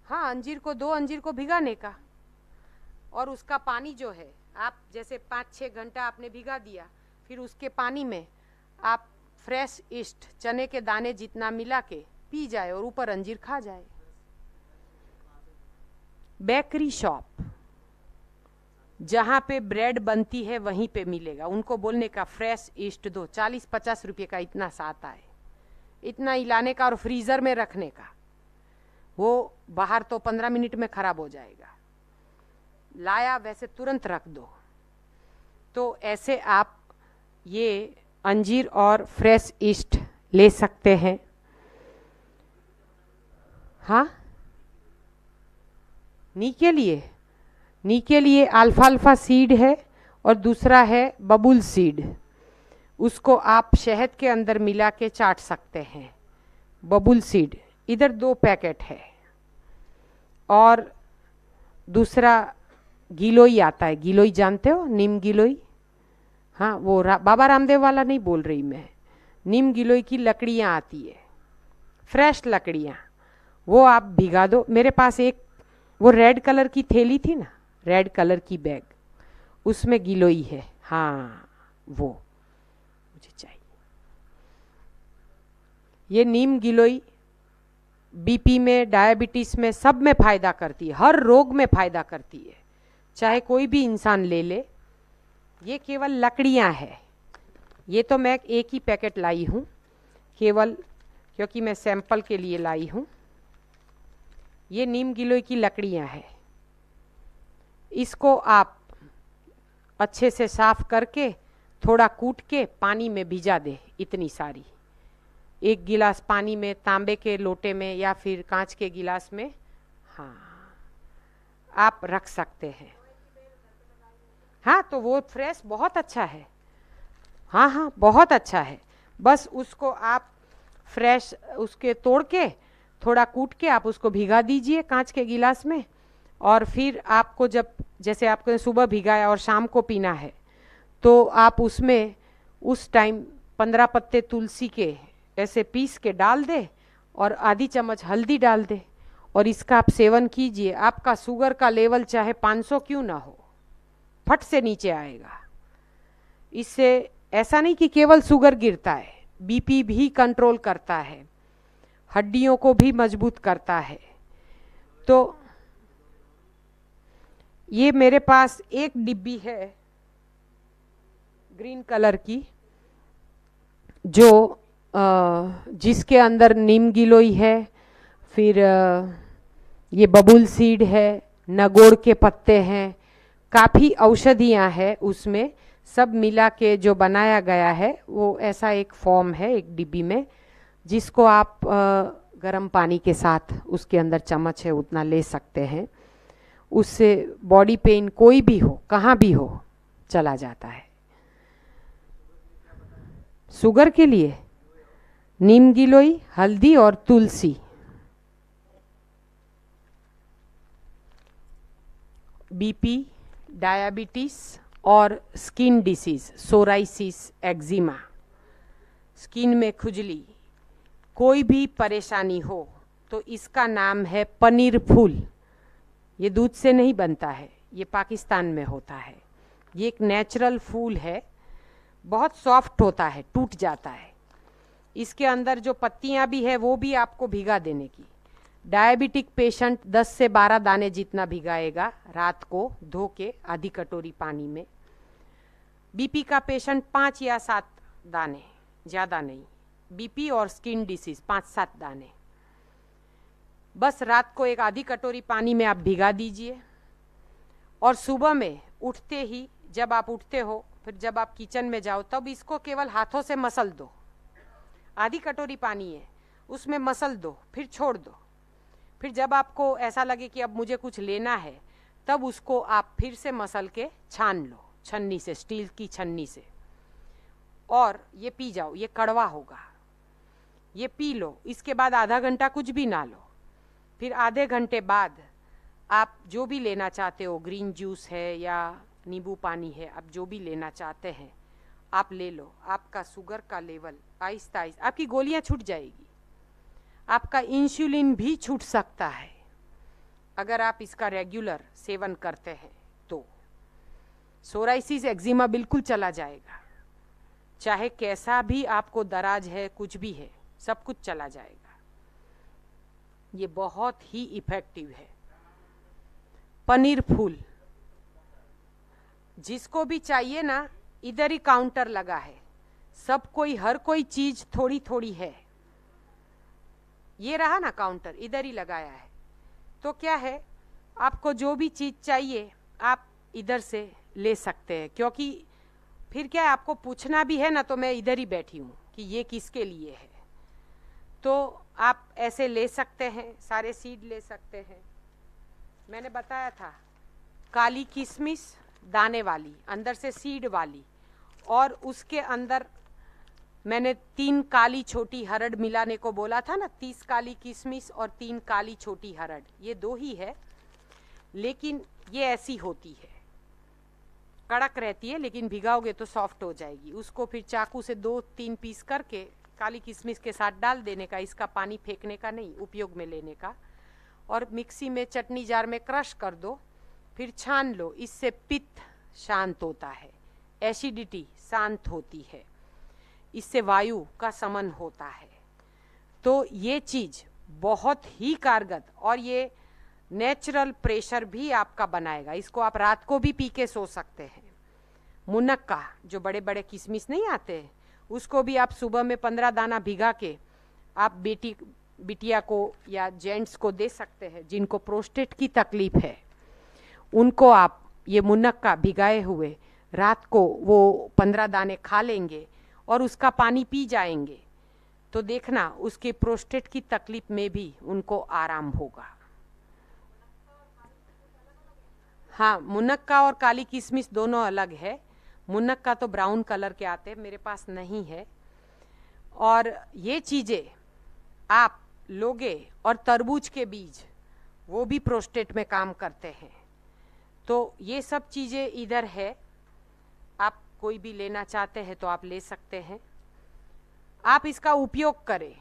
S1: हाँ अंजीर को दो अंजीर को भिगाने का और उसका पानी जो है आप जैसे पाँच छः घंटा आपने भिगा दिया फिर उसके पानी में आप फ्रेश ईस्ट चने के दाने जितना मिला के पी जाए और ऊपर अंजीर खा जाए बेकरी शॉप जहाँ पे ब्रेड बनती है वहीं पे मिलेगा उनको बोलने का फ्रेश ईस्ट दो चालीस पचास रुपये का इतना साथ आए इतना इलाने का और फ्रीज़र में रखने का वो बाहर तो पंद्रह मिनट में ख़राब हो जाएगा लाया वैसे तुरंत रख दो तो ऐसे आप ये अंजीर और फ्रेश ईस्ट ले सकते हैं हाँ नी के लिए नी के लिए अल्फा सीड है और दूसरा है बबुल सीड उसको आप शहद के अंदर मिला के चाट सकते हैं बबुल सीड इधर दो पैकेट है और दूसरा गिलोई आता है गिलोई जानते हो नीम गिलोई हाँ वो रा, बाबा रामदेव वाला नहीं बोल रही मैं नीम गिलोई की लकड़ियाँ आती है फ्रेश लकड़ियाँ वो आप भिगा दो मेरे पास एक वो रेड कलर की थैली थी ना रेड कलर की बैग उसमें गिलोई है हाँ वो मुझे चाहिए ये नीम गिलोई बीपी में डायबिटीज़ में सब में फ़ायदा करती है हर रोग में फ़ायदा करती है चाहे कोई भी इंसान ले ले ये केवल लकड़ियाँ है ये तो मैं एक ही पैकेट लाई हूँ केवल क्योंकि मैं सैंपल के लिए लाई हूँ ये नीम गिलोय की लकड़ियाँ हैं इसको आप अच्छे से साफ करके थोड़ा कूट के पानी में भिजा दें इतनी सारी एक गिलास पानी में तांबे के लोटे में या फिर कांच के गिलास में हाँ आप रख सकते हैं हाँ तो वो फ्रेश बहुत अच्छा है हाँ हाँ बहुत अच्छा है बस उसको आप फ्रेश उसके तोड़ के थोड़ा कूट के आप उसको भिगा दीजिए कांच के गिलास में और फिर आपको जब जैसे आपको सुबह भिगाया और शाम को पीना है तो आप उसमें उस टाइम पंद्रह पत्ते तुलसी के ऐसे पीस के डाल दे और आधी चम्मच हल्दी डाल दे और इसका आप सेवन कीजिए आपका शुगर का लेवल चाहे 500 क्यों ना हो फट से नीचे आएगा इससे ऐसा नहीं कि केवल शुगर गिरता है बीपी भी कंट्रोल करता है हड्डियों को भी मजबूत करता है तो ये मेरे पास एक डिब्बी है ग्रीन कलर की जो आ, जिसके अंदर नीम गिलोई है फिर आ, ये बबुल सीड है नगोड़ के पत्ते हैं काफ़ी औषधियाँ हैं उसमें सब मिला के जो बनाया गया है वो ऐसा एक फॉर्म है एक डिब्बी में जिसको आप गर्म पानी के साथ उसके अंदर चम्मच है उतना ले सकते हैं उससे बॉडी पेन कोई भी हो कहाँ भी हो चला जाता है शुगर के लिए नीम गिलोई हल्दी और तुलसी बीपी डायबिटीज और skin disease psoriasis eczema skin में खुजली कोई भी परेशानी हो तो इसका नाम है पनीर फूल ये दूध से नहीं बनता है ये पाकिस्तान में होता है ये एक नेचुरल फूल है बहुत सॉफ्ट होता है टूट जाता है इसके अंदर जो पत्तियाँ भी है वो भी आपको भिगा देने की डायबिटिक पेशेंट 10 से 12 दाने जितना भिगाएगा रात को धो के आधी कटोरी पानी में बीपी का पेशेंट पाँच या सात दाने ज़्यादा नहीं बीपी और स्किन डिसीज पांच सात दाने बस रात को एक आधी कटोरी पानी में आप भिगा दीजिए और सुबह में उठते ही जब आप उठते हो फिर जब आप किचन में जाओ तब इसको केवल हाथों से मसल दो आधी कटोरी पानी है उसमें मसल दो फिर छोड़ दो फिर जब आपको ऐसा लगे कि अब मुझे कुछ लेना है तब उसको आप फिर से मसल के छान लो छन्नी से स्टील की छन्नी से और ये पी जाओ ये कड़वा होगा ये पी लो इसके बाद आधा घंटा कुछ भी ना लो फिर आधे घंटे बाद आप जो भी लेना चाहते हो ग्रीन जूस है या नींबू पानी है आप जो भी लेना चाहते हैं आप ले लो आपका शुगर का लेवल आहिस्ता आहिस्ता आपकी गोलियां छूट जाएगी आपका इंसुलिन भी छूट सकता है अगर आप इसका रेगुलर सेवन करते हैं तो सोराइसिस एक्जिमा बिल्कुल चला जाएगा चाहे कैसा भी आपको दराज है कुछ भी है सब कुछ चला जाएगा ये बहुत ही इफेक्टिव है पनीर फूल जिसको भी चाहिए ना इधर ही काउंटर लगा है सब कोई हर कोई चीज थोड़ी थोड़ी है ये रहा ना काउंटर इधर ही लगाया है तो क्या है आपको जो भी चीज़ चाहिए आप इधर से ले सकते हैं क्योंकि फिर क्या है आपको पूछना भी है ना तो मैं इधर ही बैठी हूँ कि ये किसके लिए है तो आप ऐसे ले सकते हैं सारे सीड ले सकते हैं मैंने बताया था काली किशमिश दाने वाली अंदर से सीड वाली और उसके अंदर मैंने तीन काली छोटी हरड़ मिलाने को बोला था ना तीस काली किशमिश और तीन काली छोटी हरड़ ये दो ही है लेकिन ये ऐसी होती है कड़क रहती है लेकिन भिगाओगे तो सॉफ्ट हो जाएगी उसको फिर चाकू से दो तीन पीस करके काली किशमिश के साथ डाल देने का इसका पानी फेंकने का नहीं उपयोग में लेने का और मिक्सी में चटनी जार में क्रश कर दो फिर छान लो इससे पित्त शांत होता है एसिडिटी शांत होती है इससे वायु का समन होता है तो ये चीज़ बहुत ही कारगर और ये नेचुरल प्रेशर भी आपका बनाएगा इसको आप रात को भी पी के सो सकते हैं मुनक्का जो बड़े बड़े किशमिश नहीं आते हैं उसको भी आप सुबह में पंद्रह दाना भिगा के आप बेटी बिटिया को या जेंट्स को दे सकते हैं जिनको प्रोस्टेट की तकलीफ है उनको आप ये मुनक्का भिगाए हुए रात को वो पंद्रह दाने खा लेंगे और उसका पानी पी जाएंगे तो देखना उसके प्रोस्टेट की तकलीफ में भी उनको आराम होगा हाँ मुनक्का और काली किशमिश दोनों अलग है मुन्नक का तो ब्राउन कलर के आते हैं मेरे पास नहीं है और ये चीज़ें आप लोगे और तरबूज के बीज वो भी प्रोस्टेट में काम करते हैं तो ये सब चीज़ें इधर है आप कोई भी लेना चाहते हैं तो आप ले सकते हैं आप इसका उपयोग करें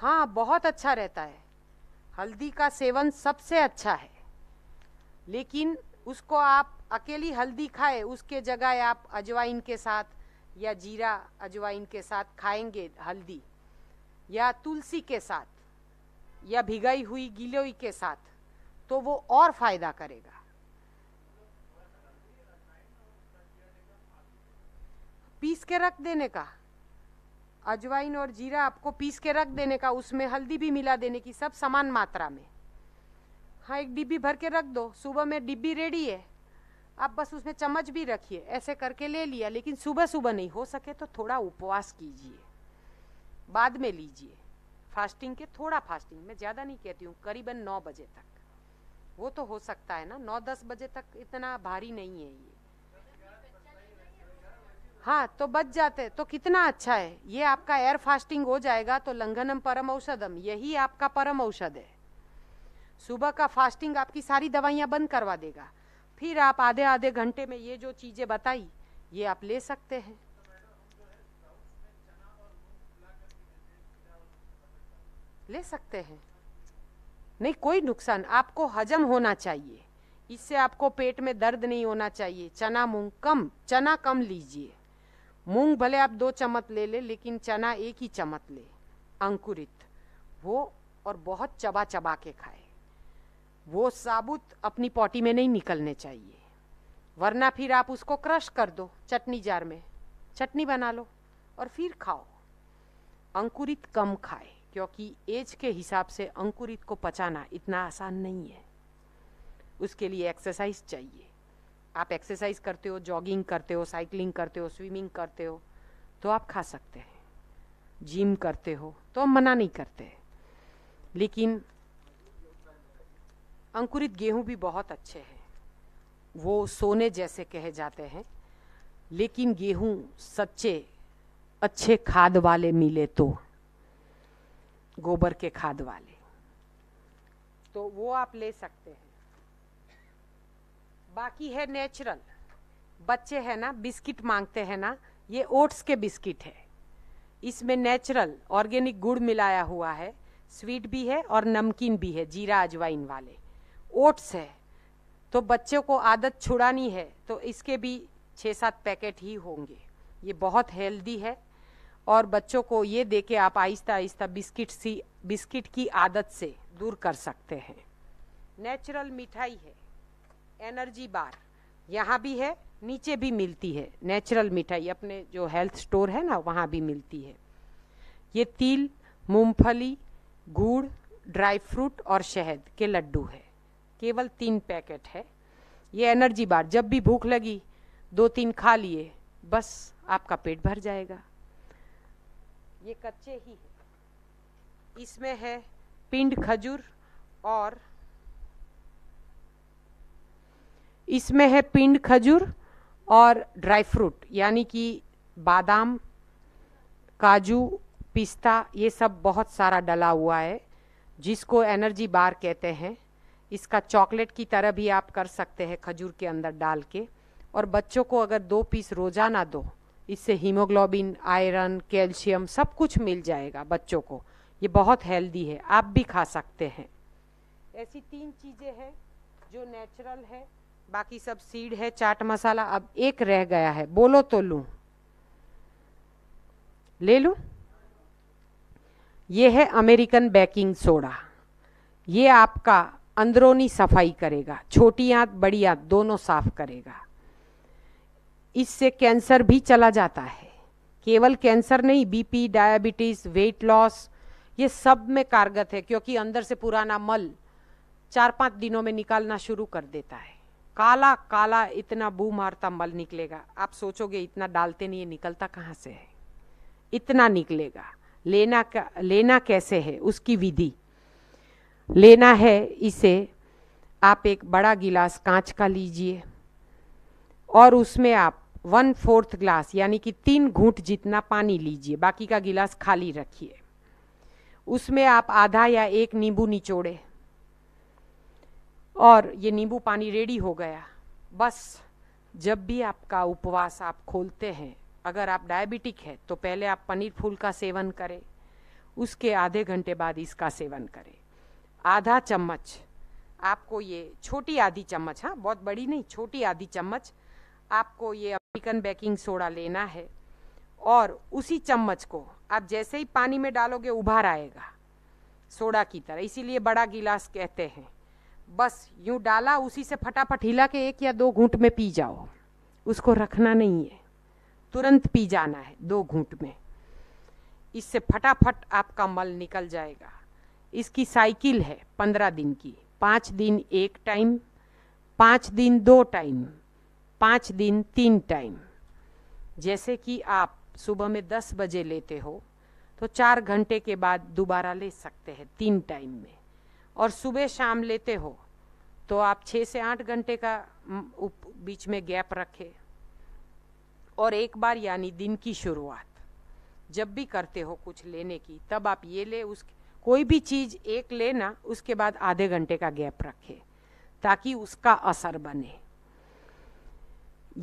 S1: हाँ बहुत अच्छा रहता है हल्दी का सेवन सबसे अच्छा है लेकिन उसको आप अकेली हल्दी खाए उसके जगह आप अजवाइन के साथ या जीरा अजवाइन के साथ खाएंगे हल्दी या तुलसी के साथ या भिगाई हुई गिलोई के साथ तो वो और फायदा करेगा पीस के रख देने का अजवाइन और जीरा आपको पीस के रख देने का उसमें हल्दी भी मिला देने की सब समान मात्रा में हाँ एक डिब्बी भर के रख दो सुबह में डिब्बी रेडी है आप बस उसमें चम्मच भी रखिए ऐसे करके ले लिया लेकिन सुबह सुबह नहीं हो सके तो थोड़ा उपवास कीजिए बाद में लीजिए फास्टिंग के थोड़ा फास्टिंग मैं ज़्यादा नहीं कहती हूँ करीबन नौ बजे तक वो तो हो सकता है ना नौ दस बजे तक इतना भारी नहीं है ये हाँ तो बच जाते तो कितना अच्छा है ये आपका एयर फास्टिंग हो जाएगा तो लंघनम परम औषधम यही आपका परम औषध है सुबह का फास्टिंग आपकी सारी दवाइयाँ बंद करवा देगा फिर आप आधे आधे घंटे में ये जो चीज़ें बताई ये आप ले सकते हैं ले सकते हैं नहीं कोई नुकसान आपको हजम होना चाहिए इससे आपको पेट में दर्द नहीं होना चाहिए चना मूंग कम चना कम लीजिए मूंग भले आप दो चम्मच ले ले लेकिन चना एक ही चम्मच ले अंकुरित वो और बहुत चबा चबा के खाए वो साबुत अपनी पॉटी में नहीं निकलने चाहिए वरना फिर आप उसको क्रश कर दो चटनी जार में चटनी बना लो और फिर खाओ अंकुरित कम खाए क्योंकि एज के हिसाब से अंकुरित को पचाना इतना आसान नहीं है उसके लिए एक्सरसाइज चाहिए आप एक्सरसाइज करते हो जॉगिंग करते हो साइकिलिंग करते हो स्विमिंग करते हो तो आप खा सकते हैं जिम करते हो तो हम मना नहीं करते लेकिन अंकुरित गेहूं भी बहुत अच्छे हैं वो सोने जैसे कहे जाते हैं लेकिन गेहूं सच्चे अच्छे खाद वाले मिले तो गोबर के खाद वाले तो वो आप ले सकते हैं बाकी है नेचुरल बच्चे है ना बिस्किट मांगते हैं ना ये ओट्स के बिस्किट है इसमें नेचुरल ऑर्गेनिक गुड़ मिलाया हुआ है स्वीट भी है और नमकीन भी है जीरा अजवाइन वाले ओट्स है तो बच्चों को आदत छुड़ानी है तो इसके भी छः सात पैकेट ही होंगे ये बहुत हेल्दी है और बच्चों को ये दे के आप आहिस्ता आहिस्ता बिस्किट सी बिस्किट की आदत से दूर कर सकते हैं नेचुरल मिठाई है एनर्जी बार यहाँ भी है नीचे भी मिलती है नेचुरल मिठाई अपने जो हेल्थ स्टोर है ना वहाँ भी मिलती है ये तिल मूंगफली गुड़ ड्राई फ्रूट और शहद के लड्डू है केवल तीन पैकेट है ये एनर्जी बार जब भी भूख लगी दो तीन खा लिए बस आपका पेट भर जाएगा ये कच्चे ही है इसमें है पिंड खजूर और इसमें है पिंड खजूर और ड्राई फ्रूट यानी कि बादाम काजू पिस्ता ये सब बहुत सारा डला हुआ है जिसको एनर्जी बार कहते हैं इसका चॉकलेट की तरह भी आप कर सकते हैं खजूर के अंदर डाल के और बच्चों को अगर दो पीस रोज़ाना दो इससे हीमोग्लोबिन आयरन कैल्शियम सब कुछ मिल जाएगा बच्चों को ये बहुत हेल्दी है आप भी खा सकते हैं ऐसी तीन चीज़ें हैं जो नेचुरल है बाकी सब सीड है चाट मसाला अब एक रह गया है बोलो तो लू ले लू ये है अमेरिकन बेकिंग सोडा ये आपका अंदरूनी सफाई करेगा छोटी आंत बड़ी आंत दोनों साफ करेगा इससे कैंसर भी चला जाता है केवल कैंसर नहीं बीपी डायबिटीज वेट लॉस ये सब में कारगर है क्योंकि अंदर से पुराना मल चार पांच दिनों में निकालना शुरू कर देता है काला काला इतना बू मारता मल निकलेगा आप सोचोगे इतना डालते नहीं है निकलता कहाँ से है इतना निकलेगा लेना लेना कैसे है उसकी विधि लेना है इसे आप एक बड़ा गिलास कांच का लीजिए और उसमें आप वन फोर्थ ग्लास यानी कि तीन घूट जितना पानी लीजिए बाकी का गिलास खाली रखिए उसमें आप आधा या एक नींबू निचोड़े और ये नींबू पानी रेडी हो गया बस जब भी आपका उपवास आप खोलते हैं अगर आप डायबिटिक है तो पहले आप पनीर फूल का सेवन करें उसके आधे घंटे बाद इसका सेवन करें आधा चम्मच आपको ये छोटी आधी चम्मच हाँ बहुत बड़ी नहीं छोटी आधी चम्मच आपको ये अमेरिकन बेकिंग सोडा लेना है और उसी चम्मच को आप जैसे ही पानी में डालोगे उभार आएगा सोडा की तरह इसीलिए बड़ा गिलास कहते हैं बस यूं डाला उसी से फटाफट हिला के एक या दो घूंट में पी जाओ उसको रखना नहीं है तुरंत पी जाना है दो घूंट में इससे फटाफट आपका मल निकल जाएगा इसकी साइकिल है पंद्रह दिन की पाँच दिन एक टाइम पाँच दिन दो टाइम पाँच दिन तीन टाइम जैसे कि आप सुबह में दस बजे लेते हो तो चार घंटे के बाद दोबारा ले सकते हैं तीन टाइम में और सुबह शाम लेते हो तो आप छः से आठ घंटे का बीच में गैप रखें और एक बार यानी दिन की शुरुआत जब भी करते हो कुछ लेने की तब आप ये ले उस कोई भी चीज़ एक लेना उसके बाद आधे घंटे का गैप रखें ताकि उसका असर बने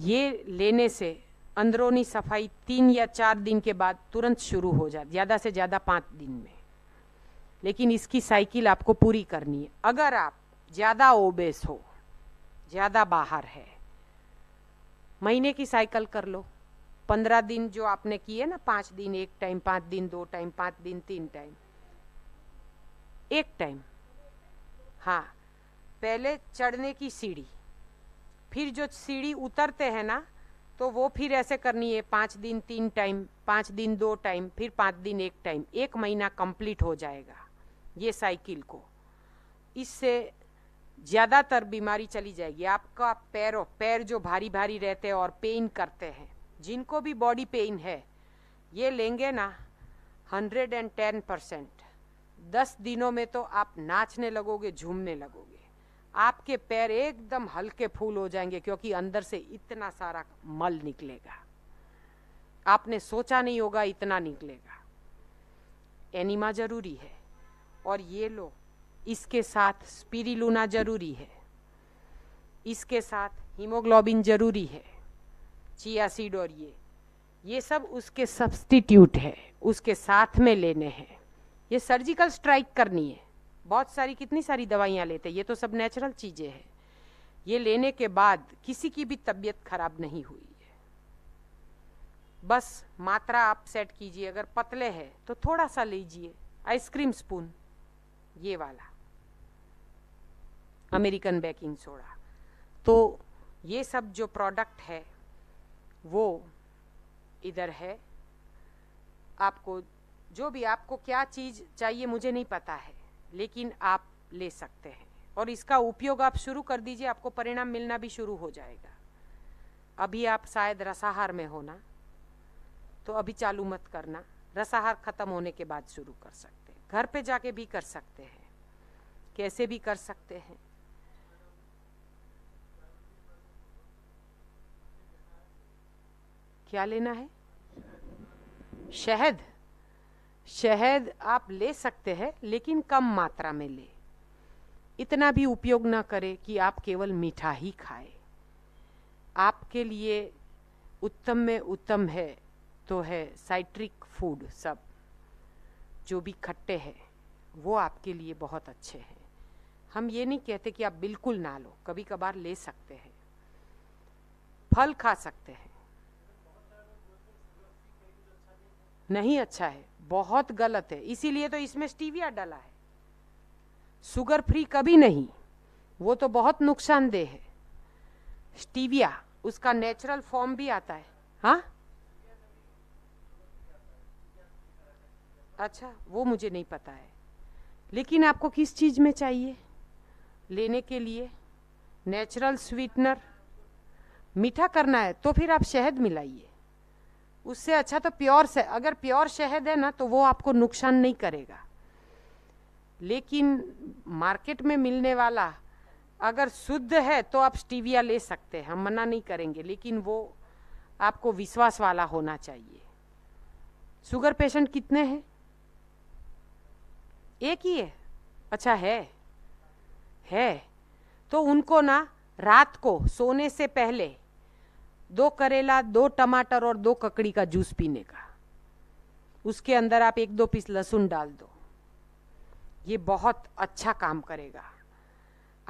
S1: ये लेने से अंदरूनी सफाई तीन या चार दिन के बाद तुरंत शुरू हो जाए ज़्यादा से ज़्यादा पाँच दिन में लेकिन इसकी साइकिल आपको पूरी करनी है अगर आप ज़्यादा ओबेस हो ज़्यादा बाहर है महीने की साइकिल कर लो पंद्रह दिन जो आपने किए ना पांच दिन एक टाइम पांच दिन दो टाइम पांच दिन तीन टाइम एक टाइम हाँ पहले चढ़ने की सीढ़ी फिर जो सीढ़ी उतरते हैं ना तो वो फिर ऐसे करनी है पांच दिन तीन टाइम पांच दिन दो टाइम फिर पांच दिन एक टाइम एक महीना कंप्लीट हो जाएगा ये साइकिल को इससे ज़्यादातर बीमारी चली जाएगी आपका पैरों पैर जो भारी भारी रहते हैं और पेन करते हैं जिनको भी बॉडी पेन है ये लेंगे ना हंड्रेड एंड टेन परसेंट दस दिनों में तो आप नाचने लगोगे झूमने लगोगे आपके पैर एकदम हल्के फूल हो जाएंगे क्योंकि अंदर से इतना सारा मल निकलेगा आपने सोचा नहीं होगा इतना निकलेगा एनिमा जरूरी है और ये लो इसके साथ स्पिरिलूना जरूरी है इसके साथ हीमोग्लोबिन जरूरी है चिया सीड और ये ये सब उसके सब्सटीट्यूट है उसके साथ में लेने हैं ये सर्जिकल स्ट्राइक करनी है बहुत सारी कितनी सारी दवाइयाँ लेते हैं ये तो सब नेचुरल चीज़ें हैं ये लेने के बाद किसी की भी तबीयत खराब नहीं हुई है बस मात्रा आप सेट कीजिए अगर पतले हैं तो थोड़ा सा लीजिए आइसक्रीम स्पून ये वाला अमेरिकन बेकिंग सोडा तो ये सब जो प्रोडक्ट है वो इधर है आपको जो भी आपको क्या चीज़ चाहिए मुझे नहीं पता है लेकिन आप ले सकते हैं और इसका उपयोग आप शुरू कर दीजिए आपको परिणाम मिलना भी शुरू हो जाएगा अभी आप शायद रसाहार में होना तो अभी चालू मत करना रसाहार ख़त्म होने के बाद शुरू कर सकते घर पे जाके भी कर सकते हैं कैसे भी कर सकते हैं क्या लेना है शहद शहद आप ले सकते हैं लेकिन कम मात्रा में ले इतना भी उपयोग ना करें कि आप केवल मीठा ही खाए आपके लिए उत्तम में उत्तम है तो है साइट्रिक फूड सब जो भी खट्टे हैं वो आपके लिए बहुत अच्छे हैं हम ये नहीं कहते कि आप बिल्कुल ना लो कभी कभार ले सकते हैं फल खा सकते हैं नहीं अच्छा है बहुत गलत है इसीलिए तो इसमें स्टीविया डाला है शुगर फ्री कभी नहीं वो तो बहुत नुकसानदेह है स्टीविया उसका नेचुरल फॉर्म भी आता है हाँ अच्छा वो मुझे नहीं पता है लेकिन आपको किस चीज़ में चाहिए लेने के लिए नेचुरल स्वीटनर मीठा करना है तो फिर आप शहद मिलाइए उससे अच्छा तो प्योर से अगर प्योर शहद है ना तो वो आपको नुकसान नहीं करेगा लेकिन मार्केट में मिलने वाला अगर शुद्ध है तो आप स्टीविया ले सकते हैं हम मना नहीं करेंगे लेकिन वो आपको विश्वास वाला होना चाहिए शुगर पेशेंट कितने हैं एक ही है अच्छा है है तो उनको ना रात को सोने से पहले दो करेला दो टमाटर और दो ककड़ी का जूस पीने का उसके अंदर आप एक दो पीस लहसुन डाल दो ये बहुत अच्छा काम करेगा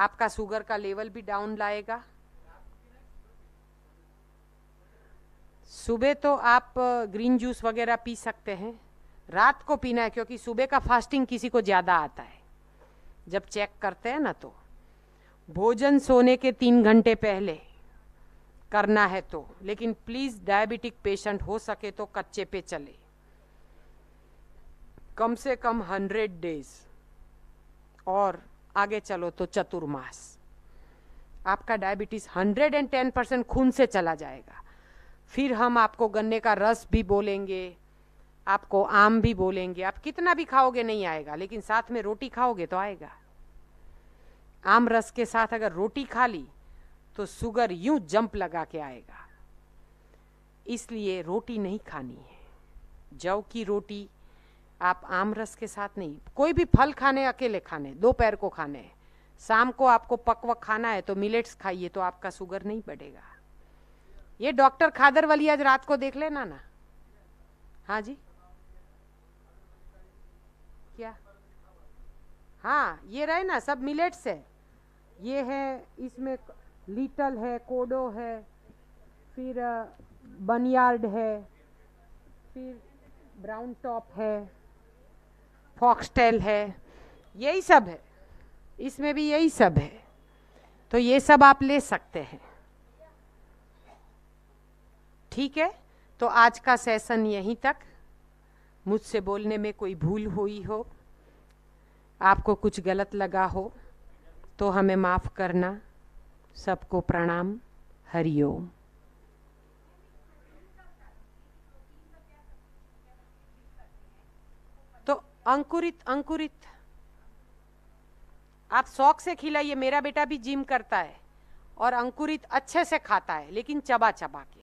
S1: आपका शुगर का लेवल भी डाउन लाएगा सुबह तो आप ग्रीन जूस वगैरह पी सकते हैं रात को पीना है क्योंकि सुबह का फास्टिंग किसी को ज़्यादा आता है जब चेक करते हैं ना तो भोजन सोने के तीन घंटे पहले करना है तो लेकिन प्लीज़ डायबिटिक पेशेंट हो सके तो कच्चे पे चले कम से कम हंड्रेड डेज और आगे चलो तो चतुर्मास आपका diabetes hundred and ten percent खून से चला जाएगा फिर हम आपको गन्ने का रस भी बोलेंगे आपको आम भी बोलेंगे आप कितना भी खाओगे नहीं आएगा लेकिन साथ में रोटी खाओगे तो आएगा आम रस के साथ अगर रोटी खा ली तो शुगर यूं जंप लगा के आएगा इसलिए रोटी नहीं खानी है जव की रोटी आप आम रस के साथ नहीं कोई भी फल खाने अकेले खाने दोपहर को खाने शाम को आपको पकवा खाना है तो मिलेट्स खाइए तो आपका शुगर नहीं बढ़ेगा ये डॉक्टर खादर वाली आज रात को देख लेना ना हाँ जी हाँ ये रहे ना सब मिलेट्स है ये है इसमें लिटल है कोडो है फिर बनियार्ड है फिर ब्राउन टॉप है फॉक्सटेल है यही सब है इसमें भी यही सब है तो ये सब आप ले सकते हैं ठीक है तो आज का सेशन यहीं तक मुझसे बोलने में कोई भूल हुई हो आपको कुछ गलत लगा हो तो हमें माफ़ करना सबको प्रणाम हरिओम तो अंकुरित अंकुरित आप शौक से खिलाइए मेरा बेटा भी जिम करता है और अंकुरित अच्छे से खाता है लेकिन चबा चबा के